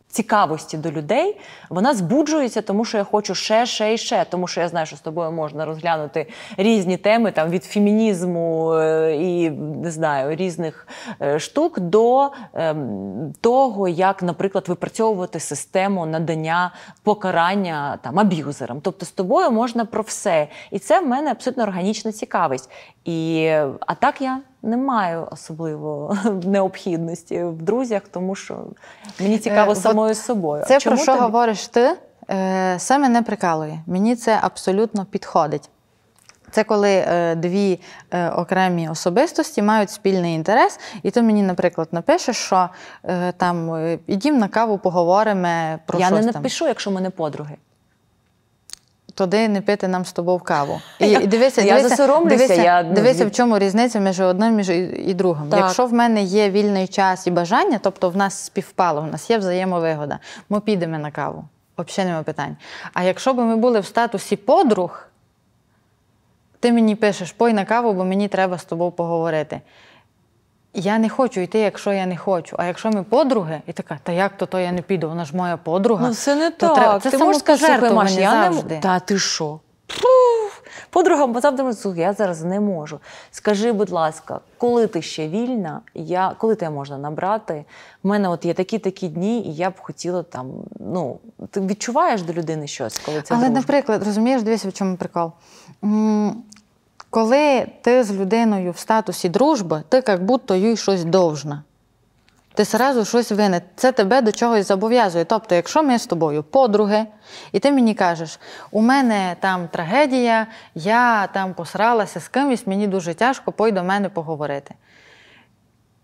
цікавості до людей, вона збуджується, тому що я хочу ще, ще і ще. Тому що я знаю, що з тобою можна розглянути різні теми там від фемінізму е, і не знаю різних е, штук до ем, того, як, наприклад, випрацьовувати систему надання покарання там аб'юзерам. Тобто з тобою можна про все. І це в мене абсолютно органічна цікавість. І а так я не маю особливо (laughs) необхідності в друзях, тому що мені цікаво е, самою от собою. Це Чому про що ти... говориш ти? Е, Це мене прикалує. Мені це абсолютно підходить. Це коли е, дві е, окремі особистості мають спільний інтерес, і ти мені, наприклад, напишеш, що е, там е, ідім на каву, поговоримо про я щось Я не напишу, там. якщо ми не подруги туди не пити нам з тобою каву. І дивися, я засоромлюся, дивися, я... дивися, в чому різниця між одним між і другим. Так. Якщо в мене є вільний час і бажання, тобто в нас співпало, в нас є взаємовигода, ми підемо на каву. Взагалі немає питань. А якщо б ми були в статусі подруг, ти мені пишеш пой на каву, бо мені треба з тобою поговорити я не хочу йти, якщо я не хочу. А якщо ми подруги, і така, та як то то я не піду, вона ж моя подруга. Ну це не то так. Треба... Це ти можеш сказати, Маш, я завжди. не Та ти що? Подруга, бо завжди слухай, я зараз не можу. Скажи, будь ласка, коли ти ще вільна, я коли тебе можна набрати? У мене от є такі-такі дні, і я б хотіла там. Ну ти відчуваєш до людини щось, коли це. Але, дружба? наприклад, розумієш, дивись, в чому прикол. Коли ти з людиною в статусі дружби, ти як будто їй щось должна. Ти сразу щось винен. Це тебе до чогось зобов'язує. Тобто, якщо ми з тобою подруги, і ти мені кажеш, у мене там трагедія, я там посралася з кимось, мені дуже тяжко, пой до мене поговорити.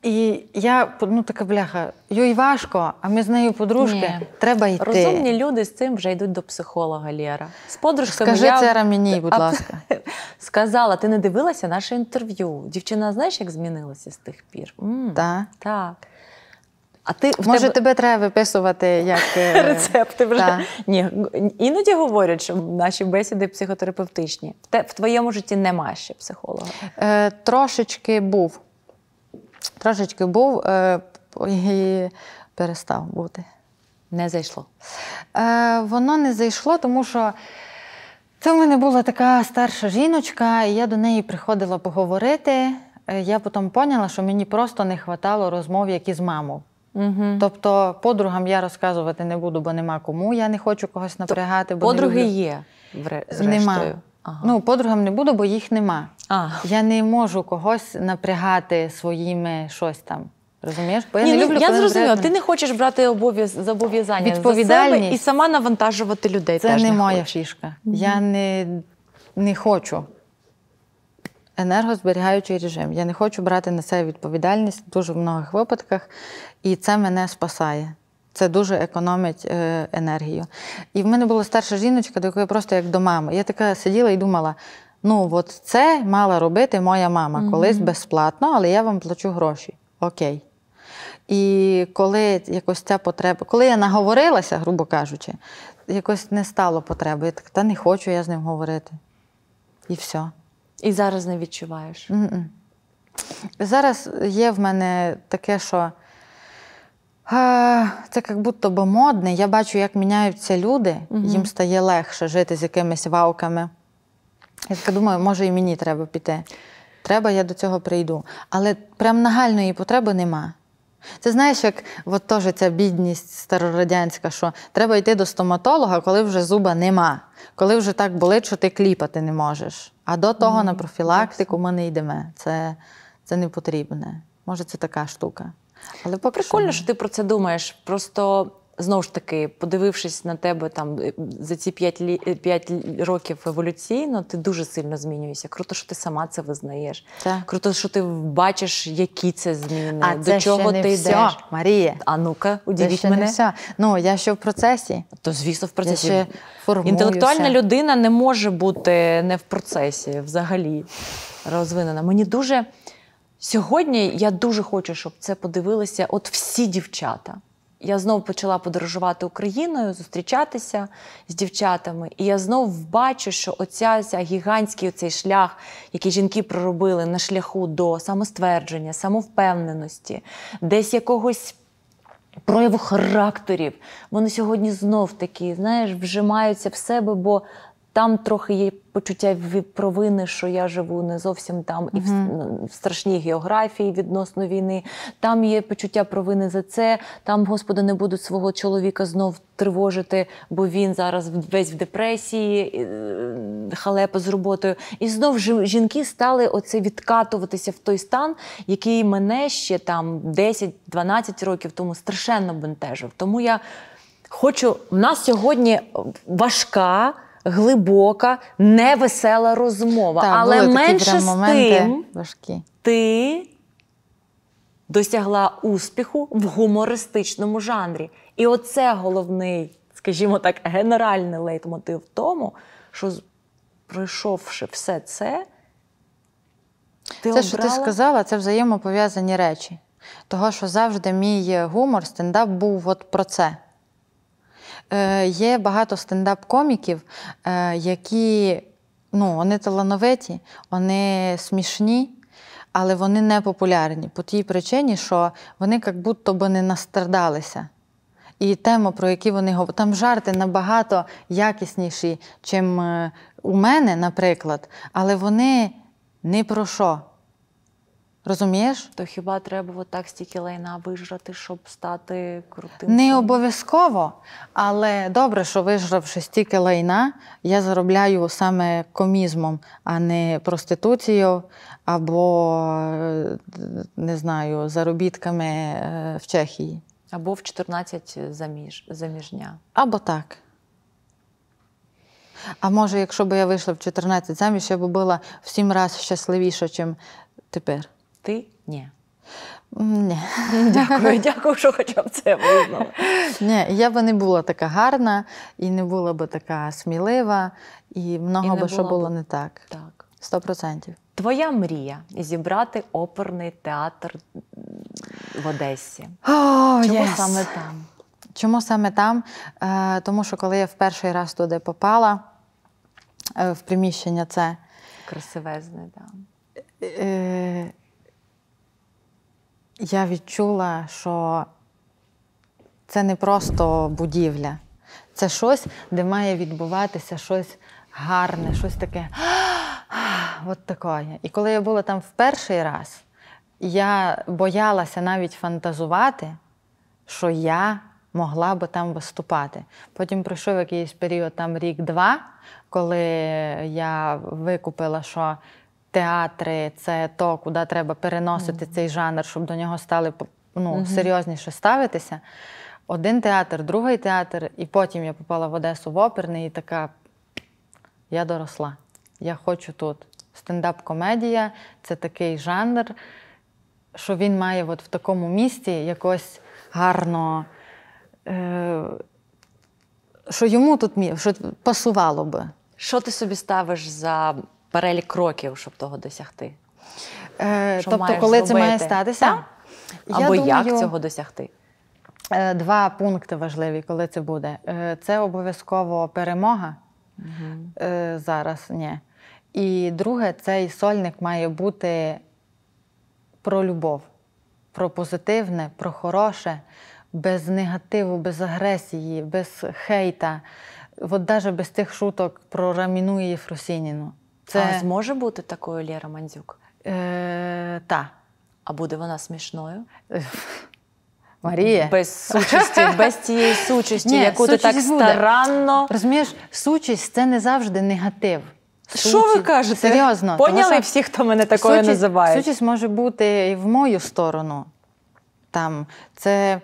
І я ну така бляха, їй важко, а ми з нею подружки. Ні. Треба йти. Розумні люди з цим вже йдуть до психолога Лєра. З подружками Скажи я... це раміні, будь ласка. (laughs) Сказала, ти не дивилася наше інтерв'ю. Дівчина, знаєш, як змінилася з тих пір? Так. Так. А ти Може, тебе... тебе треба виписувати як (laughs) е, рецепти вже. Ні, Іноді говорять, що наші бесіди психотерапевтичні. В твоєму житті немає ще психолога? Е, Трошечки був трошечки був е, і перестав бути. Не зайшло. Е, воно не зайшло, тому що це в мене була така старша жіночка, і я до неї приходила поговорити. Е, я потім поняла, що мені просто не вистачало розмов, як із мамою. Угу. Тобто, подругам я розказувати не буду, бо нема кому. Я не хочу когось напрягати. бо Подруги не люблю. є. Зрештою. Нема. Ага. Ну, подругам не буду, бо їх нема. А. Я не можу когось напрягати своїми щось там. Розумієш? Бо я Ні, не ну, люблю. Я зрозуміла, ти не хочеш брати зобов'язання за себе і сама навантажувати людей. Це не, не моя хочеш. фішка. Mm -hmm. Я не, не хочу. Енергозберігаючий режим. Я не хочу брати на себе відповідальність в дуже багатьох випадках, і це мене спасає. Це дуже економить е, енергію. І в мене була старша жіночка, до якої просто як до мами. Я така сиділа і думала: ну, от це мала робити моя мама mm-hmm. колись безплатно, але я вам плачу гроші. Окей. І коли якось ця потреба, коли я наговорилася, грубо кажучи, якось не стало потреби. Я так, та не хочу я з ним говорити. І все. І зараз не відчуваєш. Mm-mm. Зараз є в мене таке, що. Це як будто би модне. Я бачу, як міняються люди, угу. їм стає легше жити з якимись вавками. Я так думаю, може, і мені треба піти. Треба, я до цього прийду. Але прям нагальної потреби нема. Це знаєш, як от теж ця бідність старорадянська, що треба йти до стоматолога, коли вже зуба нема, коли вже так болить, що ти кліпати не можеш. А до того mm -hmm. на профілактику ми не йдемо. Це, це не потрібне. Може, це така штука. Але прикольно, що ти про це думаєш. Просто знову ж таки, подивившись на тебе там е, за ці 5 5 е, років еволюційно, ти дуже сильно змінюєшся. Круто, що ти сама це визнаєш. Так. Круто, що ти бачиш, які це зміни, а до це чого ще не ти все, йдеш. Марія. А ну-ка, удивіть ще мене. Не все. Ну я ще в процесі. То звісно, в процесі я ще формуюся. інтелектуальна людина не може бути не в процесі взагалі розвинена. Мені дуже. Сьогодні я дуже хочу, щоб це подивилися от всі дівчата. Я знову почала подорожувати Україною, зустрічатися з дівчатами, і я знов бачу, що оця ця гігантський оцей шлях, який жінки проробили на шляху до самоствердження, самовпевненості, десь якогось. Прояву характерів. Вони сьогодні знов такі, знаєш, вжимаються в себе, бо там трохи є почуття провини, що я живу не зовсім там, і ну, в, страшній географії відносно війни. Там є почуття провини за це. Там, господи, не будуть свого чоловіка знов тривожити, бо він зараз весь в депресії, е, халепа з роботою. І знов жінки стали оце відкатуватися в той стан, який мене ще там 10-12 років тому страшенно бентежив. Тому я хочу в нас сьогодні важка глибока, невесела розмова. Так, Але були менше такі з тим важкі. ти досягла успіху в гумористичному жанрі. І оце головний, скажімо так, генеральний лейтмотив в тому, що пройшовши все це. Ти Це, що ти сказала, це взаємопов'язані речі. Того, що завжди мій гумор, стендап був от про це. Е, є багато стендап-коміків, е, які ну, вони талановиті, вони смішні. Але вони не популярні по тій причині, що вони як будто би не настрадалися. І тема, про які вони говорять, там жарти набагато якісніші, ніж е, у мене, наприклад, але вони не про що. Розумієш? То хіба треба так стільки лайна вижрати, щоб стати крутим? Не обов'язково, але добре, що вижравши стільки лайна, я заробляю саме комізмом, а не проституцією або е, не знаю, заробітками е, в Чехії. Або в 14 заміж, заміжня. Або так. А може, якщо б я вийшла в 14 заміж, я б була в 7 разів щасливіша, ніж тепер ти ні. Ні. (laughs) Дякую, (laughs) дякую, що хоча б це визнала. Ні, я би не була така гарна і не була би така смілива, і много і би що було б... не так. Так. Сто процентів. Твоя мрія зібрати оперний театр в Одесі. Oh, Чому yes. саме там? Чому саме там? Е, тому що коли я в перший раз туди попала, е, в приміщення це красивезне, так. Да. Е, я відчула, що це не просто будівля, це щось, де має відбуватися щось гарне, щось таке. (gasps) От таке. І коли я була там в перший раз, я боялася навіть фантазувати, що я могла би там виступати. Потім пройшов якийсь період, там рік-два, коли я викупила, що театри, це то, куди треба переносити цей жанр, щоб до нього стали ну, серйозніше ставитися. Один театр, другий театр, і потім я попала в Одесу в оперний і така. Я доросла. Я хочу тут. Стендап-комедія це такий жанр, що він має от в такому місті якось гарно, е, що йому тут що пасувало би. Що ти собі ставиш за перелік кроків, щоб того досягти? Е, Тобто, коли зробити? це має статися? Так? Або Я як цього досягти? Е, два пункти важливі, коли це буде. Е, це обов'язково перемога угу. зараз, ні. І друге, цей сольник має бути про любов, про позитивне, про хороше, без негативу, без агресії, без хейта, от навіть без тих шуток про Раміну і Фросініну. Це... А зможе бути такою Лєра Мандзюк? Е, Та. А буде вона смішною? (laughs) Марія. Без сучасті, без тієї сучасті, Ні, яку сучість ти так буде. старанно. Розумієш, сучість це не завжди негатив. Сучість. Що ви кажете? Серйозно. Поняли тому, всі, хто мене такою сучість, називає. Сучість може бути і в мою сторону. Там Це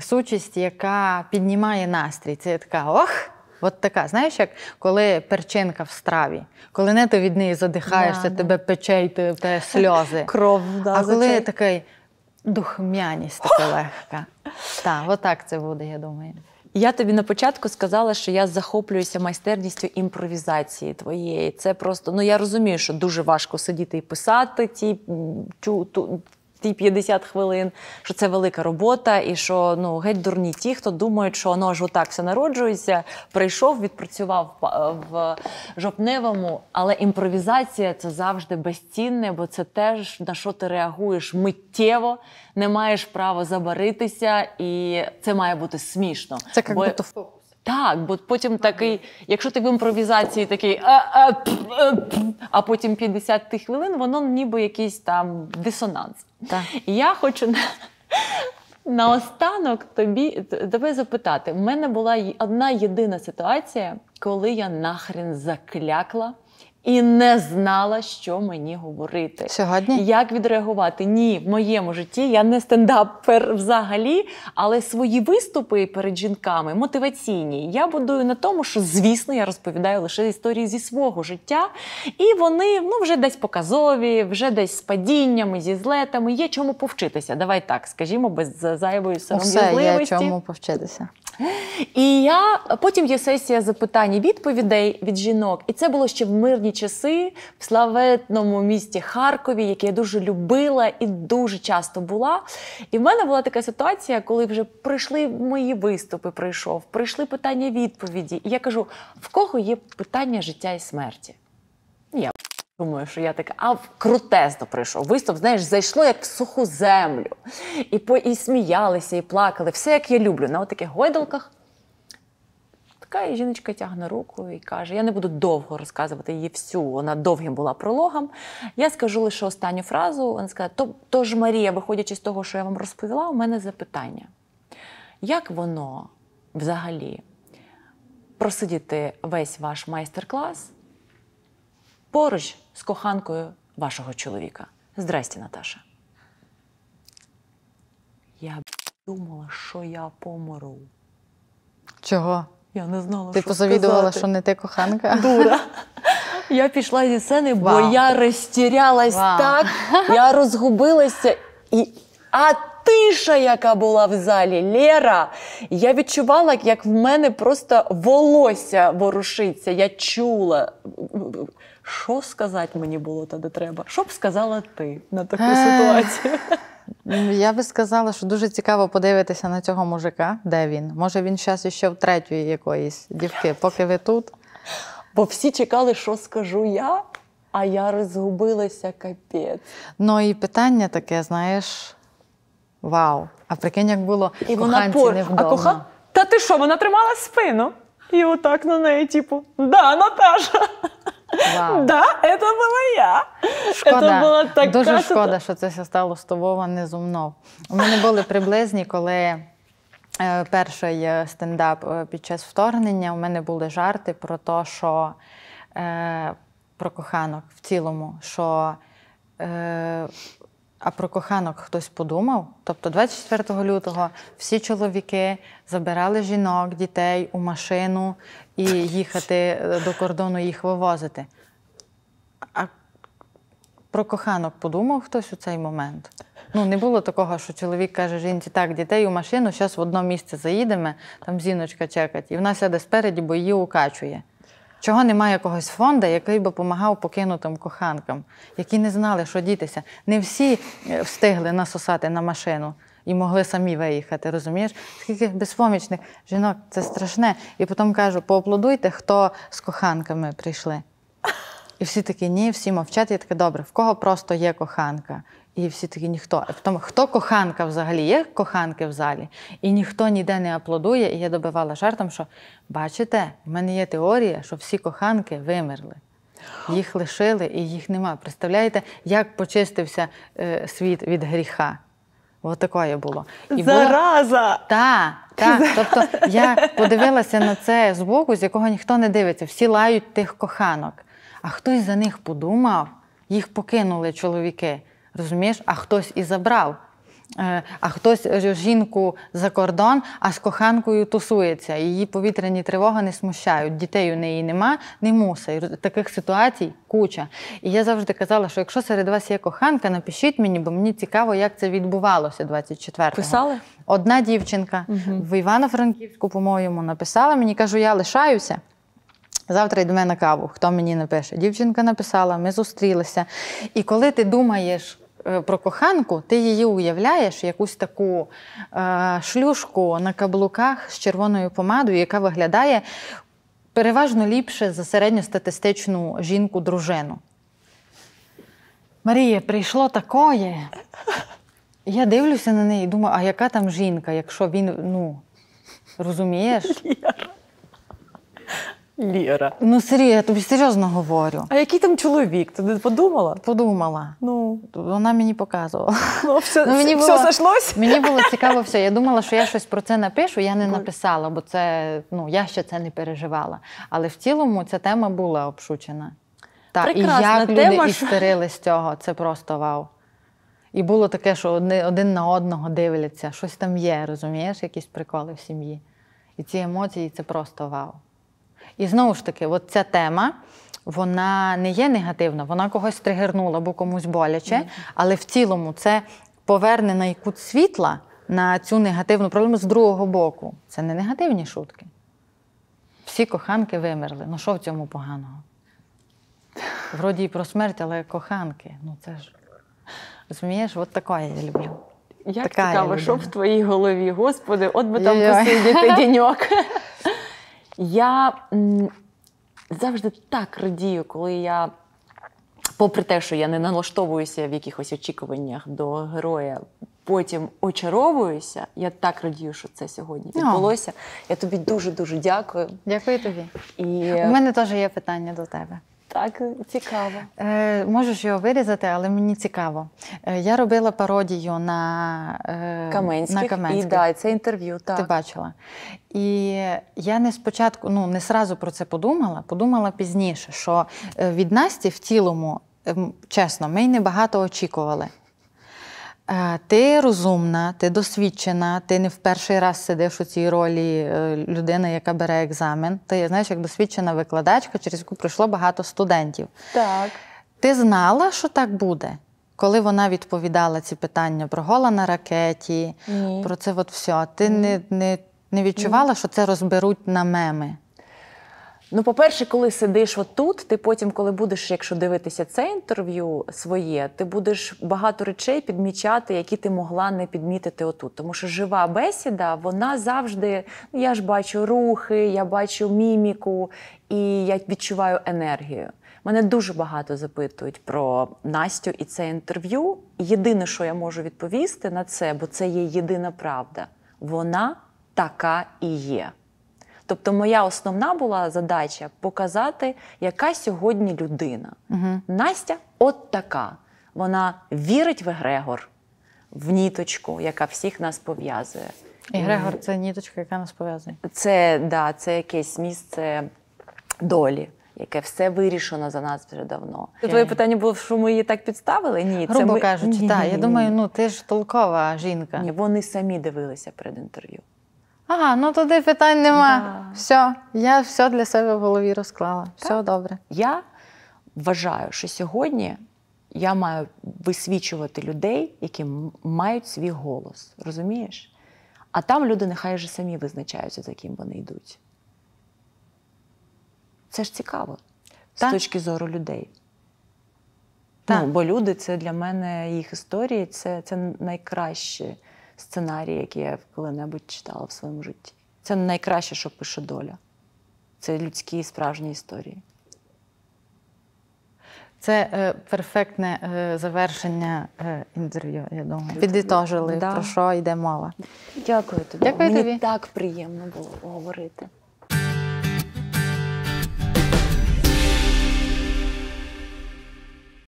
сучість, яка піднімає настрій. Це така ох. От така, знаєш, як коли перчинка в страві, коли не ти від неї задихаєшся, да, тебе да. пече й тебе сльози. (laughs) Кров, да, А коли такий духмяність така легка. Так, отак це буде, я думаю. Я тобі на початку сказала, що я захоплююся майстерністю імпровізації твоєї. Це просто ну я розумію, що дуже важко сидіти і писати ті тю, ту ті 50 хвилин, що це велика робота, і що ну геть дурні ті, хто думають, що воно «Ну, ж отак все народжується. Прийшов, відпрацював е, в жопневому, але імпровізація це завжди безцінне, бо це теж на що ти реагуєш миттєво, не маєш права забаритися, і це має бути смішно. Це як бо... будто так, бо потім такий, якщо ти в імпровізації такий, а, а, пф, а, пф, а потім 50 тих хвилин, воно ніби якийсь там дисонанс. Так. І я хочу на, наостанок тобі тебе запитати: У мене була одна єдина ситуація, коли я нахрен заклякла і не знала, що мені говорити сьогодні. Як відреагувати? Ні, в моєму житті я не стендапер взагалі, але свої виступи перед жінками мотиваційні. Я будую на тому, що звісно я розповідаю лише історії зі свого життя, і вони ну вже десь показові, вже десь з падіннями, зі злетами. Є чому повчитися. Давай так скажімо, без зайвої сором'язливості. Все є чому повчитися. І я потім є сесія запитань і відповідей від жінок. І це було ще в мирні часи в славетному місті Харкові, яке я дуже любила і дуже часто була. І в мене була така ситуація, коли вже прийшли мої виступи, прийшов, прийшли питання відповіді. І я кажу: в кого є питання життя і смерті? Я. Думаю, що я така, а крутезно прийшов. Виступ, знаєш, зайшло як в суху землю. І по, і сміялися, і плакали. Все, як я люблю. На таких гойдалках така жіночка тягне руку і каже: Я не буду довго розказувати її всю. Вона довгим була прологом. Я скажу лише останню фразу. Вона сказала: То Тож, Марія, виходячи з того, що я вам розповіла, у мене запитання. Як воно взагалі просидіти весь ваш майстер-клас? поруч з коханкою вашого чоловіка. Здрасті, Наташа. Я думала, що я помру. Чого? Я не знала, Ти що позавідувала, сказати. що не ти коханка? (laughs) Дура. Я пішла зі сцени, бо Вау. я розтірялась Вау. так, (laughs) я розгубилася. і... А тиша, яка була в залі, Лєра, я відчувала, як в мене просто волосся ворушиться. Я чула що сказати мені було тоді треба? Що б сказала ти на таку е, ситуацію? Я би сказала, що дуже цікаво подивитися на цього мужика, де він. Може, він зараз ще в третьої якоїсь дівки, поки ви тут. Бо всі чекали, що скажу я, а я розгубилася капець. Ну і питання таке, знаєш, вау! А прикинь, як було і коханці вона вдома. А коха? Та ти що, вона тримала спину? І отак на неї, типу, да, Наташа. Вау. Да, це була я. Шкода, була така... Дуже шкода, що це стало з тобою, а не зо мною. У мене були приблизні, коли е, перший е, стендап е, під час вторгнення у мене були жарти про те, що про коханок в цілому, що а про коханок хтось подумав. Тобто, 24 лютого всі чоловіки забирали жінок, дітей у машину, і їхати е, до кордону їх вивозити. А про коханок подумав хтось у цей момент? Ну, не було такого, що чоловік каже, жінці, так, дітей у машину, зараз в одно місце заїдемо, там зіночка чекать, і вона сяде спереді, бо її укачує. Чого немає якогось фонду, який би допомагав покинутим коханкам, які не знали, що дітися. Не всі е, встигли насосати на машину і могли самі виїхати, розумієш? Скільки безпомічних жінок, це страшне. І потім кажу: поаплодуйте, хто з коханками прийшли. І всі такі, ні, всі мовчать. Я така, добре, в кого просто є коханка? І всі такі ніхто. А потім, хто коханка взагалі? Є коханки в залі? І ніхто ніде не аплодує. І я добивала жартом, що бачите, в мене є теорія, що всі коханки вимерли. Їх лишили і їх нема. Представляєте, як почистився е, світ від гріха? Отакоє було. І Зараза! Так, так. Зараза. Тобто я подивилася на це з боку, з якого ніхто не дивиться. Всі лають тих коханок. А хтось за них подумав, їх покинули чоловіки. Розумієш, а хтось і забрав. Е, а хтось е, жінку за кордон, а з коханкою тусується. Її повітряні тривоги не смущають. Дітей у неї нема, не мусить. Таких ситуацій куча. І я завжди казала, що якщо серед вас є коханка, напишіть мені, бо мені цікаво, як це відбувалося 24-го. Писали? Одна дівчинка угу. в Івано-Франківську, по-моєму, написала мені, кажу, я лишаюся. Завтра йду на каву, хто мені напише. Дівчинка написала, ми зустрілися. І коли ти думаєш. Е, про коханку, ти її уявляєш, якусь таку е, шлюшку на каблуках з червоною помадою, яка виглядає переважно ліпше за середньостатистичну жінку-дружину. Марія, прийшло такое. Я дивлюся на неї і думаю, а яка там жінка, якщо він, ну, розумієш? Лєра. Ну, Сергій, я тобі серйозно говорю. А який там чоловік? Ти не подумала? Подумала. Ну. Вона мені показувала. Ну, все ну, мені все було, сошлось? Мені було цікаво все. Я думала, що я щось про це напишу, я не ну. написала, бо це ну, я ще це не переживала. Але в цілому ця тема була обшучена. Та, І як тема, люди істерили з цього, це просто вау. І було таке, що один на одного дивляться, щось там є, розумієш, якісь приколи в сім'ї. І ці емоції це просто вау. І знову ж таки, от ця тема. Вона не є негативна, вона когось тригернула, бо комусь боляче, але в цілому це поверне на якут світла на цю негативну проблему з другого боку. Це не негативні шутки. Всі коханки вимерли. Ну що в цьому поганого? Вроді і про смерть, але коханки. Ну це ж розумієш, от такої я люблю. Як Така цікаво, що в твоїй голові, господи, от би там посидіти (laughs) діньок. Я завжди так радію, коли я, попри те, що я не налаштовуюся в якихось очікуваннях до героя, потім очаровуюся. Я так радію, що це сьогодні відбулося. Я тобі дуже дуже дякую. Дякую тобі. І у мене теж є питання до тебе. Так, цікаво. Е, Можеш його вирізати, але мені цікаво. Е, я робила пародію на е, Каменських. на Каменських. І да, це інтерв'ю. так. Ти бачила. І я не спочатку, ну не сразу про це подумала, подумала пізніше, що е, від Насті в цілому, ем, чесно, ми й не багато очікували. Е, ти розумна, ти досвідчена, ти не в перший раз сидиш у цій ролі е, людини, яка бере екзамен. Ти знаєш, як досвідчена викладачка, через яку пройшло багато студентів. Так. Ти знала, що так буде, коли вона відповідала ці питання про гола на ракеті, Ні. про це от все. Ти не не, не відчувала, Ні. що це розберуть на меми? Ну, по-перше, коли сидиш отут, ти потім, коли будеш, якщо дивитися це інтерв'ю своє, ти будеш багато речей підмічати, які ти могла не підмітити отут. Тому що жива бесіда, вона завжди ну, я ж бачу рухи, я бачу міміку і я відчуваю енергію. Мене дуже багато запитують про Настю і це інтерв'ю. Єдине, що я можу відповісти на це, бо це є єдина правда. Вона така і є. Тобто, моя основна була задача показати, яка сьогодні людина. Угу. Настя от така. Вона вірить в Егрегор, в ніточку, яка всіх нас пов'язує. Егрегор це ніточка, яка нас пов'язує. Це да, це якесь місце долі. Яке все вирішено за нас вже давно. Твоє е. питання було, що ми її так підставили? Ні, Грубо це ми... кажучи, так. Я думаю, ну ти ж толкова жінка. Ні, Вони самі дивилися перед інтерв'ю. А, ну туди питань нема. Да. Все, я все для себе в голові розклала. Так. Все добре. Я вважаю, що сьогодні я маю висвічувати людей, які мають свій голос. Розумієш? А там люди нехай вже самі визначаються, за ким вони йдуть. Це ж цікаво так. з точки зору людей. Ну, так. Ну, Бо люди це для мене їх історії це, це найкраще сценарії, які я коли-небудь читала в своєму житті. Це найкраще, що пише доля. Це людські і справжні історії. Це е, перфектне е, завершення е, інтерв'ю. Я думаю, підітожили да. про що йде мова. Дякую тобі. Дякую Мені тобі. так приємно було говорити.